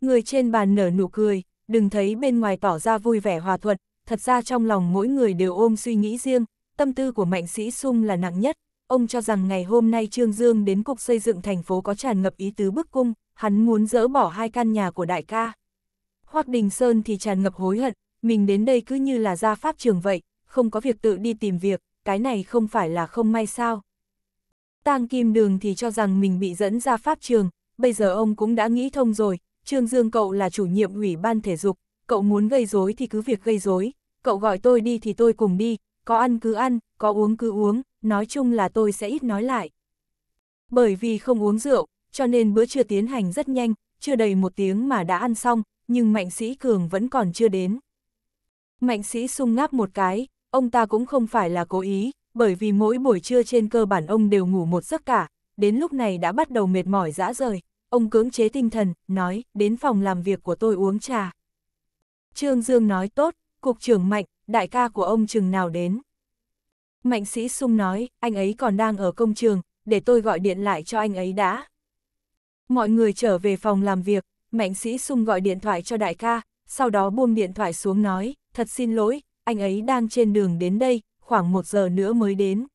Speaker 1: Người trên bàn nở nụ cười, đừng thấy bên ngoài tỏ ra vui vẻ hòa thuận, thật ra trong lòng mỗi người đều ôm suy nghĩ riêng, tâm tư của Mạnh Sĩ Sung là nặng nhất. Ông cho rằng ngày hôm nay Trương Dương đến Cục Xây dựng thành phố có tràn ngập ý tứ bức cung, hắn muốn dỡ bỏ hai căn nhà của đại ca. Hoác Đình Sơn thì tràn ngập hối hận, mình đến đây cứ như là ra pháp trường vậy, không có việc tự đi tìm việc, cái này không phải là không may sao. Tang Kim Đường thì cho rằng mình bị dẫn ra pháp trường, bây giờ ông cũng đã nghĩ thông rồi, Trương Dương cậu là chủ nhiệm ủy ban thể dục, cậu muốn gây rối thì cứ việc gây rối, cậu gọi tôi đi thì tôi cùng đi, có ăn cứ ăn, có uống cứ uống, nói chung là tôi sẽ ít nói lại. Bởi vì không uống rượu, cho nên bữa trưa tiến hành rất nhanh, chưa đầy một tiếng mà đã ăn xong, nhưng Mạnh Sĩ Cường vẫn còn chưa đến. Mạnh Sĩ sung ngáp một cái, ông ta cũng không phải là cố ý, bởi vì mỗi buổi trưa trên cơ bản ông đều ngủ một giấc cả, đến lúc này đã bắt đầu mệt mỏi dã rời, ông cưỡng chế tinh thần, nói, đến phòng làm việc của tôi uống trà. Trương Dương nói tốt, cục trưởng Mạnh, đại ca của ông chừng nào đến. Mạnh sĩ sung nói, anh ấy còn đang ở công trường, để tôi gọi điện lại cho anh ấy đã. Mọi người trở về phòng làm việc, Mạnh sĩ sung gọi điện thoại cho đại ca, sau đó buông điện thoại xuống nói, thật xin lỗi, anh ấy đang trên đường đến đây, khoảng một giờ nữa mới đến.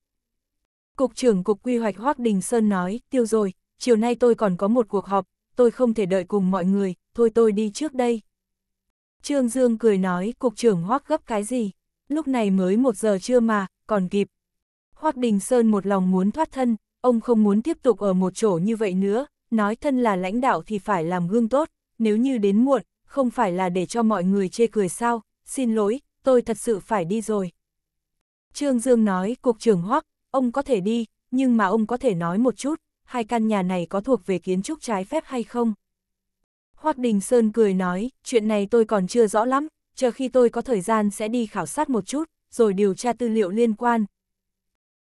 Speaker 1: Cục trưởng Cục Quy hoạch Hoác Đình Sơn nói, tiêu rồi, chiều nay tôi còn có một cuộc họp, tôi không thể đợi cùng mọi người, thôi tôi đi trước đây. Trương Dương cười nói, Cục trưởng Hoác gấp cái gì? Lúc này mới một giờ trưa mà, còn kịp. Hoác Đình Sơn một lòng muốn thoát thân, ông không muốn tiếp tục ở một chỗ như vậy nữa, nói thân là lãnh đạo thì phải làm gương tốt, nếu như đến muộn, không phải là để cho mọi người chê cười sao, xin lỗi, tôi thật sự phải đi rồi. Trương Dương nói, cục trưởng hoắc, ông có thể đi, nhưng mà ông có thể nói một chút, hai căn nhà này có thuộc về kiến trúc trái phép hay không? Hoắc Đình Sơn cười nói, chuyện này tôi còn chưa rõ lắm, chờ khi tôi có thời gian sẽ đi khảo sát một chút, rồi điều tra tư liệu liên quan.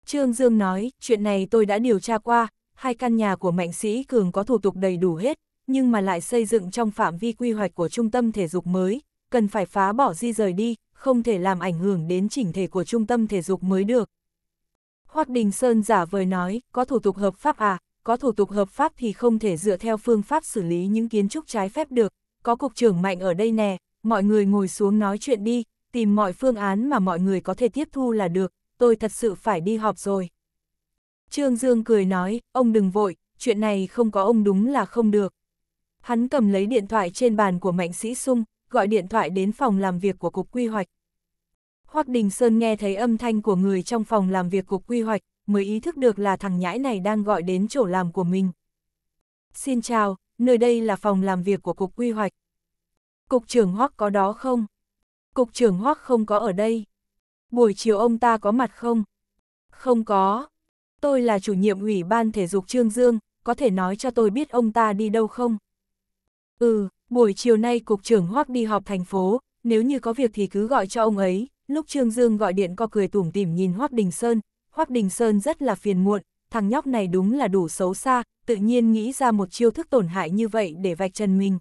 Speaker 1: Trương Dương nói, chuyện này tôi đã điều tra qua, hai căn nhà của mạnh sĩ cường có thủ tục đầy đủ hết, nhưng mà lại xây dựng trong phạm vi quy hoạch của trung tâm thể dục mới, cần phải phá bỏ di rời đi, không thể làm ảnh hưởng đến chỉnh thể của trung tâm thể dục mới được. Hoác Đình Sơn giả vời nói, có thủ tục hợp pháp à, có thủ tục hợp pháp thì không thể dựa theo phương pháp xử lý những kiến trúc trái phép được, có cục trưởng mạnh ở đây nè, mọi người ngồi xuống nói chuyện đi, tìm mọi phương án mà mọi người có thể tiếp thu là được, tôi thật sự phải đi họp rồi. Trương Dương cười nói, ông đừng vội, chuyện này không có ông đúng là không được. Hắn cầm lấy điện thoại trên bàn của Mạnh Sĩ Sung, gọi điện thoại đến phòng làm việc của Cục Quy hoạch. Hoắc Đình Sơn nghe thấy âm thanh của người trong phòng làm việc Cục Quy hoạch, mới ý thức được là thằng nhãi này đang gọi đến chỗ làm của mình. Xin chào, nơi đây là phòng làm việc của Cục Quy hoạch. Cục trưởng Hoắc có đó không? Cục trưởng Hoắc không có ở đây. Buổi chiều ông ta có mặt không? Không có. Tôi là chủ nhiệm ủy ban thể dục Trương Dương, có thể nói cho tôi biết ông ta đi đâu không? Ừ, Buổi chiều nay Cục trưởng Hoắc đi họp thành phố, nếu như có việc thì cứ gọi cho ông ấy. Lúc Trương Dương gọi điện co cười tủm tỉm nhìn Hoắc Đình Sơn, Hoắc Đình Sơn rất là phiền muộn, thằng nhóc này đúng là đủ xấu xa, tự nhiên nghĩ ra một chiêu thức tổn hại như vậy để vạch trần mình.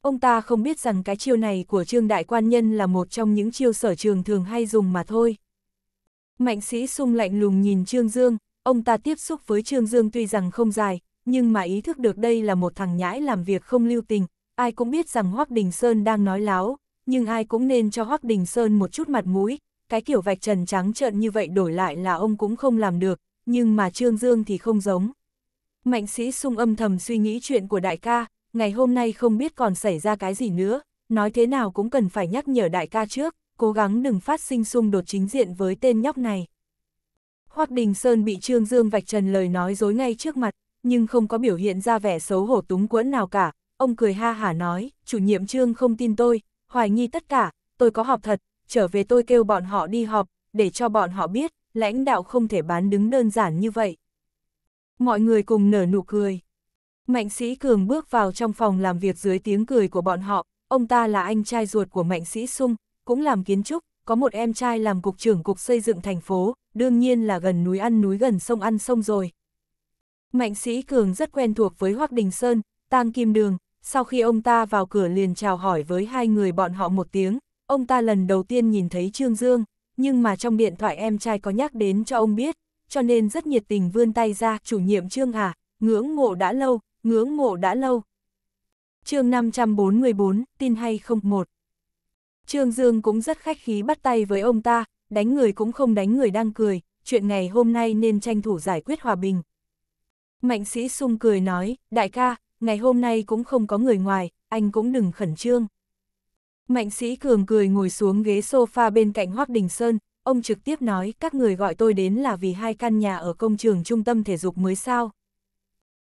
Speaker 1: Ông ta không biết rằng cái chiêu này của Trương Đại Quan Nhân là một trong những chiêu sở trường thường hay dùng mà thôi. Mạnh sĩ sung lạnh lùng nhìn Trương Dương, ông ta tiếp xúc với Trương Dương tuy rằng không dài, nhưng mà ý thức được đây là một thằng nhãi làm việc không lưu tình, ai cũng biết rằng Hoác Đình Sơn đang nói láo, nhưng ai cũng nên cho Hoác Đình Sơn một chút mặt mũi, cái kiểu vạch trần trắng trợn như vậy đổi lại là ông cũng không làm được, nhưng mà Trương Dương thì không giống. Mạnh sĩ sung âm thầm suy nghĩ chuyện của đại ca, ngày hôm nay không biết còn xảy ra cái gì nữa, nói thế nào cũng cần phải nhắc nhở đại ca trước, cố gắng đừng phát sinh xung đột chính diện với tên nhóc này. Hoác Đình Sơn bị Trương Dương vạch trần lời nói dối ngay trước mặt, nhưng không có biểu hiện ra vẻ xấu hổ túng quẫn nào cả, ông cười ha hả nói, chủ nhiệm trương không tin tôi, hoài nghi tất cả, tôi có họp thật, trở về tôi kêu bọn họ đi họp, để cho bọn họ biết, lãnh đạo không thể bán đứng đơn giản như vậy. Mọi người cùng nở nụ cười. Mạnh sĩ Cường bước vào trong phòng làm việc dưới tiếng cười của bọn họ, ông ta là anh trai ruột của Mạnh sĩ Sung, cũng làm kiến trúc, có một em trai làm cục trưởng cục xây dựng thành phố, đương nhiên là gần núi ăn núi gần sông ăn sông rồi. Mạnh sĩ Cường rất quen thuộc với Hoác Đình Sơn, Tang Kim Đường, sau khi ông ta vào cửa liền chào hỏi với hai người bọn họ một tiếng, ông ta lần đầu tiên nhìn thấy Trương Dương, nhưng mà trong điện thoại em trai có nhắc đến cho ông biết, cho nên rất nhiệt tình vươn tay ra, chủ nhiệm Trương à, ngưỡng ngộ đã lâu, ngưỡng ngộ đã lâu. chương 544, tin hay không một. Trương Dương cũng rất khách khí bắt tay với ông ta, đánh người cũng không đánh người đang cười, chuyện ngày hôm nay nên tranh thủ giải quyết hòa bình. Mạnh sĩ sung cười nói, đại ca, ngày hôm nay cũng không có người ngoài, anh cũng đừng khẩn trương. Mạnh sĩ cường cười ngồi xuống ghế sofa bên cạnh Hoác Đình Sơn, ông trực tiếp nói các người gọi tôi đến là vì hai căn nhà ở công trường trung tâm thể dục mới sao.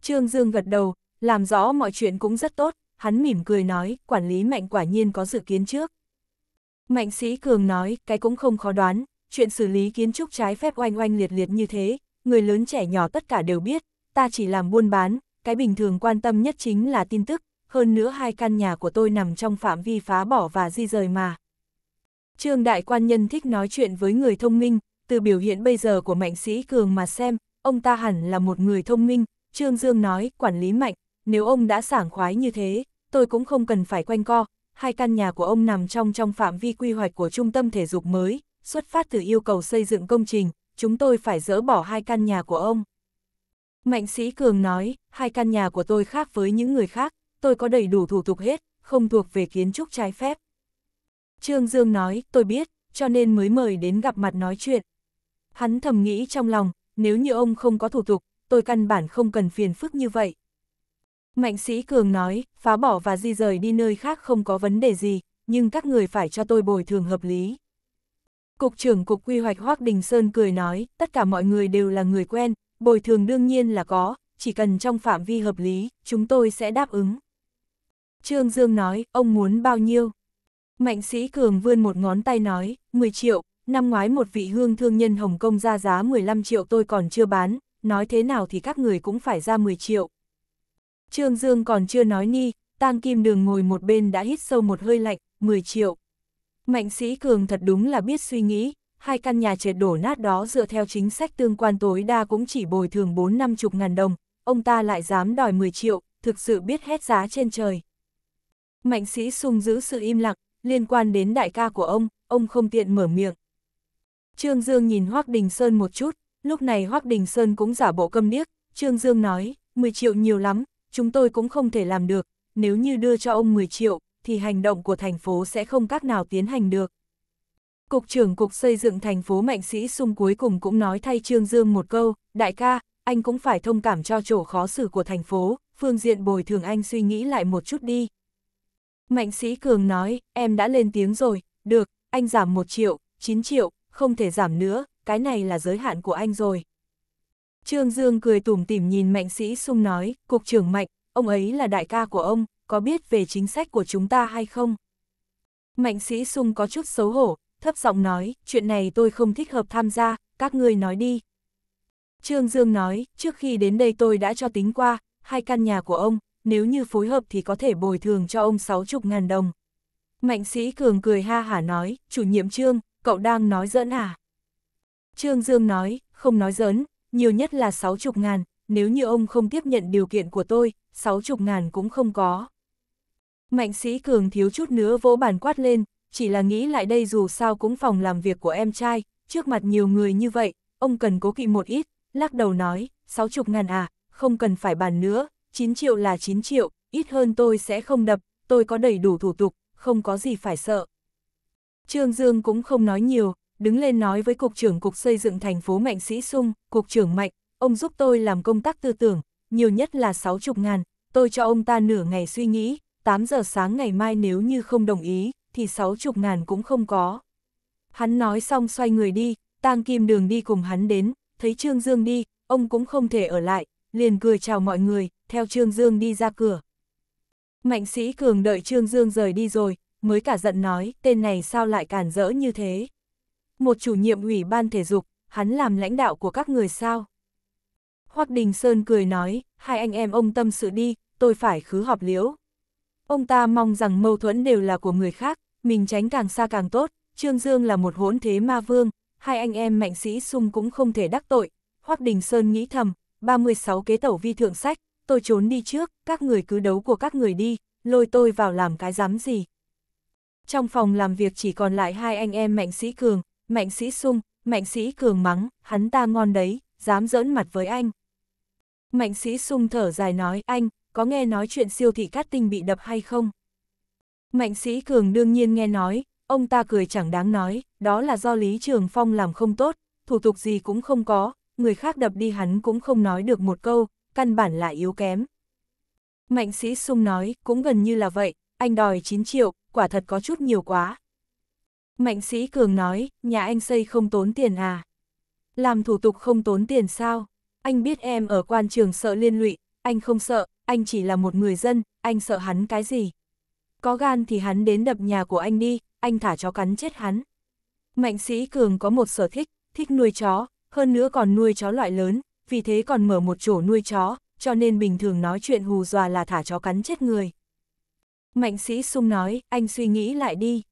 Speaker 1: Trương Dương gật đầu, làm rõ mọi chuyện cũng rất tốt, hắn mỉm cười nói quản lý mạnh quả nhiên có dự kiến trước. Mạnh sĩ cường nói cái cũng không khó đoán, chuyện xử lý kiến trúc trái phép oanh oanh liệt liệt như thế, người lớn trẻ nhỏ tất cả đều biết, ta chỉ làm buôn bán, cái bình thường quan tâm nhất chính là tin tức, hơn nữa hai căn nhà của tôi nằm trong phạm vi phá bỏ và di rời mà. Trương Đại Quan Nhân thích nói chuyện với người thông minh, từ biểu hiện bây giờ của Mạnh Sĩ Cường mà xem, ông ta hẳn là một người thông minh, Trương Dương nói, quản lý Mạnh, nếu ông đã sảng khoái như thế, tôi cũng không cần phải quanh co, hai căn nhà của ông nằm trong trong phạm vi quy hoạch của trung tâm thể dục mới, xuất phát từ yêu cầu xây dựng công trình, chúng tôi phải dỡ bỏ hai căn nhà của ông. Mạnh Sĩ Cường nói, hai căn nhà của tôi khác với những người khác, tôi có đầy đủ thủ tục hết, không thuộc về kiến trúc trái phép. Trương Dương nói, tôi biết, cho nên mới mời đến gặp mặt nói chuyện. Hắn thầm nghĩ trong lòng, nếu như ông không có thủ tục, tôi căn bản không cần phiền phức như vậy. Mạnh Sĩ Cường nói, phá bỏ và di rời đi nơi khác không có vấn đề gì, nhưng các người phải cho tôi bồi thường hợp lý. Cục trưởng Cục Quy hoạch Hoác Đình Sơn cười nói, tất cả mọi người đều là người quen, Bồi thường đương nhiên là có, chỉ cần trong phạm vi hợp lý, chúng tôi sẽ đáp ứng. Trương Dương nói, ông muốn bao nhiêu? Mạnh sĩ Cường vươn một ngón tay nói, 10 triệu, năm ngoái một vị hương thương nhân Hồng Kông ra giá 15 triệu tôi còn chưa bán, nói thế nào thì các người cũng phải ra 10 triệu. Trương Dương còn chưa nói ni, tang kim đường ngồi một bên đã hít sâu một hơi lạnh, 10 triệu. Mạnh sĩ Cường thật đúng là biết suy nghĩ, hai căn nhà trệt đổ nát đó dựa theo chính sách tương quan tối đa cũng chỉ bồi thường 4 năm chục ngàn đồng, ông ta lại dám đòi 10 triệu, thực sự biết hết giá trên trời. Mạnh sĩ sung giữ sự im lặng, liên quan đến đại ca của ông, ông không tiện mở miệng. Trương Dương nhìn Hoác Đình Sơn một chút, lúc này Hoác Đình Sơn cũng giả bộ câm điếc, Trương Dương nói, 10 triệu nhiều lắm, chúng tôi cũng không thể làm được, nếu như đưa cho ông 10 triệu, thì hành động của thành phố sẽ không các nào tiến hành được. Cục trưởng Cục Xây dựng thành phố Mạnh Sĩ Sung cuối cùng cũng nói thay Trương Dương một câu, đại ca, anh cũng phải thông cảm cho chỗ khó xử của thành phố, phương diện bồi thường anh suy nghĩ lại một chút đi. Mạnh Sĩ Cường nói, em đã lên tiếng rồi, được, anh giảm 1 triệu, 9 triệu, không thể giảm nữa, cái này là giới hạn của anh rồi. Trương Dương cười tủm tỉm nhìn Mạnh Sĩ Sung nói, Cục trưởng Mạnh, ông ấy là đại ca của ông, có biết về chính sách của chúng ta hay không? Mạnh Sĩ Sung có chút xấu hổ, thấp giọng nói, chuyện này tôi không thích hợp tham gia, các ngươi nói đi. Trương Dương nói, trước khi đến đây tôi đã cho tính qua, hai căn nhà của ông, nếu như phối hợp thì có thể bồi thường cho ông 60 ngàn đồng. Mạnh sĩ Cường cười ha hả nói, chủ nhiệm Trương, cậu đang nói giỡn à? Trương Dương nói, không nói giỡn, nhiều nhất là 60 ngàn, nếu như ông không tiếp nhận điều kiện của tôi, 60 ngàn cũng không có. Mạnh sĩ Cường thiếu chút nữa vỗ bàn quát lên, chỉ là nghĩ lại đây dù sao cũng phòng làm việc của em trai, trước mặt nhiều người như vậy, ông cần cố kỵ một ít, lắc đầu nói, sáu chục ngàn à, không cần phải bàn nữa, 9 triệu là 9 triệu, ít hơn tôi sẽ không đập, tôi có đầy đủ thủ tục, không có gì phải sợ. Trương Dương cũng không nói nhiều, đứng lên nói với Cục trưởng Cục Xây dựng thành phố Mạnh Sĩ Sung, Cục trưởng Mạnh, ông giúp tôi làm công tác tư tưởng, nhiều nhất là 60 ngàn, tôi cho ông ta nửa ngày suy nghĩ, 8 giờ sáng ngày mai nếu như không đồng ý, thì sáu chục ngàn cũng không có. Hắn nói xong xoay người đi, tang kim đường đi cùng hắn đến, thấy Trương Dương đi, ông cũng không thể ở lại, liền cười chào mọi người, theo Trương Dương đi ra cửa. Mạnh sĩ cường đợi Trương Dương rời đi rồi, mới cả giận nói, tên này sao lại cản rỡ như thế. Một chủ nhiệm ủy ban thể dục, hắn làm lãnh đạo của các người sao. Hoắc Đình Sơn cười nói, hai anh em ông tâm sự đi, tôi phải khứ họp liễu. Ông ta mong rằng mâu thuẫn đều là của người khác, mình tránh càng xa càng tốt, Trương Dương là một hỗn thế ma vương, hai anh em mạnh sĩ sung cũng không thể đắc tội. Hoác Đình Sơn nghĩ thầm, 36 kế tẩu vi thượng sách, tôi trốn đi trước, các người cứ đấu của các người đi, lôi tôi vào làm cái dám gì. Trong phòng làm việc chỉ còn lại hai anh em mạnh sĩ cường, mạnh sĩ sung, mạnh sĩ cường mắng, hắn ta ngon đấy, dám giỡn mặt với anh. Mạnh sĩ sung thở dài nói, anh, có nghe nói chuyện siêu thị cát tinh bị đập hay không? Mạnh sĩ cường đương nhiên nghe nói, ông ta cười chẳng đáng nói, đó là do Lý Trường Phong làm không tốt, thủ tục gì cũng không có, người khác đập đi hắn cũng không nói được một câu, căn bản là yếu kém. Mạnh sĩ sung nói, cũng gần như là vậy, anh đòi 9 triệu, quả thật có chút nhiều quá. Mạnh sĩ cường nói, nhà anh xây không tốn tiền à? Làm thủ tục không tốn tiền sao? Anh biết em ở quan trường sợ liên lụy, anh không sợ, anh chỉ là một người dân, anh sợ hắn cái gì? có gan thì hắn đến đập nhà của anh đi, anh thả chó cắn chết hắn. Mạnh sĩ Cường có một sở thích, thích nuôi chó, hơn nữa còn nuôi chó loại lớn, vì thế còn mở một chỗ nuôi chó, cho nên bình thường nói chuyện hù dọa là thả chó cắn chết người. Mạnh sĩ sung nói, anh suy nghĩ lại đi.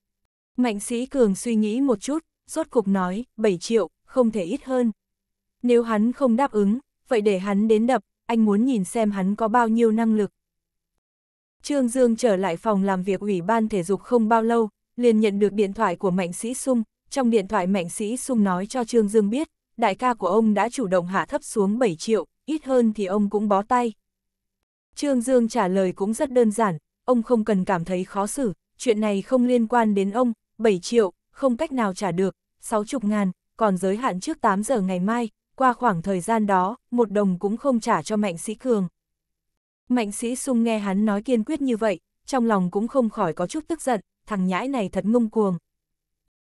Speaker 1: Mạnh sĩ Cường suy nghĩ một chút, rốt cục nói, 7 triệu, không thể ít hơn. Nếu hắn không đáp ứng, vậy để hắn đến đập, anh muốn nhìn xem hắn có bao nhiêu năng lực. Trương Dương trở lại phòng làm việc Ủy ban Thể dục không bao lâu, liền nhận được điện thoại của Mạnh Sĩ Sung, trong điện thoại Mạnh Sĩ Sung nói cho Trương Dương biết, đại ca của ông đã chủ động hạ thấp xuống 7 triệu, ít hơn thì ông cũng bó tay. Trương Dương trả lời cũng rất đơn giản, ông không cần cảm thấy khó xử, chuyện này không liên quan đến ông, 7 triệu, không cách nào trả được, 60 ngàn, còn giới hạn trước 8 giờ ngày mai, qua khoảng thời gian đó, một đồng cũng không trả cho Mạnh Sĩ Cường. Mạnh sĩ sung nghe hắn nói kiên quyết như vậy, trong lòng cũng không khỏi có chút tức giận, thằng nhãi này thật ngông cuồng.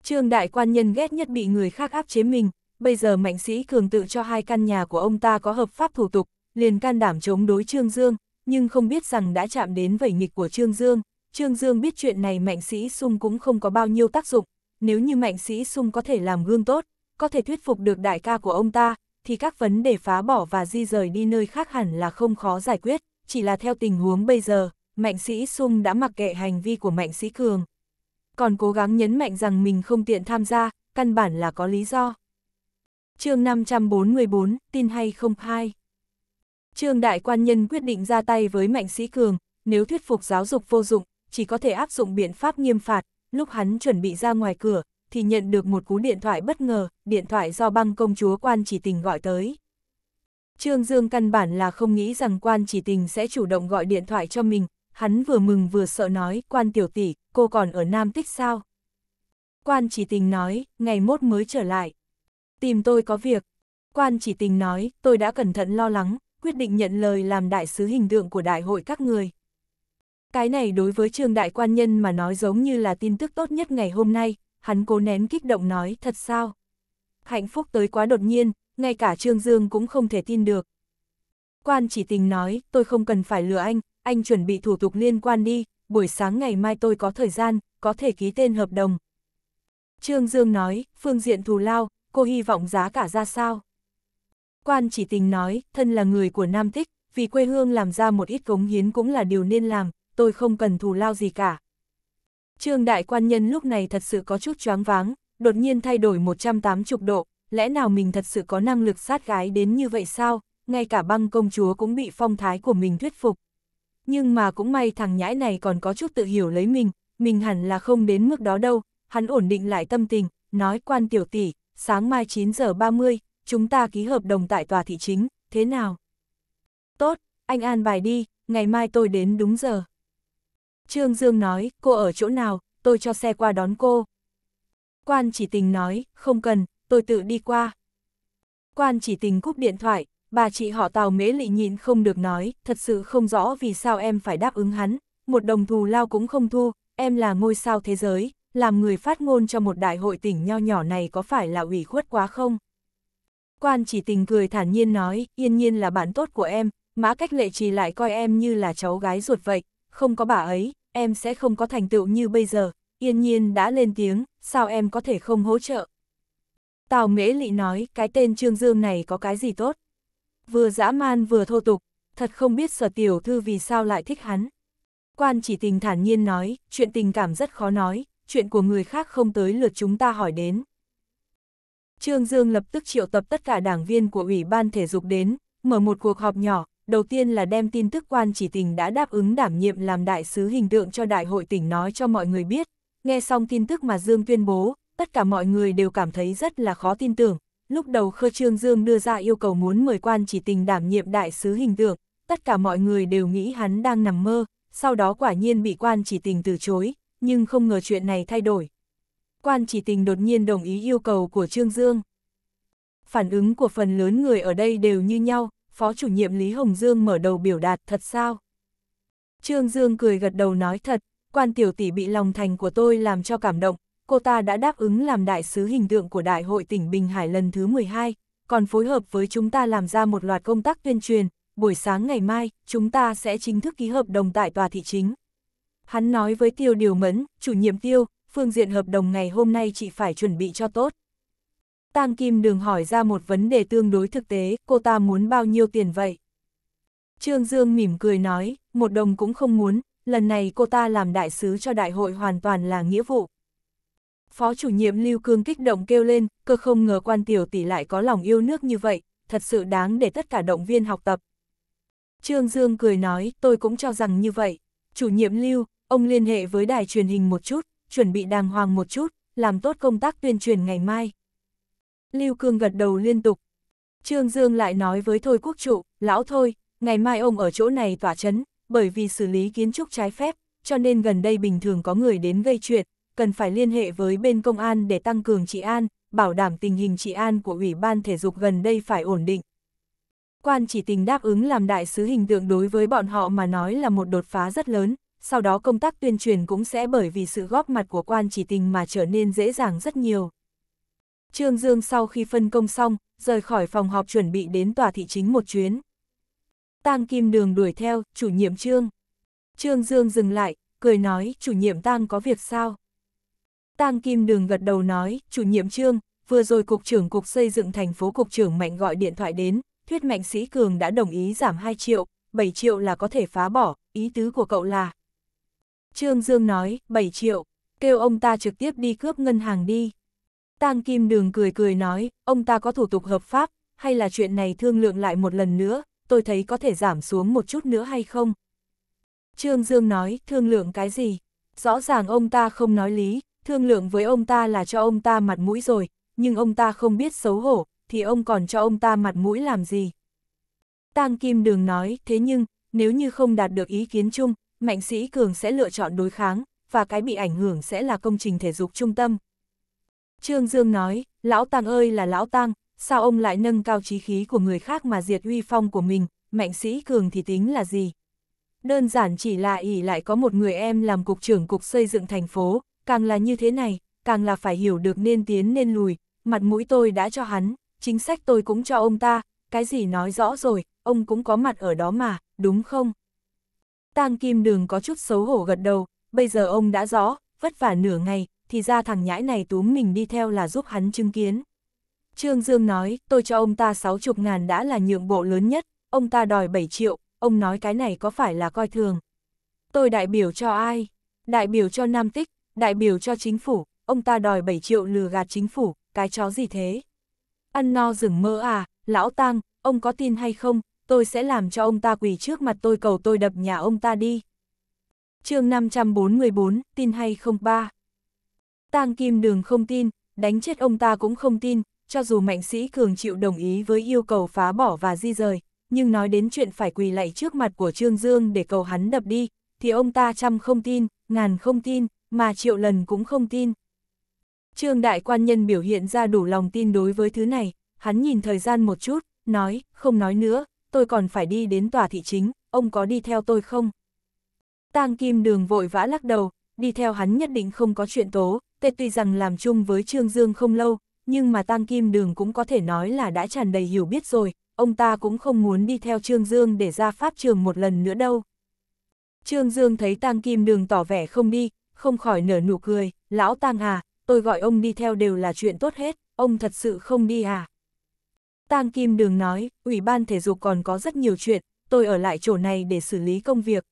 Speaker 1: Trương đại quan nhân ghét nhất bị người khác áp chế mình, bây giờ mạnh sĩ cường tự cho hai căn nhà của ông ta có hợp pháp thủ tục, liền can đảm chống đối Trương Dương, nhưng không biết rằng đã chạm đến vẩy nghịch của Trương Dương. Trương Dương biết chuyện này mạnh sĩ sung cũng không có bao nhiêu tác dụng, nếu như mạnh sĩ sung có thể làm gương tốt, có thể thuyết phục được đại ca của ông ta, thì các vấn đề phá bỏ và di rời đi nơi khác hẳn là không khó giải quyết chỉ là theo tình huống bây giờ, Mạnh Sĩ Sung đã mặc kệ hành vi của Mạnh Sĩ Cường. Còn cố gắng nhấn mạnh rằng mình không tiện tham gia, căn bản là có lý do. chương 544, tin hay không hai. Trương Đại Quan Nhân quyết định ra tay với Mạnh Sĩ Cường, nếu thuyết phục giáo dục vô dụng, chỉ có thể áp dụng biện pháp nghiêm phạt, lúc hắn chuẩn bị ra ngoài cửa, thì nhận được một cú điện thoại bất ngờ, điện thoại do băng công chúa quan chỉ tình gọi tới. Trương Dương căn bản là không nghĩ rằng quan chỉ tình sẽ chủ động gọi điện thoại cho mình, hắn vừa mừng vừa sợ nói, quan tiểu tỷ, cô còn ở Nam Tích sao? Quan chỉ tình nói, ngày mốt mới trở lại. Tìm tôi có việc. Quan chỉ tình nói, tôi đã cẩn thận lo lắng, quyết định nhận lời làm đại sứ hình tượng của đại hội các người. Cái này đối với trương đại quan nhân mà nói giống như là tin tức tốt nhất ngày hôm nay, hắn cố nén kích động nói, thật sao? Hạnh phúc tới quá đột nhiên, ngay cả Trương Dương cũng không thể tin được. Quan chỉ tình nói, tôi không cần phải lừa anh, anh chuẩn bị thủ tục liên quan đi, buổi sáng ngày mai tôi có thời gian, có thể ký tên hợp đồng. Trương Dương nói, phương diện thù lao, cô hy vọng giá cả ra sao? Quan chỉ tình nói, thân là người của Nam Tích, vì quê hương làm ra một ít cống hiến cũng là điều nên làm, tôi không cần thù lao gì cả. Trương đại quan nhân lúc này thật sự có chút choáng váng, đột nhiên thay đổi 180 độ, lẽ nào mình thật sự có năng lực sát gái đến như vậy sao, ngay cả băng công chúa cũng bị phong thái của mình thuyết phục. Nhưng mà cũng may thằng nhãi này còn có chút tự hiểu lấy mình, mình hẳn là không đến mức đó đâu, hắn ổn định lại tâm tình, nói quan tiểu tỷ, sáng mai 9 giờ 30, chúng ta ký hợp đồng tại tòa thị chính, thế nào? Tốt, anh an bài đi, ngày mai tôi đến đúng giờ. Trương Dương nói, cô ở chỗ nào, tôi cho xe qua đón cô. Quan chỉ tình nói, không cần, tôi tự đi qua. Quan chỉ tình cúp điện thoại, bà chị họ Tào Mễ Lị nhịn không được nói, thật sự không rõ vì sao em phải đáp ứng hắn, một đồng thù lao cũng không thu, em là ngôi sao thế giới, làm người phát ngôn cho một đại hội tỉnh nho nhỏ này có phải là ủy khuất quá không? Quan chỉ tình cười thản nhiên nói, yên nhiên là bạn tốt của em, mã cách lệ trì lại coi em như là cháu gái ruột vậy, không có bà ấy, em sẽ không có thành tựu như bây giờ, yên nhiên đã lên tiếng, sao em có thể không hỗ trợ? Tào Mễ Lị nói, cái tên Trương Dương này có cái gì tốt? Vừa dã man vừa thô tục, thật không biết sở tiểu thư vì sao lại thích hắn. Quan chỉ tình thản nhiên nói, chuyện tình cảm rất khó nói, chuyện của người khác không tới lượt chúng ta hỏi đến. Trương Dương lập tức triệu tập tất cả đảng viên của Ủy ban Thể dục đến, mở một cuộc họp nhỏ, đầu tiên là đem tin tức quan chỉ tình đã đáp ứng đảm nhiệm làm đại sứ hình tượng cho đại hội tỉnh nói cho mọi người biết. Nghe xong tin tức mà Dương tuyên bố, tất cả mọi người đều cảm thấy rất là khó tin tưởng. Lúc đầu Khơ Trương Dương đưa ra yêu cầu muốn mời quan chỉ tình đảm nhiệm đại sứ hình tượng, tất cả mọi người đều nghĩ hắn đang nằm mơ, sau đó quả nhiên bị quan chỉ tình từ chối, nhưng không ngờ chuyện này thay đổi. Quan chỉ tình đột nhiên đồng ý yêu cầu của Trương Dương. Phản ứng của phần lớn người ở đây đều như nhau, Phó chủ nhiệm Lý Hồng Dương mở đầu biểu đạt thật sao? Trương Dương cười gật đầu nói thật, quan tiểu tỷ bị lòng thành của tôi làm cho cảm động, cô ta đã đáp ứng làm đại sứ hình tượng của Đại hội tỉnh Bình Hải lần thứ 12, còn phối hợp với chúng ta làm ra một loạt công tác tuyên truyền, buổi sáng ngày mai, chúng ta sẽ chính thức ký hợp đồng tại tòa thị chính. Hắn nói với Tiêu Điều Mẫn, chủ nhiệm Tiêu, phương diện hợp đồng ngày hôm nay chị phải chuẩn bị cho tốt. Tang Kim Đường hỏi ra một vấn đề tương đối thực tế, cô ta muốn bao nhiêu tiền vậy? Trương Dương mỉm cười nói, một đồng cũng không muốn, lần này cô ta làm đại sứ cho đại hội hoàn toàn là nghĩa vụ. Phó chủ nhiệm Lưu Cương kích động kêu lên, cơ không ngờ quan tiểu tỷ lại có lòng yêu nước như vậy, thật sự đáng để tất cả động viên học tập. Trương Dương cười nói, tôi cũng cho rằng như vậy. Chủ nhiệm Lưu, ông liên hệ với đài truyền hình một chút, chuẩn bị đàng hoàng một chút, làm tốt công tác tuyên truyền ngày mai. Lưu Cương gật đầu liên tục. Trương Dương lại nói với Thôi Quốc Trụ, lão Thôi, ngày mai ông ở chỗ này tỏa chấn, bởi vì xử lý kiến trúc trái phép, cho nên gần đây bình thường có người đến gây chuyện, cần phải liên hệ với bên công an để tăng cường trị an, bảo đảm tình hình trị an của Ủy ban Thể dục gần đây phải ổn định. Quan chỉ tình đáp ứng làm đại sứ hình tượng đối với bọn họ mà nói là một đột phá rất lớn, sau đó công tác tuyên truyền cũng sẽ bởi vì sự góp mặt của quan chỉ tình mà trở nên dễ dàng rất nhiều. Trương Dương sau khi phân công xong, rời khỏi phòng họp chuẩn bị đến tòa thị chính một chuyến. Tang Kim Đường đuổi theo, chủ nhiệm Trương. Trương Dương dừng lại, cười nói, chủ nhiệm Tang có việc sao? Tang Kim Đường gật đầu nói, chủ nhiệm trương, vừa rồi Cục trưởng Cục xây dựng thành phố Cục trưởng Mạnh gọi điện thoại đến, thuyết Mạnh Sĩ Cường đã đồng ý giảm 2 triệu, 7 triệu là có thể phá bỏ, ý tứ của cậu là. Trương Dương nói, 7 triệu, kêu ông ta trực tiếp đi cướp ngân hàng đi. Tang Kim Đường cười cười nói, ông ta có thủ tục hợp pháp, hay là chuyện này thương lượng lại một lần nữa, tôi thấy có thể giảm xuống một chút nữa hay không? Trương Dương nói, thương lượng cái gì? Rõ ràng ông ta không nói lý, Thương lượng với ông ta là cho ông ta mặt mũi rồi, nhưng ông ta không biết xấu hổ, thì ông còn cho ông ta mặt mũi làm gì. Tang Kim Đường nói, thế nhưng, nếu như không đạt được ý kiến chung, Mạnh Sĩ Cường sẽ lựa chọn đối kháng, và cái bị ảnh hưởng sẽ là công trình thể dục trung tâm. Trương Dương nói, lão Tang ơi là lão Tang, sao ông lại nâng cao trí khí của người khác mà diệt uy phong của mình, Mạnh Sĩ Cường thì tính là gì? Đơn giản chỉ là ỷ lại có một người em làm cục trưởng cục xây dựng thành phố, càng là như thế này, càng là phải hiểu được nên tiến nên lùi, mặt mũi tôi đã cho hắn, chính sách tôi cũng cho ông ta, cái gì nói rõ rồi, ông cũng có mặt ở đó mà, đúng không? Tang Kim Đường có chút xấu hổ gật đầu, bây giờ ông đã rõ, vất vả nửa ngày, thì ra thằng nhãi này túm mình đi theo là giúp hắn chứng kiến. Trương Dương nói, tôi cho ông ta sáu chục ngàn đã là nhượng bộ lớn nhất, ông ta đòi 7 triệu, ông nói cái này có phải là coi thường. Tôi đại biểu cho ai? Đại biểu cho Nam Tích, đại biểu cho chính phủ, ông ta đòi 7 triệu lừa gạt chính phủ, cái chó gì thế? Ăn no rừng mơ à, lão tang, ông có tin hay không, tôi sẽ làm cho ông ta quỳ trước mặt tôi cầu tôi đập nhà ông ta đi. chương 544, tin hay không ba? Tang Kim Đường không tin, đánh chết ông ta cũng không tin, cho dù mạnh sĩ cường chịu đồng ý với yêu cầu phá bỏ và di rời, nhưng nói đến chuyện phải quỳ lạy trước mặt của Trương Dương để cầu hắn đập đi, thì ông ta trăm không tin, ngàn không tin mà triệu lần cũng không tin. Trương đại quan nhân biểu hiện ra đủ lòng tin đối với thứ này, hắn nhìn thời gian một chút, nói, không nói nữa, tôi còn phải đi đến tòa thị chính, ông có đi theo tôi không? Tang Kim Đường vội vã lắc đầu, đi theo hắn nhất định không có chuyện tố, tệ tuy rằng làm chung với Trương Dương không lâu, nhưng mà Tang Kim Đường cũng có thể nói là đã tràn đầy hiểu biết rồi, ông ta cũng không muốn đi theo Trương Dương để ra pháp trường một lần nữa đâu. Trương Dương thấy Tang Kim Đường tỏ vẻ không đi, không khỏi nở nụ cười, lão Tang hà tôi gọi ông đi theo đều là chuyện tốt hết, ông thật sự không đi à? Tang Kim Đường nói, Ủy ban thể dục còn có rất nhiều chuyện, tôi ở lại chỗ này để xử lý công việc.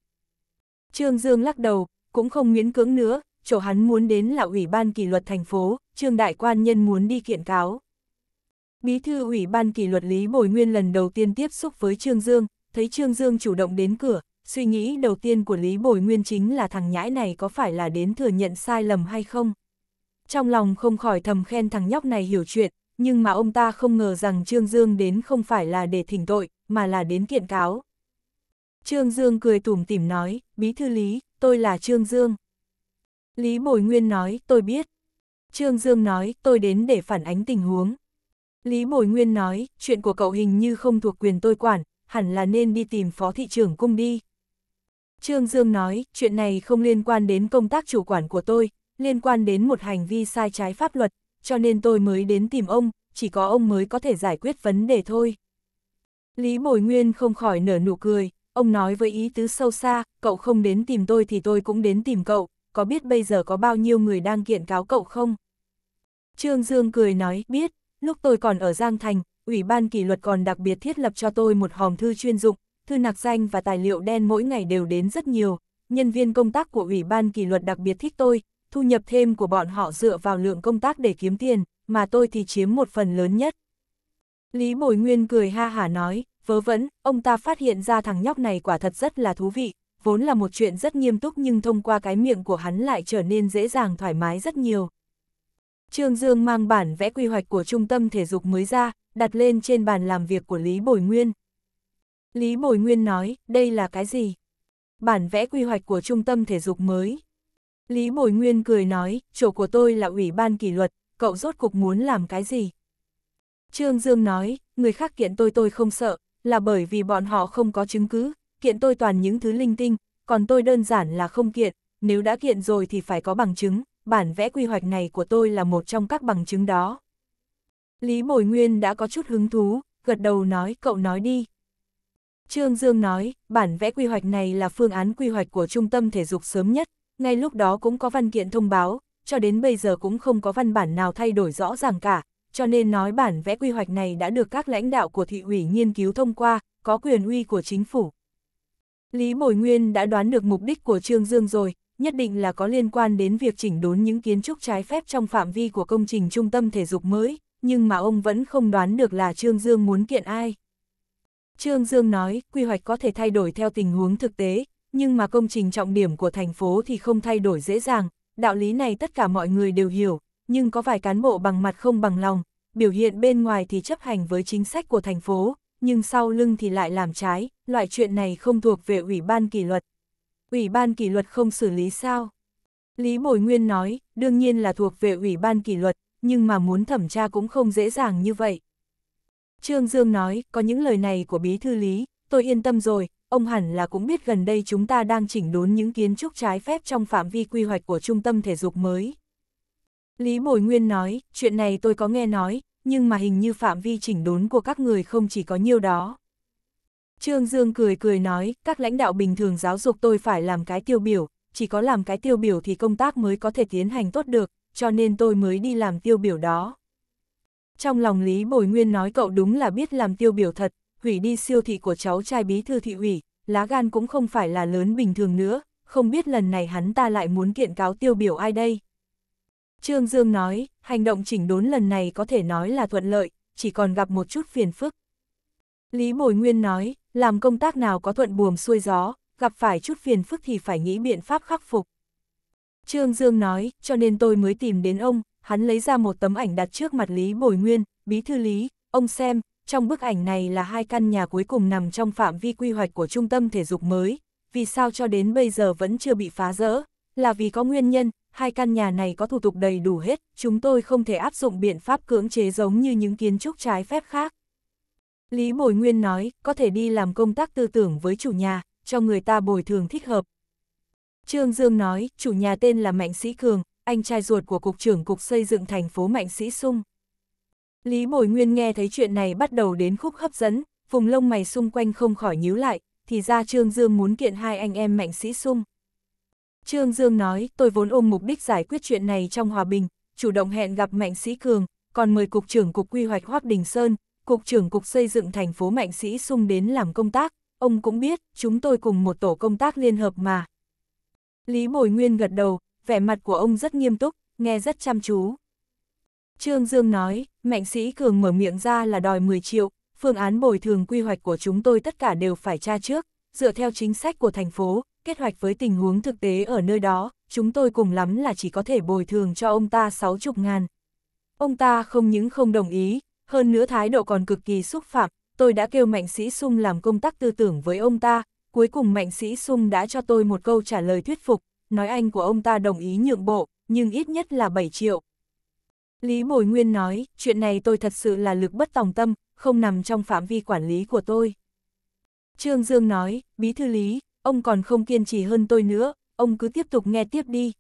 Speaker 1: Trương Dương lắc đầu, cũng không miễn cưỡng nữa, chỗ hắn muốn đến là Ủy ban kỷ luật thành phố, Trương Đại Quan Nhân muốn đi kiện cáo. Bí thư Ủy ban kỷ luật Lý Bồi Nguyên lần đầu tiên tiếp xúc với Trương Dương, thấy Trương Dương chủ động đến cửa, Suy nghĩ đầu tiên của Lý Bồi Nguyên chính là thằng nhãi này có phải là đến thừa nhận sai lầm hay không. Trong lòng không khỏi thầm khen thằng nhóc này hiểu chuyện, nhưng mà ông ta không ngờ rằng Trương Dương đến không phải là để thỉnh tội, mà là đến kiện cáo. Trương Dương cười tủm tỉm nói, Bí Thư Lý, tôi là Trương Dương. Lý Bồi Nguyên nói, tôi biết. Trương Dương nói, tôi đến để phản ánh tình huống. Lý Bồi Nguyên nói, chuyện của cậu hình như không thuộc quyền tôi quản, hẳn là nên đi tìm phó thị trưởng cung đi, Trương Dương nói, chuyện này không liên quan đến công tác chủ quản của tôi, liên quan đến một hành vi sai trái pháp luật, cho nên tôi mới đến tìm ông, chỉ có ông mới có thể giải quyết vấn đề thôi. Lý Bồi Nguyên không khỏi nở nụ cười, ông nói với ý tứ sâu xa, cậu không đến tìm tôi thì tôi cũng đến tìm cậu, có biết bây giờ có bao nhiêu người đang kiện cáo cậu không? Trương Dương cười nói, biết, lúc tôi còn ở Giang Thành, Ủy ban kỷ luật còn đặc biệt thiết lập cho tôi một hòm thư chuyên dụng, thư nạc danh và tài liệu đen mỗi ngày đều đến rất nhiều, nhân viên công tác của Ủy ban kỷ luật đặc biệt thích tôi, thu nhập thêm của bọn họ dựa vào lượng công tác để kiếm tiền, mà tôi thì chiếm một phần lớn nhất. Lý Bồi Nguyên cười ha hả nói, vớ vẩn, ông ta phát hiện ra thằng nhóc này quả thật rất là thú vị, vốn là một chuyện rất nghiêm túc nhưng thông qua cái miệng của hắn lại trở nên dễ dàng thoải mái rất nhiều. Trương Dương mang bản vẽ quy hoạch của trung tâm thể dục mới ra, đặt lên trên bàn làm việc của Lý Bồi Nguyên. Lý Bồi Nguyên nói, đây là cái gì? Bản vẽ quy hoạch của trung tâm thể dục mới. Lý Bồi Nguyên cười nói, chỗ của tôi là ủy ban kỷ luật, cậu rốt cục muốn làm cái gì? Trương Dương nói, người khác kiện tôi tôi không sợ, là bởi vì bọn họ không có chứng cứ, kiện tôi toàn những thứ linh tinh, còn tôi đơn giản là không kiện, nếu đã kiện rồi thì phải có bằng chứng, bản vẽ quy hoạch này của tôi là một trong các bằng chứng đó. Lý Bồi Nguyên đã có chút hứng thú, gật đầu nói cậu nói đi, Trương Dương nói, bản vẽ quy hoạch này là phương án quy hoạch của trung tâm thể dục sớm nhất, ngay lúc đó cũng có văn kiện thông báo, cho đến bây giờ cũng không có văn bản nào thay đổi rõ ràng cả, cho nên nói bản vẽ quy hoạch này đã được các lãnh đạo của thị ủy nghiên cứu thông qua, có quyền uy của chính phủ. Lý Bồi Nguyên đã đoán được mục đích của Trương Dương rồi, nhất định là có liên quan đến việc chỉnh đốn những kiến trúc trái phép trong phạm vi của công trình trung tâm thể dục mới, nhưng mà ông vẫn không đoán được là Trương Dương muốn kiện ai. Trương Dương nói, quy hoạch có thể thay đổi theo tình huống thực tế, nhưng mà công trình trọng điểm của thành phố thì không thay đổi dễ dàng, đạo lý này tất cả mọi người đều hiểu, nhưng có vài cán bộ bằng mặt không bằng lòng, biểu hiện bên ngoài thì chấp hành với chính sách của thành phố, nhưng sau lưng thì lại làm trái, loại chuyện này không thuộc về Ủy ban kỷ luật. Ủy ban kỷ luật không xử lý sao? Lý Bồi Nguyên nói, đương nhiên là thuộc về Ủy ban kỷ luật, nhưng mà muốn thẩm tra cũng không dễ dàng như vậy, Trương Dương nói, có những lời này của bí thư lý, tôi yên tâm rồi, ông hẳn là cũng biết gần đây chúng ta đang chỉnh đốn những kiến trúc trái phép trong phạm vi quy hoạch của trung tâm thể dục mới. Lý Bồi Nguyên nói, chuyện này tôi có nghe nói, nhưng mà hình như phạm vi chỉnh đốn của các người không chỉ có nhiêu đó. Trương Dương cười cười nói, các lãnh đạo bình thường giáo dục tôi phải làm cái tiêu biểu, chỉ có làm cái tiêu biểu thì công tác mới có thể tiến hành tốt được, cho nên tôi mới đi làm tiêu biểu đó. Trong lòng Lý Bồi Nguyên nói cậu đúng là biết làm tiêu biểu thật, hủy đi siêu thị của cháu trai bí thư thị ủy, lá gan cũng không phải là lớn bình thường nữa, không biết lần này hắn ta lại muốn kiện cáo tiêu biểu ai đây. Trương Dương nói, hành động chỉnh đốn lần này có thể nói là thuận lợi, chỉ còn gặp một chút phiền phức. Lý Bồi Nguyên nói, làm công tác nào có thuận buồm xuôi gió, gặp phải chút phiền phức thì phải nghĩ biện pháp khắc phục. Trương Dương nói, cho nên tôi mới tìm đến ông, hắn lấy ra một tấm ảnh đặt trước mặt Lý Bồi Nguyên, bí thư Lý, ông xem, trong bức ảnh này là hai căn nhà cuối cùng nằm trong phạm vi quy hoạch của trung tâm thể dục mới, vì sao cho đến bây giờ vẫn chưa bị phá rỡ, là vì có nguyên nhân, hai căn nhà này có thủ tục đầy đủ hết, chúng tôi không thể áp dụng biện pháp cưỡng chế giống như những kiến trúc trái phép khác. Lý Bồi Nguyên nói, có thể đi làm công tác tư tưởng với chủ nhà, cho người ta bồi thường thích hợp. Trương Dương nói, chủ nhà tên là Mạnh Sĩ Cường, anh trai ruột của Cục trưởng Cục Xây dựng thành phố Mạnh Sĩ Sung. Lý Bồi Nguyên nghe thấy chuyện này bắt đầu đến khúc hấp dẫn, vùng lông mày xung quanh không khỏi nhíu lại, thì ra Trương Dương muốn kiện hai anh em Mạnh Sĩ Sung. Trương Dương nói, tôi vốn ôm mục đích giải quyết chuyện này trong hòa bình, chủ động hẹn gặp Mạnh Sĩ Cường, còn mời Cục trưởng Cục Quy hoạch Hoác Đình Sơn, Cục trưởng Cục Xây dựng thành phố Mạnh Sĩ Sung đến làm công tác, ông cũng biết, chúng tôi cùng một tổ công tác liên hợp mà. Lý Bồi Nguyên gật đầu, vẻ mặt của ông rất nghiêm túc, nghe rất chăm chú. Trương Dương nói, Mạnh Sĩ Cường mở miệng ra là đòi 10 triệu, phương án bồi thường quy hoạch của chúng tôi tất cả đều phải tra trước, dựa theo chính sách của thành phố, kết hoạch với tình huống thực tế ở nơi đó, chúng tôi cùng lắm là chỉ có thể bồi thường cho ông ta 60 ngàn. Ông ta không những không đồng ý, hơn nữa thái độ còn cực kỳ xúc phạm, tôi đã kêu Mạnh Sĩ Sung làm công tác tư tưởng với ông ta, cuối cùng Mạnh Sĩ Sung đã cho tôi một câu trả lời thuyết phục, nói anh của ông ta đồng ý nhượng bộ, nhưng ít nhất là 7 triệu. Lý Bồi Nguyên nói, chuyện này tôi thật sự là lực bất tòng tâm, không nằm trong phạm vi quản lý của tôi. Trương Dương nói, bí thư Lý, ông còn không kiên trì hơn tôi nữa, ông cứ tiếp tục nghe tiếp đi.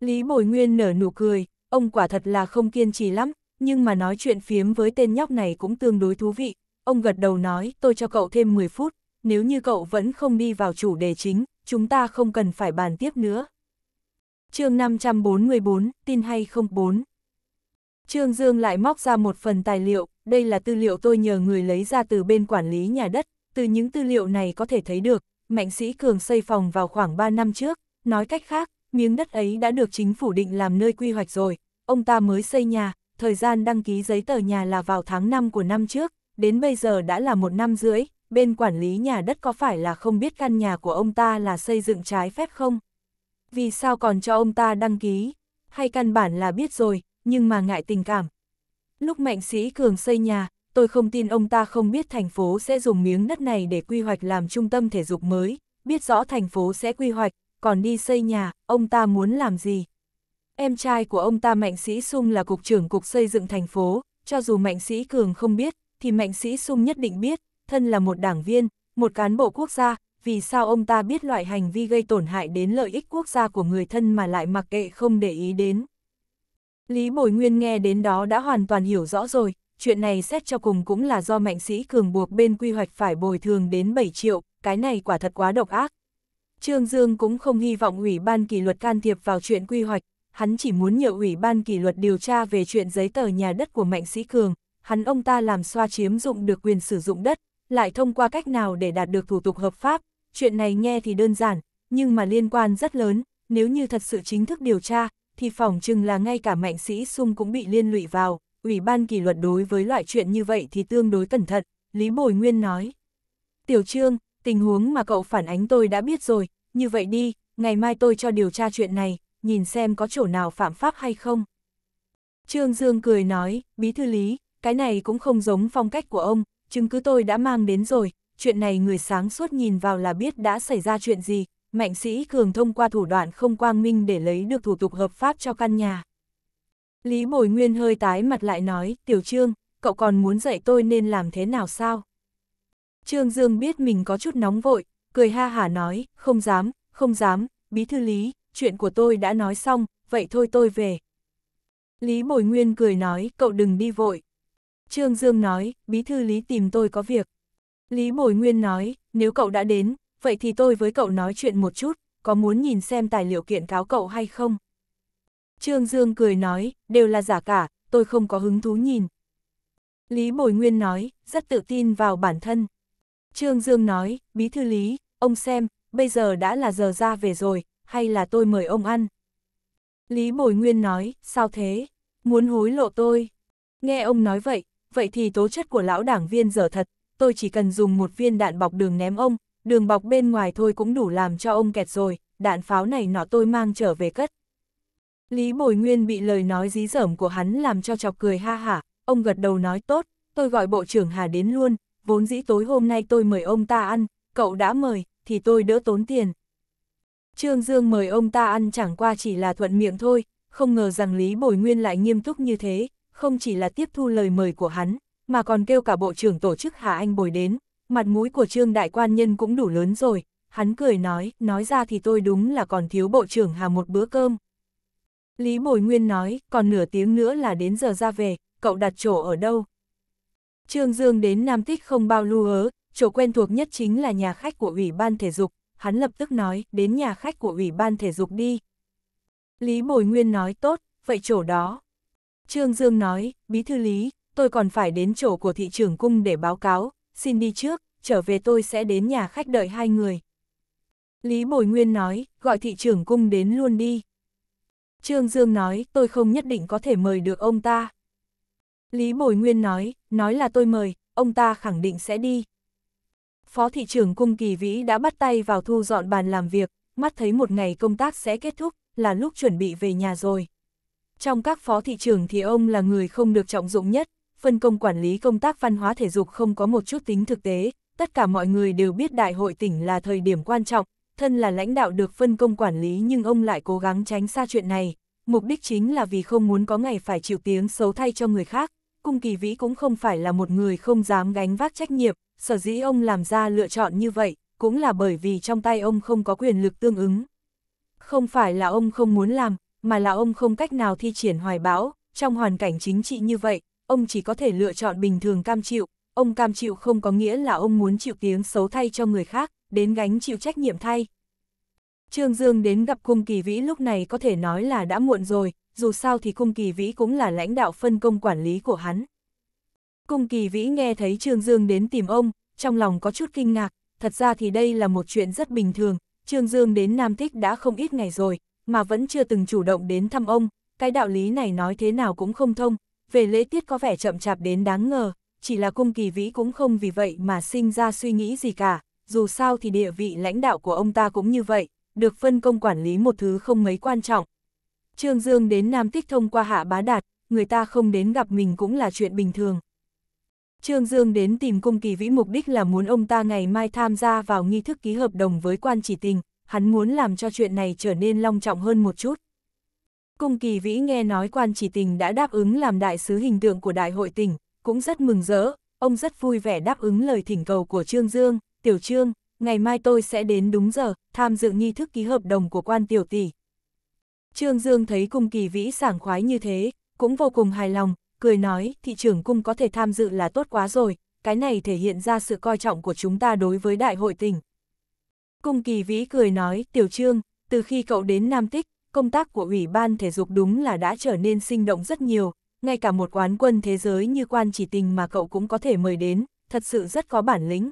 Speaker 1: Lý Bồi Nguyên nở nụ cười, ông quả thật là không kiên trì lắm, nhưng mà nói chuyện phiếm với tên nhóc này cũng tương đối thú vị. Ông gật đầu nói, tôi cho cậu thêm 10 phút, nếu như cậu vẫn không đi vào chủ đề chính, chúng ta không cần phải bàn tiếp nữa. chương 544, tin hay không 4. Trương Dương lại móc ra một phần tài liệu, đây là tư liệu tôi nhờ người lấy ra từ bên quản lý nhà đất, từ những tư liệu này có thể thấy được, Mạnh Sĩ Cường xây phòng vào khoảng 3 năm trước, nói cách khác, miếng đất ấy đã được chính phủ định làm nơi quy hoạch rồi, ông ta mới xây nhà, thời gian đăng ký giấy tờ nhà là vào tháng 5 của năm trước, đến bây giờ đã là một năm rưỡi, bên quản lý nhà đất có phải là không biết căn nhà của ông ta là xây dựng trái phép không? Vì sao còn cho ông ta đăng ký? Hay căn bản là biết rồi, nhưng mà ngại tình cảm. Lúc mạnh sĩ cường xây nhà, tôi không tin ông ta không biết thành phố sẽ dùng miếng đất này để quy hoạch làm trung tâm thể dục mới, biết rõ thành phố sẽ quy hoạch, còn đi xây nhà, ông ta muốn làm gì? Em trai của ông ta Mạnh Sĩ Sung là cục trưởng cục xây dựng thành phố, cho dù Mạnh Sĩ Cường không biết, thì Mạnh Sĩ Sung nhất định biết, thân là một đảng viên, một cán bộ quốc gia, vì sao ông ta biết loại hành vi gây tổn hại đến lợi ích quốc gia của người thân mà lại mặc kệ không để ý đến. Lý Bồi Nguyên nghe đến đó đã hoàn toàn hiểu rõ rồi, chuyện này xét cho cùng cũng là do mạnh sĩ cường buộc bên quy hoạch phải bồi thường đến 7 triệu, cái này quả thật quá độc ác. Trương Dương cũng không hy vọng Ủy ban kỷ luật can thiệp vào chuyện quy hoạch, hắn chỉ muốn nhờ Ủy ban kỷ luật điều tra về chuyện giấy tờ nhà đất của Mạnh Sĩ Cường, hắn ông ta làm xoa chiếm dụng được quyền sử dụng đất, lại thông qua cách nào để đạt được thủ tục hợp pháp, chuyện này nghe thì đơn giản, nhưng mà liên quan rất lớn, nếu như thật sự chính thức điều tra, thì phỏng chừng là ngay cả mạnh sĩ sung cũng bị liên lụy vào, ủy ban kỷ luật đối với loại chuyện như vậy thì tương đối cẩn thận, Lý Bồi Nguyên nói. Tiểu Trương, tình huống mà cậu phản ánh tôi đã biết rồi, như vậy đi, ngày mai tôi cho điều tra chuyện này, nhìn xem có chỗ nào phạm pháp hay không. Trương Dương cười nói, bí thư lý, cái này cũng không giống phong cách của ông, chứng cứ tôi đã mang đến rồi, chuyện này người sáng suốt nhìn vào là biết đã xảy ra chuyện gì, mạnh sĩ cường thông qua thủ đoạn không quang minh để lấy được thủ tục hợp pháp cho căn nhà. Lý Bồi Nguyên hơi tái mặt lại nói, Tiểu Trương, cậu còn muốn dạy tôi nên làm thế nào sao? Trương Dương biết mình có chút nóng vội, cười ha hả nói, không dám, không dám, bí thư Lý, chuyện của tôi đã nói xong, vậy thôi tôi về. Lý Bồi Nguyên cười nói, cậu đừng đi vội. Trương Dương nói, bí thư Lý tìm tôi có việc. Lý Bồi Nguyên nói, nếu cậu đã đến, vậy thì tôi với cậu nói chuyện một chút, có muốn nhìn xem tài liệu kiện cáo cậu hay không? Trương Dương cười nói, đều là giả cả, tôi không có hứng thú nhìn. Lý Bồi Nguyên nói, rất tự tin vào bản thân. Trương Dương nói, bí thư Lý, ông xem, bây giờ đã là giờ ra về rồi, hay là tôi mời ông ăn? Lý Bồi Nguyên nói, sao thế? Muốn hối lộ tôi? Nghe ông nói vậy, vậy thì tố chất của lão đảng viên dở thật, tôi chỉ cần dùng một viên đạn bọc đường ném ông, đường bọc bên ngoài thôi cũng đủ làm cho ông kẹt rồi, đạn pháo này nọ tôi mang trở về cất. Lý Bồi Nguyên bị lời nói dí dởm của hắn làm cho chọc cười ha hả, ông gật đầu nói tốt, tôi gọi Bộ trưởng Hà đến luôn, vốn dĩ tối hôm nay tôi mời ông ta ăn, cậu đã mời, thì tôi đỡ tốn tiền. Trương Dương mời ông ta ăn chẳng qua chỉ là thuận miệng thôi, không ngờ rằng Lý Bồi Nguyên lại nghiêm túc như thế, không chỉ là tiếp thu lời mời của hắn, mà còn kêu cả bộ trưởng tổ chức Hà Anh Bồi đến, mặt mũi của trương đại quan nhân cũng đủ lớn rồi, hắn cười nói, nói ra thì tôi đúng là còn thiếu bộ trưởng Hà một bữa cơm. Lý Bồi Nguyên nói, còn nửa tiếng nữa là đến giờ ra về, cậu đặt chỗ ở đâu? Trương Dương đến Nam Tích không bao lưu ớ, chỗ quen thuộc nhất chính là nhà khách của Ủy ban Thể dục, hắn lập tức nói, đến nhà khách của Ủy ban Thể dục đi. Lý Bồi Nguyên nói tốt, vậy chỗ đó. Trương Dương nói, bí thư lý, tôi còn phải đến chỗ của thị trưởng cung để báo cáo, xin đi trước, trở về tôi sẽ đến nhà khách đợi hai người. Lý Bồi Nguyên nói, gọi thị trưởng cung đến luôn đi. Trương Dương nói, tôi không nhất định có thể mời được ông ta. Lý Bồi Nguyên nói, nói là tôi mời, ông ta khẳng định sẽ đi. Phó thị trưởng cung kỳ vĩ đã bắt tay vào thu dọn bàn làm việc, mắt thấy một ngày công tác sẽ kết thúc, là lúc chuẩn bị về nhà rồi. Trong các phó thị trường thì ông là người không được trọng dụng nhất, phân công quản lý công tác văn hóa thể dục không có một chút tính thực tế, tất cả mọi người đều biết đại hội tỉnh là thời điểm quan trọng, thân là lãnh đạo được phân công quản lý nhưng ông lại cố gắng tránh xa chuyện này, mục đích chính là vì không muốn có ngày phải chịu tiếng xấu thay cho người khác, cung kỳ vĩ cũng không phải là một người không dám gánh vác trách nhiệm, sở dĩ ông làm ra lựa chọn như vậy, cũng là bởi vì trong tay ông không có quyền lực tương ứng. Không phải là ông không muốn làm, mà là ông không cách nào thi triển hoài bão, trong hoàn cảnh chính trị như vậy, ông chỉ có thể lựa chọn bình thường cam chịu, ông cam chịu không có nghĩa là ông muốn chịu tiếng xấu thay cho người khác, đến gánh chịu trách nhiệm thay. Trương Dương đến gặp cung kỳ vĩ lúc này có thể nói là đã muộn rồi, dù sao thì cung kỳ vĩ cũng là lãnh đạo phân công quản lý của hắn. Cung kỳ vĩ nghe thấy Trương Dương đến tìm ông, trong lòng có chút kinh ngạc, thật ra thì đây là một chuyện rất bình thường, Trương Dương đến Nam Thích đã không ít ngày rồi, mà vẫn chưa từng chủ động đến thăm ông, cái đạo lý này nói thế nào cũng không thông, về lễ tiết có vẻ chậm chạp đến đáng ngờ, chỉ là cung kỳ vĩ cũng không vì vậy mà sinh ra suy nghĩ gì cả, dù sao thì địa vị lãnh đạo của ông ta cũng như vậy, được phân công quản lý một thứ không mấy quan trọng. Trương Dương đến Nam Tích thông qua hạ bá đạt, người ta không đến gặp mình cũng là chuyện bình thường. Trương Dương đến tìm cung kỳ vĩ mục đích là muốn ông ta ngày mai tham gia vào nghi thức ký hợp đồng với quan chỉ tình, hắn muốn làm cho chuyện này trở nên long trọng hơn một chút. Cung kỳ vĩ nghe nói quan chỉ tình đã đáp ứng làm đại sứ hình tượng của đại hội tỉnh, cũng rất mừng rỡ, ông rất vui vẻ đáp ứng lời thỉnh cầu của Trương Dương, Tiểu Trương, ngày mai tôi sẽ đến đúng giờ, tham dự nghi thức ký hợp đồng của quan tiểu tỷ. Trương Dương thấy cung kỳ vĩ sảng khoái như thế, cũng vô cùng hài lòng, cười nói, thị trưởng cung có thể tham dự là tốt quá rồi, cái này thể hiện ra sự coi trọng của chúng ta đối với đại hội tỉnh. Cung kỳ vĩ cười nói, tiểu trương, từ khi cậu đến Nam Tích, công tác của Ủy ban Thể dục đúng là đã trở nên sinh động rất nhiều, ngay cả một quán quân thế giới như quan chỉ tình mà cậu cũng có thể mời đến, thật sự rất có bản lĩnh.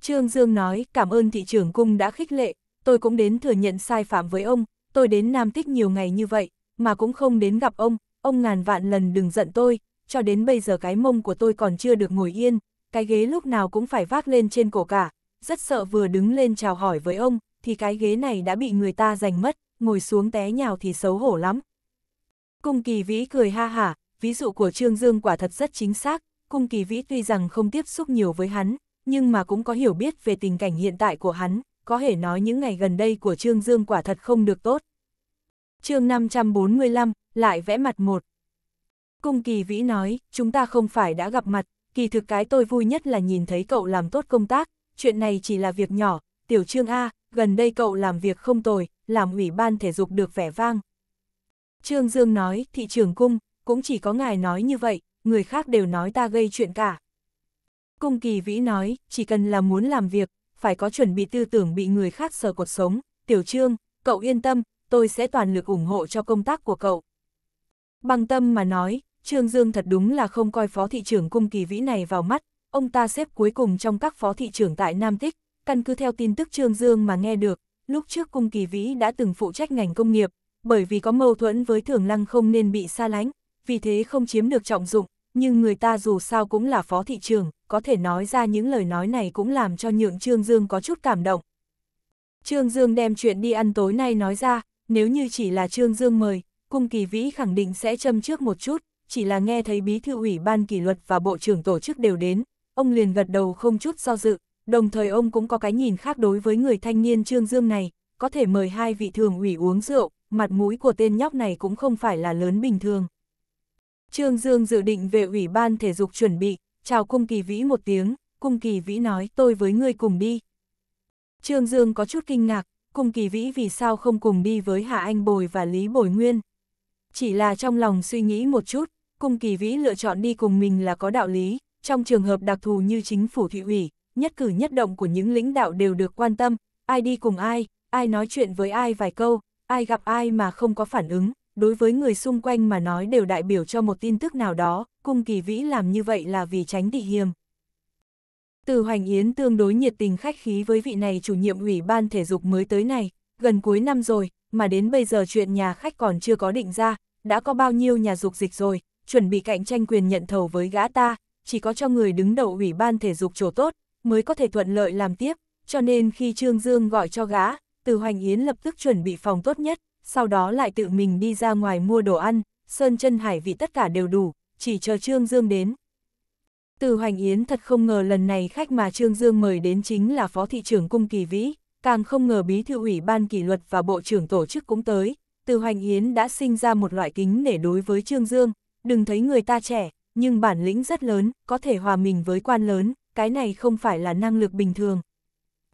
Speaker 1: Trương Dương nói, cảm ơn thị trưởng cung đã khích lệ, tôi cũng đến thừa nhận sai phạm với ông, tôi đến Nam Tích nhiều ngày như vậy, mà cũng không đến gặp ông, ông ngàn vạn lần đừng giận tôi, cho đến bây giờ cái mông của tôi còn chưa được ngồi yên, cái ghế lúc nào cũng phải vác lên trên cổ cả, rất sợ vừa đứng lên chào hỏi với ông, thì cái ghế này đã bị người ta giành mất, ngồi xuống té nhào thì xấu hổ lắm. Cung kỳ vĩ cười ha hả, ví dụ của Trương Dương quả thật rất chính xác, cung kỳ vĩ tuy rằng không tiếp xúc nhiều với hắn, nhưng mà cũng có hiểu biết về tình cảnh hiện tại của hắn, có thể nói những ngày gần đây của Trương Dương quả thật không được tốt. chương 545, lại vẽ mặt một. Cung kỳ vĩ nói, chúng ta không phải đã gặp mặt, kỳ thực cái tôi vui nhất là nhìn thấy cậu làm tốt công tác, chuyện này chỉ là việc nhỏ, tiểu trương A, gần đây cậu làm việc không tồi, làm ủy ban thể dục được vẻ vang. Trương Dương nói, thị trường cung, cũng chỉ có ngài nói như vậy, người khác đều nói ta gây chuyện cả. Cung kỳ vĩ nói, chỉ cần là muốn làm việc, phải có chuẩn bị tư tưởng bị người khác sờ cuộc sống, tiểu trương, cậu yên tâm, tôi sẽ toàn lực ủng hộ cho công tác của cậu. Bằng tâm mà nói, Trương Dương thật đúng là không coi phó thị trưởng cung kỳ vĩ này vào mắt, ông ta xếp cuối cùng trong các phó thị trưởng tại Nam Tích, căn cứ theo tin tức Trương Dương mà nghe được, lúc trước Cung Kỳ Vĩ đã từng phụ trách ngành công nghiệp, bởi vì có mâu thuẫn với Thường Lăng không nên bị xa lánh, vì thế không chiếm được trọng dụng, nhưng người ta dù sao cũng là phó thị trưởng, có thể nói ra những lời nói này cũng làm cho nhượng Trương Dương có chút cảm động. Trương Dương đem chuyện đi ăn tối nay nói ra, nếu như chỉ là Trương Dương mời, Cung Kỳ Vĩ khẳng định sẽ châm trước một chút, chỉ là nghe thấy bí thư ủy ban kỷ luật và bộ trưởng tổ chức đều đến, ông liền gật đầu không chút do dự, đồng thời ông cũng có cái nhìn khác đối với người thanh niên Trương Dương này, có thể mời hai vị thường ủy uống rượu, mặt mũi của tên nhóc này cũng không phải là lớn bình thường. Trương Dương dự định về ủy ban thể dục chuẩn bị, chào cung kỳ vĩ một tiếng, cung kỳ vĩ nói tôi với ngươi cùng đi. Trương Dương có chút kinh ngạc, cung kỳ vĩ vì sao không cùng đi với Hạ Anh Bồi và Lý Bồi Nguyên. Chỉ là trong lòng suy nghĩ một chút, cung kỳ vĩ lựa chọn đi cùng mình là có đạo lý, trong trường hợp đặc thù như chính phủ thị ủy, nhất cử nhất động của những lãnh đạo đều được quan tâm, ai đi cùng ai, ai nói chuyện với ai vài câu, ai gặp ai mà không có phản ứng, đối với người xung quanh mà nói đều đại biểu cho một tin tức nào đó, cung kỳ vĩ làm như vậy là vì tránh thị hiềm. Từ Hoành Yến tương đối nhiệt tình khách khí với vị này chủ nhiệm ủy ban thể dục mới tới này, gần cuối năm rồi, mà đến bây giờ chuyện nhà khách còn chưa có định ra, đã có bao nhiêu nhà dục dịch rồi, chuẩn bị cạnh tranh quyền nhận thầu với gã ta, chỉ có cho người đứng đầu ủy ban thể dục chỗ tốt, mới có thể thuận lợi làm tiếp, cho nên khi Trương Dương gọi cho gã, từ Hoành Yến lập tức chuẩn bị phòng tốt nhất, sau đó lại tự mình đi ra ngoài mua đồ ăn, sơn chân hải vị tất cả đều đủ, chỉ chờ Trương Dương đến. Từ Hoành Yến thật không ngờ lần này khách mà Trương Dương mời đến chính là Phó Thị trưởng Cung Kỳ Vĩ, càng không ngờ Bí Thư ủy Ban Kỷ luật và Bộ trưởng Tổ chức cũng tới. Từ Hoành Yến đã sinh ra một loại kính để đối với Trương Dương, đừng thấy người ta trẻ, nhưng bản lĩnh rất lớn, có thể hòa mình với quan lớn, cái này không phải là năng lực bình thường.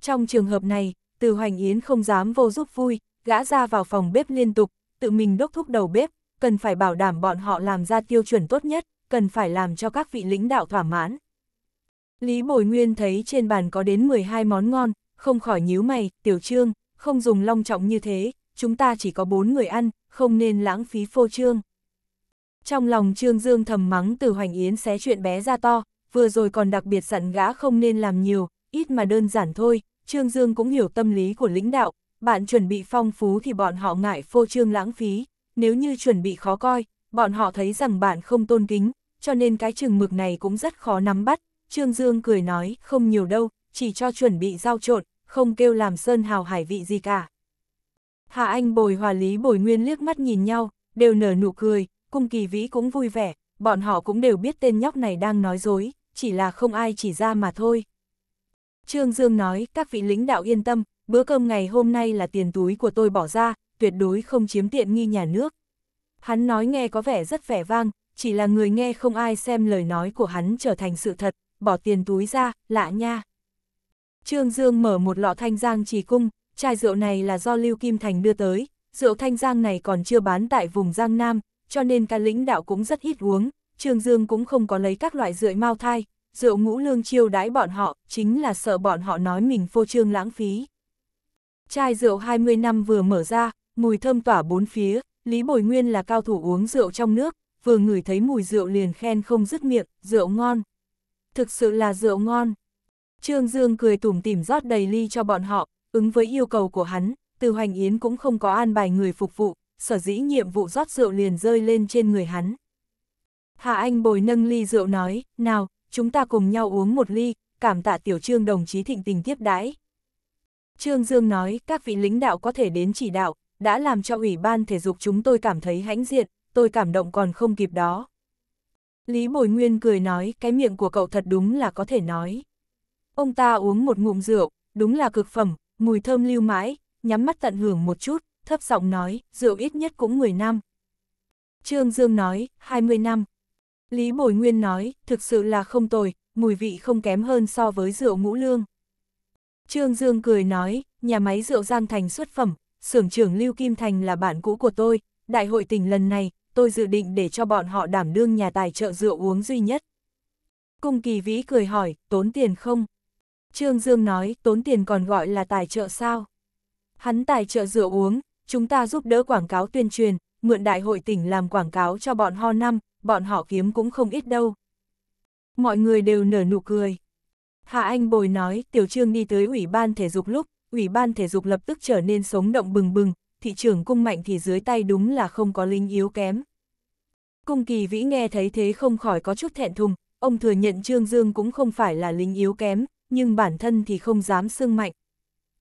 Speaker 1: Trong trường hợp này, từ Hoành Yến không dám vô giúp vui, gã ra vào phòng bếp liên tục, tự mình đốc thúc đầu bếp, cần phải bảo đảm bọn họ làm ra tiêu chuẩn tốt nhất, cần phải làm cho các vị lãnh đạo thỏa mãn. Lý Bồi Nguyên thấy trên bàn có đến 12 món ngon, không khỏi nhíu mày, tiểu trương, không dùng long trọng như thế, chúng ta chỉ có 4 người ăn, không nên lãng phí phô trương. Trong lòng Trương Dương thầm mắng từ Hoành Yến xé chuyện bé ra to, vừa rồi còn đặc biệt dặn gã không nên làm nhiều, ít mà đơn giản thôi, Trương Dương cũng hiểu tâm lý của lãnh đạo, bạn chuẩn bị phong phú thì bọn họ ngại phô trương lãng phí, nếu như chuẩn bị khó coi, bọn họ thấy rằng bạn không tôn kính, cho nên cái chừng mực này cũng rất khó nắm bắt. Trương Dương cười nói, không nhiều đâu, chỉ cho chuẩn bị giao trộn, không kêu làm sơn hào hải vị gì cả. Hạ Anh bồi hòa lý bồi nguyên liếc mắt nhìn nhau, đều nở nụ cười, Cung Kỳ Vĩ cũng vui vẻ, bọn họ cũng đều biết tên nhóc này đang nói dối, chỉ là không ai chỉ ra mà thôi. Trương Dương nói, các vị lãnh đạo yên tâm, bữa cơm ngày hôm nay là tiền túi của tôi bỏ ra, tuyệt đối không chiếm tiện nghi nhà nước. Hắn nói nghe có vẻ rất vẻ vang, chỉ là người nghe không ai xem lời nói của hắn trở thành sự thật, bỏ tiền túi ra, lạ nha. Trương Dương mở một lọ thanh giang trì cung, chai rượu này là do Lưu Kim Thành đưa tới, rượu thanh giang này còn chưa bán tại vùng Giang Nam, cho nên can lĩnh đạo cũng rất ít uống, Trương Dương cũng không có lấy các loại rưỡi mau thai, rượu ngũ lương chiêu đãi bọn họ, chính là sợ bọn họ nói mình phô trương lãng phí. Chai rượu 20 năm vừa mở ra, mùi thơm tỏa bốn phía, Lý Bồi Nguyên là cao thủ uống rượu trong nước, vừa ngửi thấy mùi rượu liền khen không dứt miệng, rượu ngon. Thực sự là rượu ngon. Trương Dương cười tủm tỉm rót đầy ly cho bọn họ, ứng với yêu cầu của hắn, từ Hoành Yến cũng không có an bài người phục vụ, sở dĩ nhiệm vụ rót rượu liền rơi lên trên người hắn. Hạ Anh bồi nâng ly rượu nói, nào, chúng ta cùng nhau uống một ly, cảm tạ tiểu trương đồng chí thịnh tình tiếp đãi. Trương Dương nói, các vị lãnh đạo có thể đến chỉ đạo, đã làm cho Ủy ban Thể dục chúng tôi cảm thấy hãnh diện, tôi cảm động còn không kịp đó. Lý Bồi Nguyên cười nói, cái miệng của cậu thật đúng là có thể nói. Ông ta uống một ngụm rượu, đúng là cực phẩm, mùi thơm lưu mãi, nhắm mắt tận hưởng một chút, thấp giọng nói, rượu ít nhất cũng 10 năm. Trương Dương nói, 20 năm. Lý Bồi Nguyên nói, thực sự là không tồi, mùi vị không kém hơn so với rượu ngũ lương. Trương Dương cười nói, nhà máy rượu Giang Thành xuất phẩm, xưởng trưởng Lưu Kim Thành là bạn cũ của tôi, đại hội tỉnh lần này, tôi dự định để cho bọn họ đảm đương nhà tài trợ rượu uống duy nhất. Cung Kỳ Vĩ cười hỏi, tốn tiền không? Trương Dương nói, tốn tiền còn gọi là tài trợ sao? Hắn tài trợ rượu uống, chúng ta giúp đỡ quảng cáo tuyên truyền, mượn đại hội tỉnh làm quảng cáo cho bọn ho năm, bọn họ kiếm cũng không ít đâu. Mọi người đều nở nụ cười. Hạ Anh Bồi nói, Tiểu Trương đi tới Ủy ban Thể dục lúc, Ủy ban Thể dục lập tức trở nên sống động bừng bừng, thị trường cung mạnh thì dưới tay đúng là không có linh yếu kém. Cung kỳ vĩ nghe thấy thế không khỏi có chút thẹn thùng, ông thừa nhận Trương Dương cũng không phải là lính yếu kém, nhưng bản thân thì không dám xương mạnh,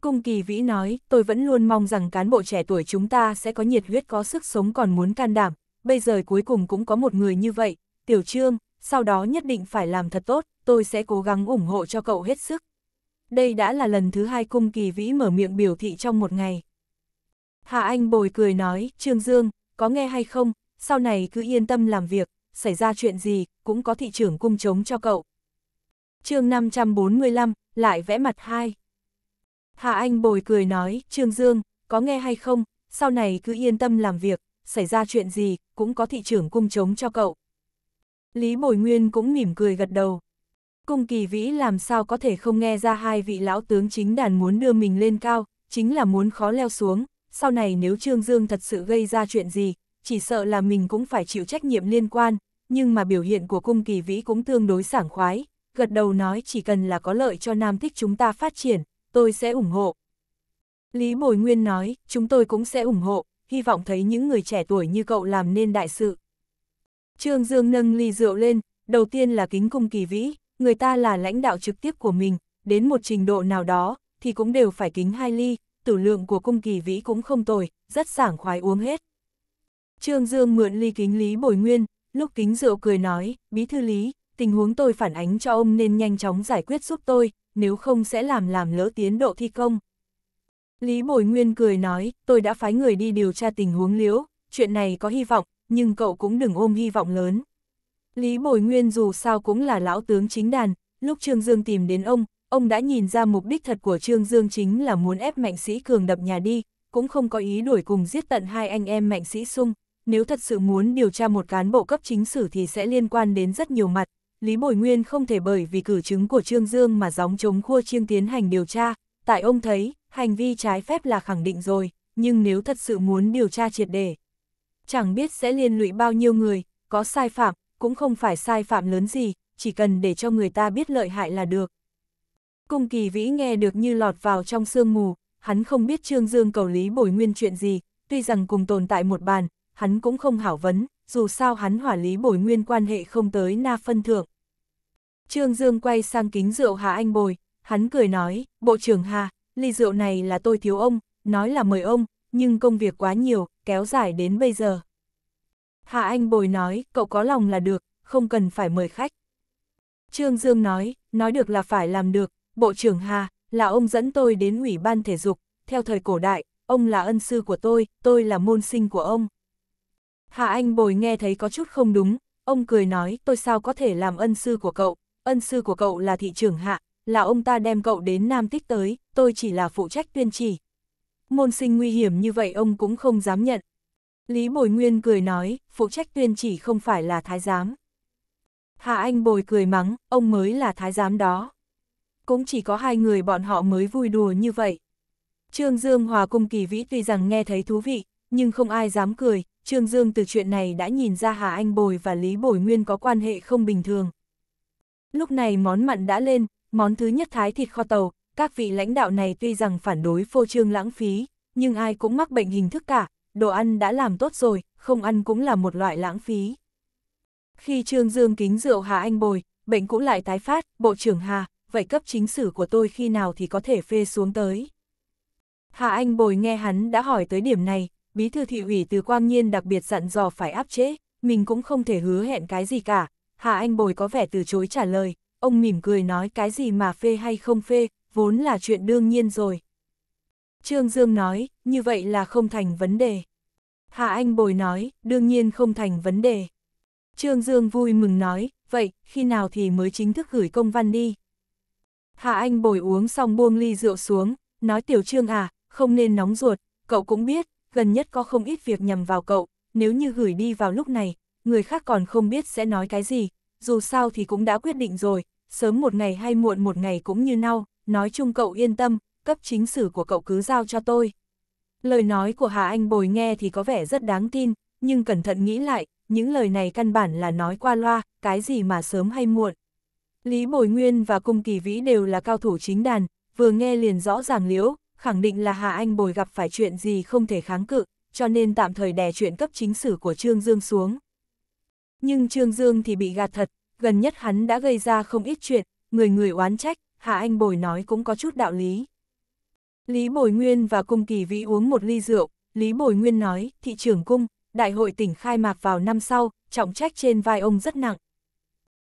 Speaker 1: Cung Kỳ Vĩ nói, tôi vẫn luôn mong rằng cán bộ trẻ tuổi chúng ta sẽ có nhiệt huyết có sức sống còn muốn can đảm, bây giờ cuối cùng cũng có một người như vậy, Tiểu Trương, sau đó nhất định phải làm thật tốt, tôi sẽ cố gắng ủng hộ cho cậu hết sức. Đây đã là lần thứ hai Cung Kỳ Vĩ mở miệng biểu thị trong một ngày. Hạ Anh bồi cười nói, Trương Dương, có nghe hay không, sau này cứ yên tâm làm việc, xảy ra chuyện gì, cũng có thị trưởng cung chống cho cậu. chương 545, lại vẽ mặt hai. Hà Anh bồi cười nói, Trương Dương, có nghe hay không, sau này cứ yên tâm làm việc, xảy ra chuyện gì, cũng có thị trưởng cung chống cho cậu. Lý Bồi Nguyên cũng mỉm cười gật đầu. Cung kỳ vĩ làm sao có thể không nghe ra hai vị lão tướng chính đàn muốn đưa mình lên cao, chính là muốn khó leo xuống, sau này nếu Trương Dương thật sự gây ra chuyện gì, chỉ sợ là mình cũng phải chịu trách nhiệm liên quan, nhưng mà biểu hiện của cung kỳ vĩ cũng tương đối sảng khoái, gật đầu nói chỉ cần là có lợi cho Nam Thích chúng ta phát triển, tôi sẽ ủng hộ. Lý Bồi Nguyên nói, chúng tôi cũng sẽ ủng hộ, hy vọng thấy những người trẻ tuổi như cậu làm nên đại sự. Trương Dương nâng ly rượu lên, đầu tiên là kính cung kỳ vĩ, người ta là lãnh đạo trực tiếp của mình, đến một trình độ nào đó, thì cũng đều phải kính hai ly, tử lượng của cung kỳ vĩ cũng không tồi, rất sảng khoái uống hết. Trương Dương mượn ly kính Lý Bồi Nguyên, lúc kính rượu cười nói, bí thư Lý, tình huống tôi phản ánh cho ông nên nhanh chóng giải quyết giúp tôi, nếu không sẽ làm làm lỡ tiến độ thi công. Lý Bồi Nguyên cười nói, tôi đã phái người đi điều tra tình huống liễu, chuyện này có hy vọng, nhưng cậu cũng đừng ôm hy vọng lớn. Lý Bồi Nguyên dù sao cũng là lão tướng chính đàn, lúc Trương Dương tìm đến ông, ông đã nhìn ra mục đích thật của Trương Dương chính là muốn ép mạnh sĩ cường đập nhà đi, cũng không có ý đuổi cùng giết tận hai anh em mạnh sĩ sung. Nếu thật sự muốn điều tra một cán bộ cấp chính sử thì sẽ liên quan đến rất nhiều mặt, Lý Bồi Nguyên không thể bởi vì cử chứng của Trương Dương mà gióng chống khua chiêng tiến hành điều tra, tại ông thấy, hành vi trái phép là khẳng định rồi, nhưng nếu thật sự muốn điều tra triệt đề, chẳng biết sẽ liên lụy bao nhiêu người, có sai phạm, cũng không phải sai phạm lớn gì, chỉ cần để cho người ta biết lợi hại là được. Cung kỳ vĩ nghe được như lọt vào trong sương mù, hắn không biết Trương Dương cầu Lý Bồi Nguyên chuyện gì, tuy rằng cùng tồn tại một bàn, hắn cũng không hảo vấn, dù sao hắn hỏa Lý Bồi Nguyên quan hệ không tới na phân thượng. Trương Dương quay sang kính rượu Hà Anh Bồi, hắn cười nói, Bộ trưởng Hà, ly rượu này là tôi thiếu ông, nói là mời ông, nhưng công việc quá nhiều, kéo dài đến bây giờ. Hà Anh Bồi nói, cậu có lòng là được, không cần phải mời khách. Trương Dương nói, nói được là phải làm được, Bộ trưởng Hà, là ông dẫn tôi đến Ủy ban Thể dục, theo thời cổ đại, ông là ân sư của tôi, tôi là môn sinh của ông. Hà Anh Bồi nghe thấy có chút không đúng, ông cười nói, tôi sao có thể làm ân sư của cậu, ân sư của cậu là thị trưởng hạ, là ông ta đem cậu đến Nam Tích tới, tôi chỉ là phụ trách tuyên trì. Môn sinh nguy hiểm như vậy ông cũng không dám nhận. Lý Bồi Nguyên cười nói, phụ trách tuyên chỉ không phải là thái giám. Hạ Anh Bồi cười mắng, ông mới là thái giám đó. Cũng chỉ có hai người bọn họ mới vui đùa như vậy. Trương Dương Hòa Cung Kỳ Vĩ tuy rằng nghe thấy thú vị, nhưng không ai dám cười. Trương Dương từ chuyện này đã nhìn ra Hà Anh Bồi và Lý Bồi Nguyên có quan hệ không bình thường, Lúc này món mặn đã lên, món thứ nhất thái thịt kho tàu, các vị lãnh đạo này tuy rằng phản đối phô trương lãng phí, nhưng ai cũng mắc bệnh hình thức cả, đồ ăn đã làm tốt rồi, không ăn cũng là một loại lãng phí. Khi Trương Dương kính rượu Hà Anh bồi, bệnh cũng lại tái phát, Bộ trưởng Hà, vậy cấp chính sử của tôi khi nào thì có thể phê xuống tới. Hà Anh bồi nghe hắn đã hỏi tới điểm này, bí thư thị ủy từ Quang Nhiên đặc biệt dặn dò phải áp chế, mình cũng không thể hứa hẹn cái gì cả, Hà Anh Bồi có vẻ từ chối trả lời, ông mỉm cười nói cái gì mà phê hay không phê, vốn là chuyện đương nhiên rồi. Trương Dương nói, như vậy là không thành vấn đề. Hà Anh Bồi nói, đương nhiên không thành vấn đề. Trương Dương vui mừng nói, vậy, khi nào thì mới chính thức gửi công văn đi. Hạ Anh bồi uống xong buông ly rượu xuống, nói Tiểu Trương à, không nên nóng ruột, cậu cũng biết, gần nhất có không ít việc nhằm vào cậu, nếu như gửi đi vào lúc này, người khác còn không biết sẽ nói cái gì, dù sao thì cũng đã quyết định rồi, sớm một ngày hay muộn một ngày cũng như nhau, nói chung cậu yên tâm, cấp chính sử của cậu cứ giao cho tôi. Lời nói của Hà Anh Bồi nghe thì có vẻ rất đáng tin, nhưng cẩn thận nghĩ lại, những lời này căn bản là nói qua loa, cái gì mà sớm hay muộn. Lý Bồi Nguyên và Cung Kỳ Vĩ đều là cao thủ chính đàn, vừa nghe liền rõ ràng liễu, khẳng định là Hà Anh Bồi gặp phải chuyện gì không thể kháng cự, cho nên tạm thời đè chuyện cấp chính sử của Trương Dương xuống. Nhưng Trương Dương thì bị gạt thật, gần nhất hắn đã gây ra không ít chuyện, người người oán trách, Hạ Anh Bồi nói cũng có chút đạo lý. Lý Bồi Nguyên và Cung Kỳ Vĩ uống một ly rượu, Lý Bồi Nguyên nói, thị trưởng cung, đại hội tỉnh khai mạc vào năm sau, trọng trách trên vai ông rất nặng.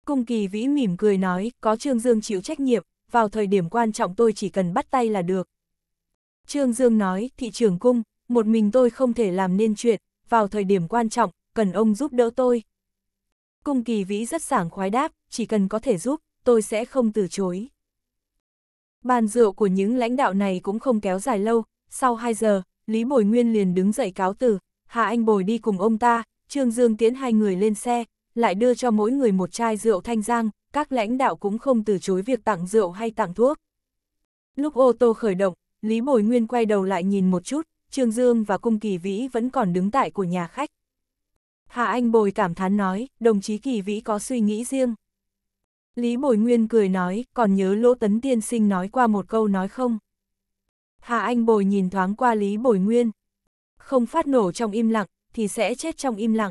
Speaker 1: Cung Kỳ Vĩ mỉm cười nói, có Trương Dương chịu trách nhiệm, vào thời điểm quan trọng tôi chỉ cần bắt tay là được. Trương Dương nói, thị trưởng cung, một mình tôi không thể làm nên chuyện, vào thời điểm quan trọng, cần ông giúp đỡ tôi. Cung kỳ vĩ rất sảng khoái đáp, chỉ cần có thể giúp, tôi sẽ không từ chối. Bàn rượu của những lãnh đạo này cũng không kéo dài lâu, sau 2 giờ, Lý Bồi Nguyên liền đứng dậy cáo từ, Hạ Anh Bồi đi cùng ông ta, Trương Dương tiến hai người lên xe, lại đưa cho mỗi người một chai rượu thanh giang, các lãnh đạo cũng không từ chối việc tặng rượu hay tặng thuốc. Lúc ô tô khởi động, Lý Bồi Nguyên quay đầu lại nhìn một chút, Trương Dương và Cung Kỳ Vĩ vẫn còn đứng tại của nhà khách. Hạ Anh Bồi cảm thán nói, đồng chí Kỳ Vĩ có suy nghĩ riêng. Lý Bồi Nguyên cười nói, còn nhớ Lỗ Tấn Tiên Sinh nói qua một câu nói không? Hạ Anh Bồi nhìn thoáng qua Lý Bồi Nguyên. Không phát nổ trong im lặng, thì sẽ chết trong im lặng.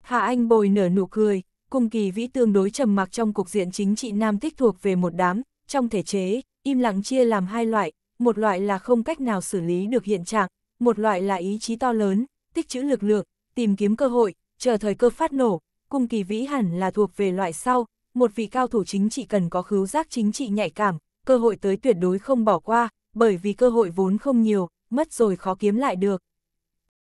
Speaker 1: Hạ Anh Bồi nở nụ cười, cùng Kỳ Vĩ tương đối trầm mặc trong cục diện chính trị Nam Tích thuộc về một đám, trong thể chế, im lặng chia làm hai loại, một loại là không cách nào xử lý được hiện trạng, một loại là ý chí to lớn, tích trữ lực lượng, tìm kiếm cơ hội, chờ thời cơ phát nổ, cung kỳ vĩ hẳn là thuộc về loại sau, một vị cao thủ chính trị cần có khứu giác chính trị nhạy cảm, cơ hội tới tuyệt đối không bỏ qua, bởi vì cơ hội vốn không nhiều, mất rồi khó kiếm lại được.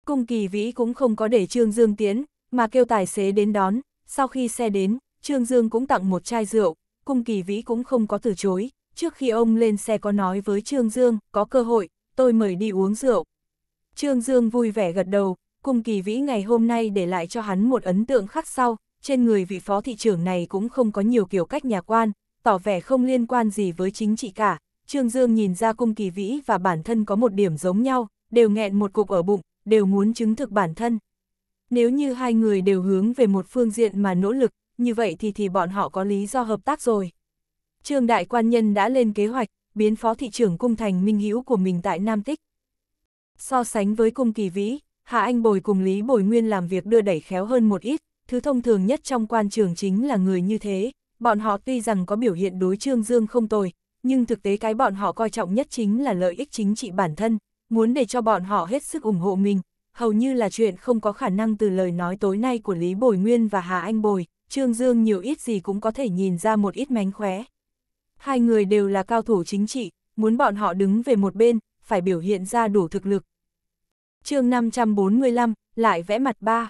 Speaker 1: Cung kỳ vĩ cũng không có để Trương Dương tiến, mà kêu tài xế đến đón, sau khi xe đến, Trương Dương cũng tặng một chai rượu, cung kỳ vĩ cũng không có từ chối, trước khi ông lên xe có nói với Trương Dương, có cơ hội, tôi mời đi uống rượu. Trương Dương vui vẻ gật đầu, Cung kỳ vĩ ngày hôm nay để lại cho hắn một ấn tượng khác sau, trên người vị phó thị trưởng này cũng không có nhiều kiểu cách nhà quan, tỏ vẻ không liên quan gì với chính trị cả. Trương Dương nhìn ra cung kỳ vĩ và bản thân có một điểm giống nhau, đều nghẹn một cục ở bụng, đều muốn chứng thực bản thân. Nếu như hai người đều hướng về một phương diện mà nỗ lực, như vậy thì thì bọn họ có lý do hợp tác rồi. Trương Đại Quan Nhân đã lên kế hoạch, biến phó thị trưởng cung thành minh hữu của mình tại Nam Tích. So sánh với cung kỳ vĩ, Hạ Anh Bồi cùng Lý Bồi Nguyên làm việc đưa đẩy khéo hơn một ít, thứ thông thường nhất trong quan trường chính là người như thế, bọn họ tuy rằng có biểu hiện đối Trương Dương không tồi, nhưng thực tế cái bọn họ coi trọng nhất chính là lợi ích chính trị bản thân, muốn để cho bọn họ hết sức ủng hộ mình, hầu như là chuyện không có khả năng từ lời nói tối nay của Lý Bồi Nguyên và Hà Anh Bồi, Trương Dương nhiều ít gì cũng có thể nhìn ra một ít mánh khóe. Hai người đều là cao thủ chính trị, muốn bọn họ đứng về một bên, phải biểu hiện ra đủ thực lực, chương 545, lại vẽ mặt ba.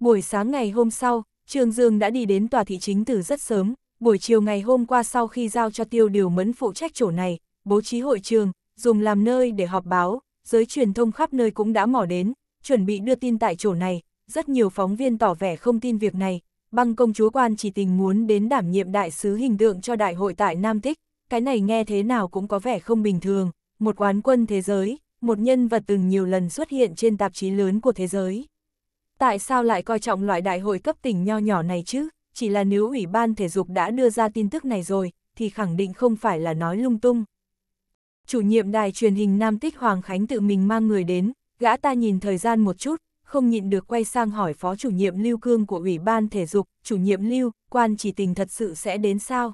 Speaker 1: Buổi sáng ngày hôm sau, Trương Dương đã đi đến tòa thị chính từ rất sớm, buổi chiều ngày hôm qua sau khi giao cho tiêu điều mẫn phụ trách chỗ này, bố trí hội trường, dùng làm nơi để họp báo, giới truyền thông khắp nơi cũng đã mỏ đến, chuẩn bị đưa tin tại chỗ này, rất nhiều phóng viên tỏ vẻ không tin việc này, băng công chúa quan chỉ tình muốn đến đảm nhiệm đại sứ hình tượng cho đại hội tại Nam Tích, cái này nghe thế nào cũng có vẻ không bình thường, một quán quân thế giới, một nhân vật từng nhiều lần xuất hiện trên tạp chí lớn của thế giới. Tại sao lại coi trọng loại đại hội cấp tỉnh nho nhỏ này chứ? Chỉ là nếu Ủy ban Thể dục đã đưa ra tin tức này rồi, thì khẳng định không phải là nói lung tung. Chủ nhiệm đài truyền hình Nam Tích Hoàng Khánh tự mình mang người đến, gã ta nhìn thời gian một chút, không nhịn được quay sang hỏi phó chủ nhiệm Lưu Cương của Ủy ban Thể dục, chủ nhiệm Lưu, quan chỉ tình thật sự sẽ đến sao?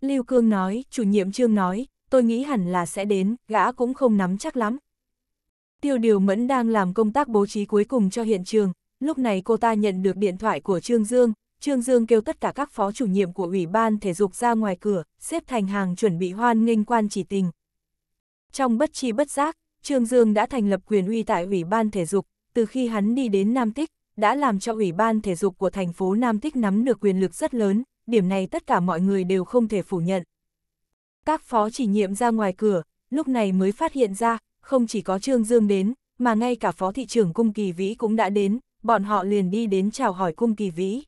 Speaker 1: Lưu Cương nói, chủ nhiệm Trương nói, tôi nghĩ hẳn là sẽ đến, gã cũng không nắm chắc lắm. Tiêu Điều Mẫn đang làm công tác bố trí cuối cùng cho hiện trường, lúc này cô ta nhận được điện thoại của Trương Dương, Trương Dương kêu tất cả các phó chủ nhiệm của Ủy ban Thể dục ra ngoài cửa, xếp thành hàng chuẩn bị hoan nghênh quan chỉ tình. Trong bất chi bất giác, Trương Dương đã thành lập quyền uy tại Ủy ban Thể dục, từ khi hắn đi đến Nam Tích, đã làm cho Ủy ban Thể dục của thành phố Nam Tích nắm được quyền lực rất lớn, điểm này tất cả mọi người đều không thể phủ nhận. Các phó chỉ nhiệm ra ngoài cửa, lúc này mới phát hiện ra, không chỉ có Trương Dương đến, mà ngay cả phó thị trưởng cung kỳ vĩ cũng đã đến, bọn họ liền đi đến chào hỏi cung kỳ vĩ.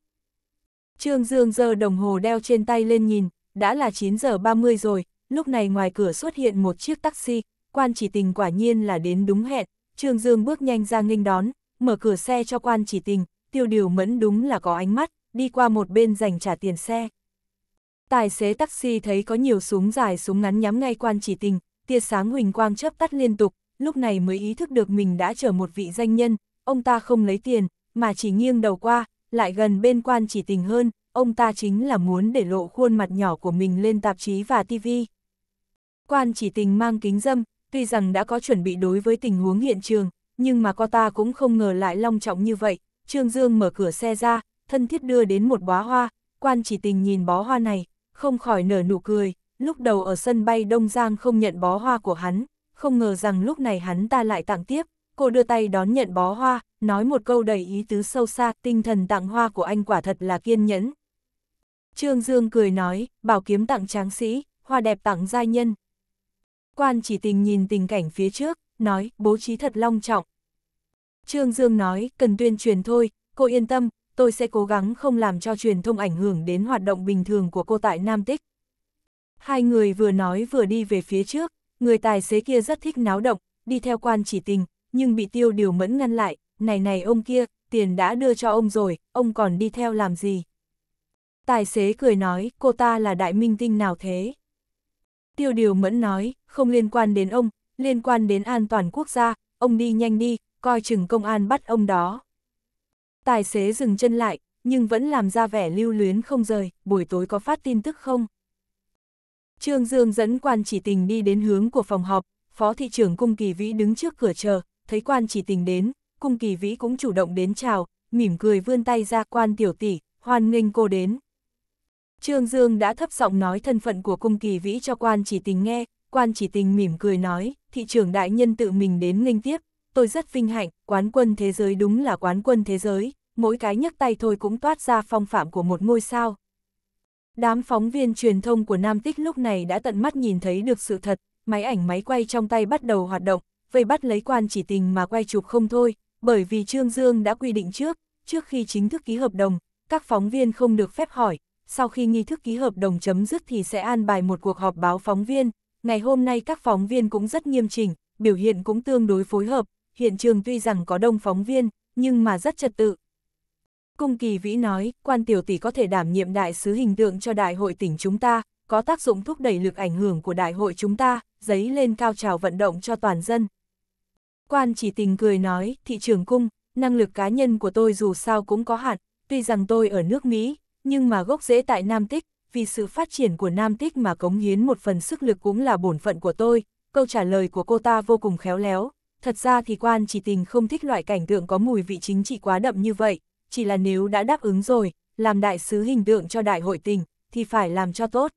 Speaker 1: Trương Dương giờ đồng hồ đeo trên tay lên nhìn, đã là 9 giờ 30 rồi, lúc này ngoài cửa xuất hiện một chiếc taxi, quan chỉ tình quả nhiên là đến đúng hẹn, Trương Dương bước nhanh ra nghênh đón, mở cửa xe cho quan chỉ tình, tiêu điều mẫn đúng là có ánh mắt, đi qua một bên dành trả tiền xe. Tài xế taxi thấy có nhiều súng dài súng ngắn nhắm ngay quan chỉ tình, tia sáng huỳnh quang chớp tắt liên tục, lúc này mới ý thức được mình đã chở một vị danh nhân, ông ta không lấy tiền, mà chỉ nghiêng đầu qua, lại gần bên quan chỉ tình hơn, ông ta chính là muốn để lộ khuôn mặt nhỏ của mình lên tạp chí và tivi. Quan chỉ tình mang kính dâm, tuy rằng đã có chuẩn bị đối với tình huống hiện trường, nhưng mà cô ta cũng không ngờ lại long trọng như vậy, Trương Dương mở cửa xe ra, thân thiết đưa đến một bó hoa, quan chỉ tình nhìn bó hoa này, không khỏi nở nụ cười, lúc đầu ở sân bay Đông Giang không nhận bó hoa của hắn, không ngờ rằng lúc này hắn ta lại tặng tiếp, cô đưa tay đón nhận bó hoa, nói một câu đầy ý tứ sâu xa, tinh thần tặng hoa của anh quả thật là kiên nhẫn. Trương Dương cười nói, bảo kiếm tặng tráng sĩ, hoa đẹp tặng giai nhân. Quan chỉ tình nhìn tình cảnh phía trước, nói, bố trí thật long trọng. Trương Dương nói, cần tuyên truyền thôi, cô yên tâm, tôi sẽ cố gắng không làm cho truyền thông ảnh hưởng đến hoạt động bình thường của cô tại Nam Tích. Hai người vừa nói vừa đi về phía trước, người tài xế kia rất thích náo động, đi theo quan chỉ tình, nhưng bị tiêu điều mẫn ngăn lại, này này ông kia, tiền đã đưa cho ông rồi, ông còn đi theo làm gì? Tài xế cười nói, cô ta là đại minh tinh nào thế? Tiêu điều mẫn nói, không liên quan đến ông, liên quan đến an toàn quốc gia, ông đi nhanh đi, coi chừng công an bắt ông đó. Tài xế dừng chân lại, nhưng vẫn làm ra vẻ lưu luyến không rời, buổi tối có phát tin tức không? Trương Dương dẫn quan chỉ tình đi đến hướng của phòng họp, phó thị trưởng Cung Kỳ Vĩ đứng trước cửa chờ, thấy quan chỉ tình đến, Cung Kỳ Vĩ cũng chủ động đến chào, mỉm cười vươn tay ra quan tiểu tỷ, hoan nghênh cô đến. Trương Dương đã thấp giọng nói thân phận của Cung Kỳ Vĩ cho quan chỉ tình nghe, quan chỉ tình mỉm cười nói, thị trưởng đại nhân tự mình đến nghênh tiếp, tôi rất vinh hạnh, quán quân thế giới đúng là quán quân thế giới, mỗi cái nhấc tay thôi cũng toát ra phong phạm của một ngôi sao. Đám phóng viên truyền thông của Nam Tích lúc này đã tận mắt nhìn thấy được sự thật, máy ảnh máy quay trong tay bắt đầu hoạt động, vây bắt lấy quan chỉ tình mà quay chụp không thôi, bởi vì Trương Dương đã quy định trước, trước khi chính thức ký hợp đồng, các phóng viên không được phép hỏi, sau khi nghi thức ký hợp đồng chấm dứt thì sẽ an bài một cuộc họp báo phóng viên. Ngày hôm nay các phóng viên cũng rất nghiêm chỉnh, biểu hiện cũng tương đối phối hợp, hiện trường tuy rằng có đông phóng viên, nhưng mà rất trật tự. Cung kỳ vĩ nói, quan tiểu tỷ có thể đảm nhiệm đại sứ hình tượng cho đại hội tỉnh chúng ta, có tác dụng thúc đẩy lực ảnh hưởng của đại hội chúng ta, giấy lên cao trào vận động cho toàn dân. Quan chỉ tình cười nói, thị trường cung, năng lực cá nhân của tôi dù sao cũng có hạn, tuy rằng tôi ở nước Mỹ, nhưng mà gốc rễ tại Nam Tích, vì sự phát triển của Nam Tích mà cống hiến một phần sức lực cũng là bổn phận của tôi, câu trả lời của cô ta vô cùng khéo léo, Thật ra thì quan chỉ tình không thích loại cảnh tượng có mùi vị chính trị quá đậm như vậy, chỉ là nếu đã đáp ứng rồi, làm đại sứ hình tượng cho đại hội tình, thì phải làm cho tốt.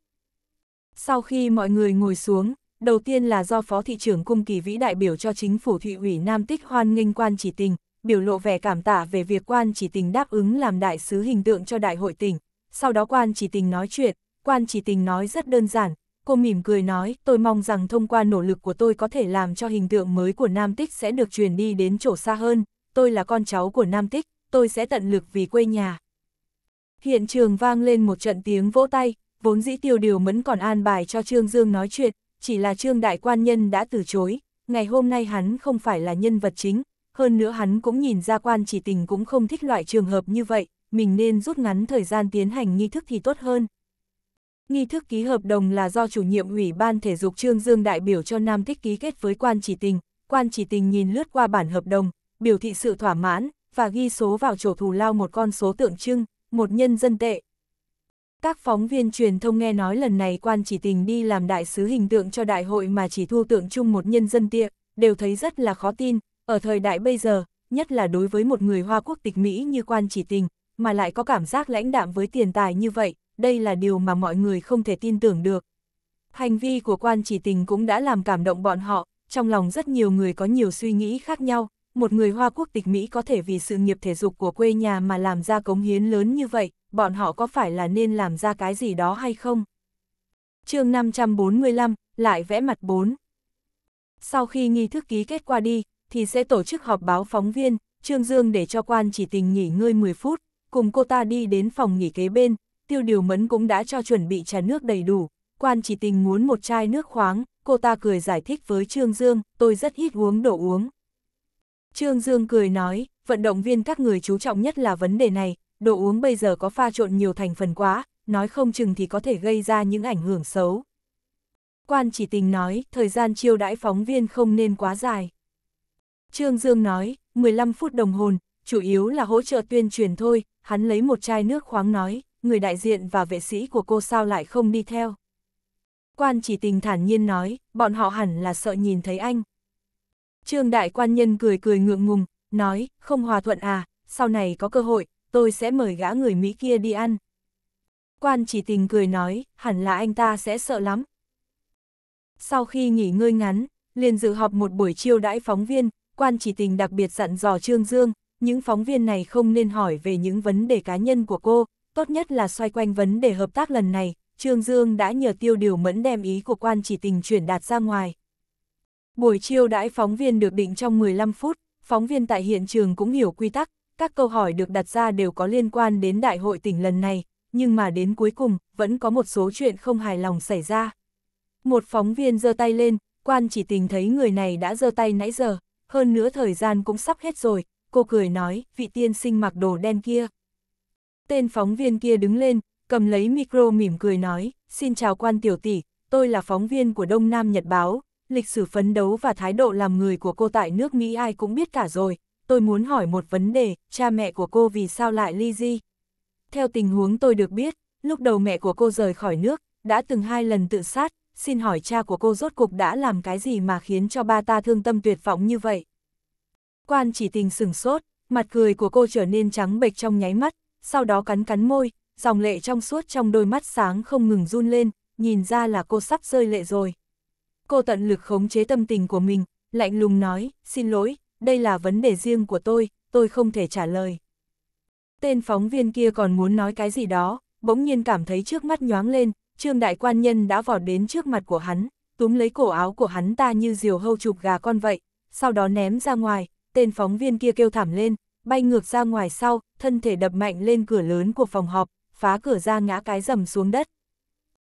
Speaker 1: Sau khi mọi người ngồi xuống, đầu tiên là do Phó Thị trưởng Cung Kỳ Vĩ đại biểu cho chính phủ thị ủy Nam Tích hoan nghênh quan chỉ tình, biểu lộ vẻ cảm tạ về việc quan chỉ tình đáp ứng làm đại sứ hình tượng cho đại hội tình. Sau đó quan chỉ tình nói chuyện, quan chỉ tình nói rất đơn giản, cô mỉm cười nói, tôi mong rằng thông qua nỗ lực của tôi có thể làm cho hình tượng mới của Nam Tích sẽ được truyền đi đến chỗ xa hơn, tôi là con cháu của Nam Tích, tôi sẽ tận lực vì quê nhà. Hiện trường vang lên một trận tiếng vỗ tay, vốn dĩ tiêu điều mẫn còn an bài cho Trương Dương nói chuyện, chỉ là Trương Đại Quan Nhân đã từ chối, ngày hôm nay hắn không phải là nhân vật chính, hơn nữa hắn cũng nhìn ra quan chỉ tình cũng không thích loại trường hợp như vậy, mình nên rút ngắn thời gian tiến hành nghi thức thì tốt hơn. Nghi thức ký hợp đồng là do chủ nhiệm Ủy ban Thể dục Trương Dương đại biểu cho Nam Thích ký kết với quan chỉ tình, quan chỉ tình nhìn lướt qua bản hợp đồng, biểu thị sự thỏa mãn, và ghi số vào chỗ thù lao một con số tượng trưng, một nhân dân tệ. Các phóng viên truyền thông nghe nói lần này quan chỉ tình đi làm đại sứ hình tượng cho đại hội mà chỉ thu tượng chung một nhân dân tệ, đều thấy rất là khó tin, ở thời đại bây giờ, nhất là đối với một người Hoa quốc tịch Mỹ như quan chỉ tình, mà lại có cảm giác lãnh đạm với tiền tài như vậy, đây là điều mà mọi người không thể tin tưởng được. Hành vi của quan chỉ tình cũng đã làm cảm động bọn họ, trong lòng rất nhiều người có nhiều suy nghĩ khác nhau, một người Hoa quốc tịch Mỹ có thể vì sự nghiệp thể dục của quê nhà mà làm ra cống hiến lớn như vậy, bọn họ có phải là nên làm ra cái gì đó hay không? chương 545, lại vẽ mặt 4. Sau khi nghi thức ký kết qua đi, thì sẽ tổ chức họp báo phóng viên, Trương Dương để cho quan chỉ tình nghỉ ngơi 10 phút, cùng cô ta đi đến phòng nghỉ kế bên, tiêu điều mẫn cũng đã cho chuẩn bị trà nước đầy đủ, quan chỉ tình muốn một chai nước khoáng, cô ta cười giải thích với Trương Dương, tôi rất ít uống đồ uống. Trương Dương cười nói, vận động viên các người chú trọng nhất là vấn đề này, đồ uống bây giờ có pha trộn nhiều thành phần quá, nói không chừng thì có thể gây ra những ảnh hưởng xấu. Quan chỉ tình nói, thời gian chiêu đãi phóng viên không nên quá dài. Trương Dương nói, 15 phút đồng hồn, chủ yếu là hỗ trợ tuyên truyền thôi, hắn lấy một chai nước khoáng nói, người đại diện và vệ sĩ của cô sao lại không đi theo. Quan chỉ tình thản nhiên nói, bọn họ hẳn là sợ nhìn thấy anh. Trương đại quan nhân cười cười ngượng ngùng, nói, không hòa thuận à, sau này có cơ hội, tôi sẽ mời gã người Mỹ kia đi ăn. Quan chỉ tình cười nói, hẳn là anh ta sẽ sợ lắm. Sau khi nghỉ ngơi ngắn, liền dự họp một buổi chiêu đãi phóng viên, quan chỉ tình đặc biệt dặn dò Trương Dương, những phóng viên này không nên hỏi về những vấn đề cá nhân của cô, tốt nhất là xoay quanh vấn đề hợp tác lần này, Trương Dương đã nhờ tiêu điều mẫn đem ý của quan chỉ tình chuyển đạt ra ngoài. Buổi chiêu đãi phóng viên được định trong 15 phút, phóng viên tại hiện trường cũng hiểu quy tắc, các câu hỏi được đặt ra đều có liên quan đến đại hội tỉnh lần này, nhưng mà đến cuối cùng, vẫn có một số chuyện không hài lòng xảy ra. Một phóng viên giơ tay lên, quan chỉ tình thấy người này đã giơ tay nãy giờ, hơn nữa thời gian cũng sắp hết rồi, cô cười nói, vị tiên sinh mặc đồ đen kia, Tên phóng viên kia đứng lên, cầm lấy micro mỉm cười nói, xin chào quan tiểu tỷ, tôi là phóng viên của Đông Nam Nhật Báo, lịch sử phấn đấu và thái độ làm người của cô tại nước Mỹ ai cũng biết cả rồi, tôi muốn hỏi một vấn đề, cha mẹ của cô vì sao lại ly di? Theo tình huống tôi được biết, lúc đầu mẹ của cô rời khỏi nước, đã từng hai lần tự sát, xin hỏi cha của cô rốt cục đã làm cái gì mà khiến cho ba ta thương tâm tuyệt vọng như vậy? Quan chỉ tình sừng sốt, mặt cười của cô trở nên trắng bệch trong nháy mắt, sau đó cắn cắn môi, dòng lệ trong suốt trong đôi mắt sáng không ngừng run lên, nhìn ra là cô sắp rơi lệ rồi. Cô tận lực khống chế tâm tình của mình, lạnh lùng nói, xin lỗi, đây là vấn đề riêng của tôi, tôi không thể trả lời. Tên phóng viên kia còn muốn nói cái gì đó, bỗng nhiên cảm thấy trước mắt nhoáng lên, trương đại quan nhân đã vọt đến trước mặt của hắn, túm lấy cổ áo của hắn ta như diều hâu chụp gà con vậy, sau đó ném ra ngoài, tên phóng viên kia kêu thảm lên, bay ngược ra ngoài sau, thân thể đập mạnh lên cửa lớn của phòng họp, phá cửa ra ngã cái rầm xuống đất.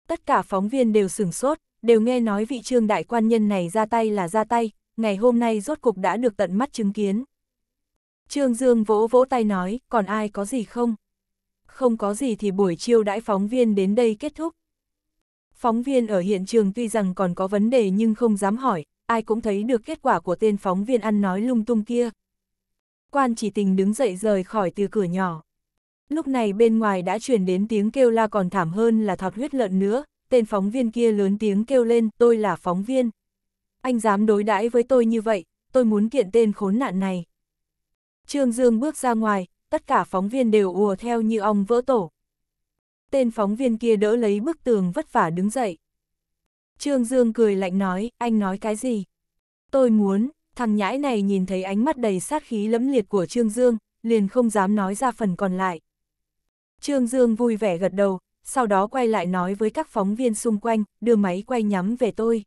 Speaker 1: Tất cả phóng viên đều sửng sốt, đều nghe nói vị trương đại quan nhân này ra tay là ra tay, ngày hôm nay rốt cục đã được tận mắt chứng kiến. Trương Dương vỗ vỗ tay nói, còn ai có gì không? Không có gì thì buổi chiêu đãi phóng viên đến đây kết thúc. Phóng viên ở hiện trường tuy rằng còn có vấn đề nhưng không dám hỏi, ai cũng thấy được kết quả của tên phóng viên ăn nói lung tung kia, quan chỉ tình đứng dậy rời khỏi từ cửa nhỏ. Lúc này bên ngoài đã truyền đến tiếng kêu la còn thảm hơn là thọt huyết lợn nữa, tên phóng viên kia lớn tiếng kêu lên, tôi là phóng viên. Anh dám đối đãi với tôi như vậy, tôi muốn kiện tên khốn nạn này. Trương Dương bước ra ngoài, tất cả phóng viên đều ùa theo như ong vỡ tổ. Tên phóng viên kia đỡ lấy bức tường vất vả đứng dậy. Trương Dương cười lạnh nói, anh nói cái gì? Tôi muốn, thằng nhãi này nhìn thấy ánh mắt đầy sát khí lẫm liệt của Trương Dương, liền không dám nói ra phần còn lại. Trương Dương vui vẻ gật đầu, sau đó quay lại nói với các phóng viên xung quanh, đưa máy quay nhắm về tôi.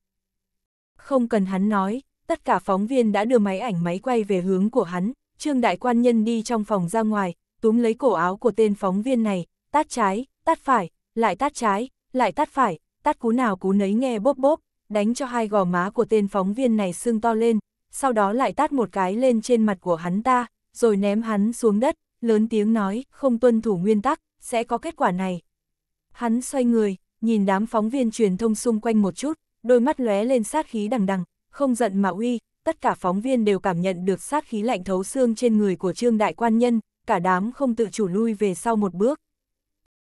Speaker 1: Không cần hắn nói, tất cả phóng viên đã đưa máy ảnh máy quay về hướng của hắn, Trương Đại Quan Nhân đi trong phòng ra ngoài, túm lấy cổ áo của tên phóng viên này, tát trái, tát phải, lại tát trái, lại tát phải, tát cú nào cú nấy nghe bốp bốp, đánh cho hai gò má của tên phóng viên này sưng to lên, sau đó lại tát một cái lên trên mặt của hắn ta, rồi ném hắn xuống đất, lớn tiếng nói, không tuân thủ nguyên tắc, sẽ có kết quả này. Hắn xoay người, nhìn đám phóng viên truyền thông xung quanh một chút, đôi mắt lóe lên sát khí đằng đằng, không giận mà uy, tất cả phóng viên đều cảm nhận được sát khí lạnh thấu xương trên người của Trương Đại Quan Nhân, cả đám không tự chủ lui về sau một bước.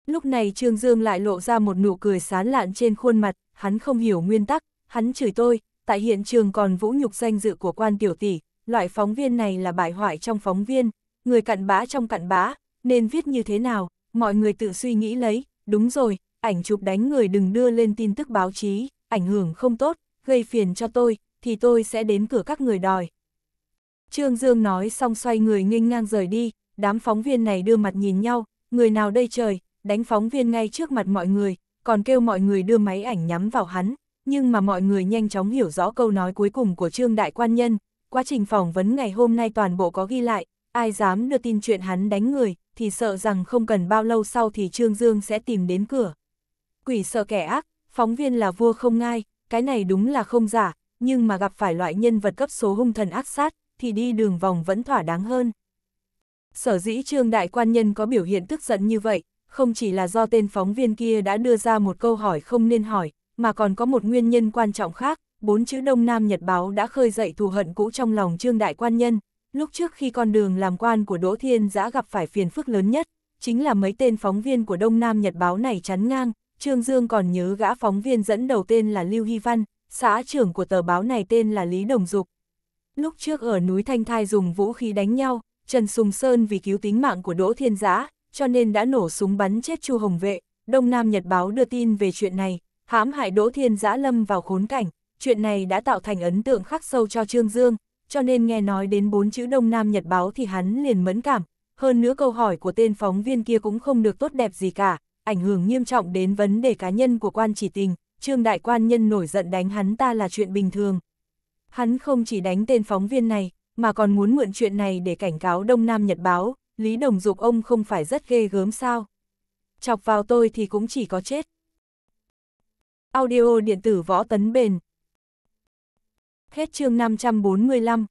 Speaker 1: Lúc này Trương Dương lại lộ ra một nụ cười sán lạn trên khuôn mặt, hắn không hiểu nguyên tắc, hắn chửi tôi, tại hiện trường còn vũ nhục danh dự của quan tiểu tỷ, loại phóng viên này là bại hoại trong phóng viên, người cặn bã trong cặn bã, nên viết như thế nào, mọi người tự suy nghĩ lấy, đúng rồi, ảnh chụp đánh người đừng đưa lên tin tức báo chí, ảnh hưởng không tốt, gây phiền cho tôi, thì tôi sẽ đến cửa các người đòi. Trương Dương nói xong xoay người nghênh ngang rời đi, đám phóng viên này đưa mặt nhìn nhau, người nào đây trời, đánh phóng viên ngay trước mặt mọi người, còn kêu mọi người đưa máy ảnh nhắm vào hắn, nhưng mà mọi người nhanh chóng hiểu rõ câu nói cuối cùng của Trương Đại Quan Nhân. Quá trình phỏng vấn ngày hôm nay toàn bộ có ghi lại, ai dám đưa tin chuyện hắn đánh người, thì sợ rằng không cần bao lâu sau thì Trương Dương sẽ tìm đến cửa. Quỷ sợ kẻ ác, phóng viên là vua không ngai, cái này đúng là không giả, nhưng mà gặp phải loại nhân vật cấp số hung thần ác sát, thì đi đường vòng vẫn thỏa đáng hơn. Sở dĩ Trương Đại Quan Nhân có biểu hiện tức giận như vậy, không chỉ là do tên phóng viên kia đã đưa ra một câu hỏi không nên hỏi, mà còn có một nguyên nhân quan trọng khác, bốn chữ Đông Nam Nhật Báo đã khơi dậy thù hận cũ trong lòng Trương Đại Quan Nhân. Lúc trước khi con đường làm quan của Đỗ Thiên Giã gặp phải phiền phức lớn nhất, chính là mấy tên phóng viên của Đông Nam Nhật Báo này chắn ngang, Trương Dương còn nhớ gã phóng viên dẫn đầu tên là Lưu Hy Văn, xã trưởng của tờ báo này tên là Lý Đồng Dục. Lúc trước ở núi Thanh Thai dùng vũ khí đánh nhau, Trần Sùng Sơn vì cứu tính mạng của Đỗ Thiên Giã, cho nên đã nổ súng bắn chết Chu Hồng Vệ. Đông Nam Nhật Báo đưa tin về chuyện này, hãm hại Đỗ Thiên Giã lâm vào khốn cảnh, chuyện này đã tạo thành ấn tượng khắc sâu cho Trương Dương, cho nên nghe nói đến bốn chữ Đông Nam Nhật Báo thì hắn liền mẫn cảm, hơn nữa câu hỏi của tên phóng viên kia cũng không được tốt đẹp gì cả, ảnh hưởng nghiêm trọng đến vấn đề cá nhân của quan chỉ tình, Trương Đại Quan Nhân nổi giận đánh hắn ta là chuyện bình thường. Hắn không chỉ đánh tên phóng viên này, mà còn muốn mượn chuyện này để cảnh cáo Đông Nam Nhật Báo, Lý Đồng Dục ông không phải rất ghê gớm sao. Chọc vào tôi thì cũng chỉ có chết. Audio điện tử võ tấn bền. Hết chương 545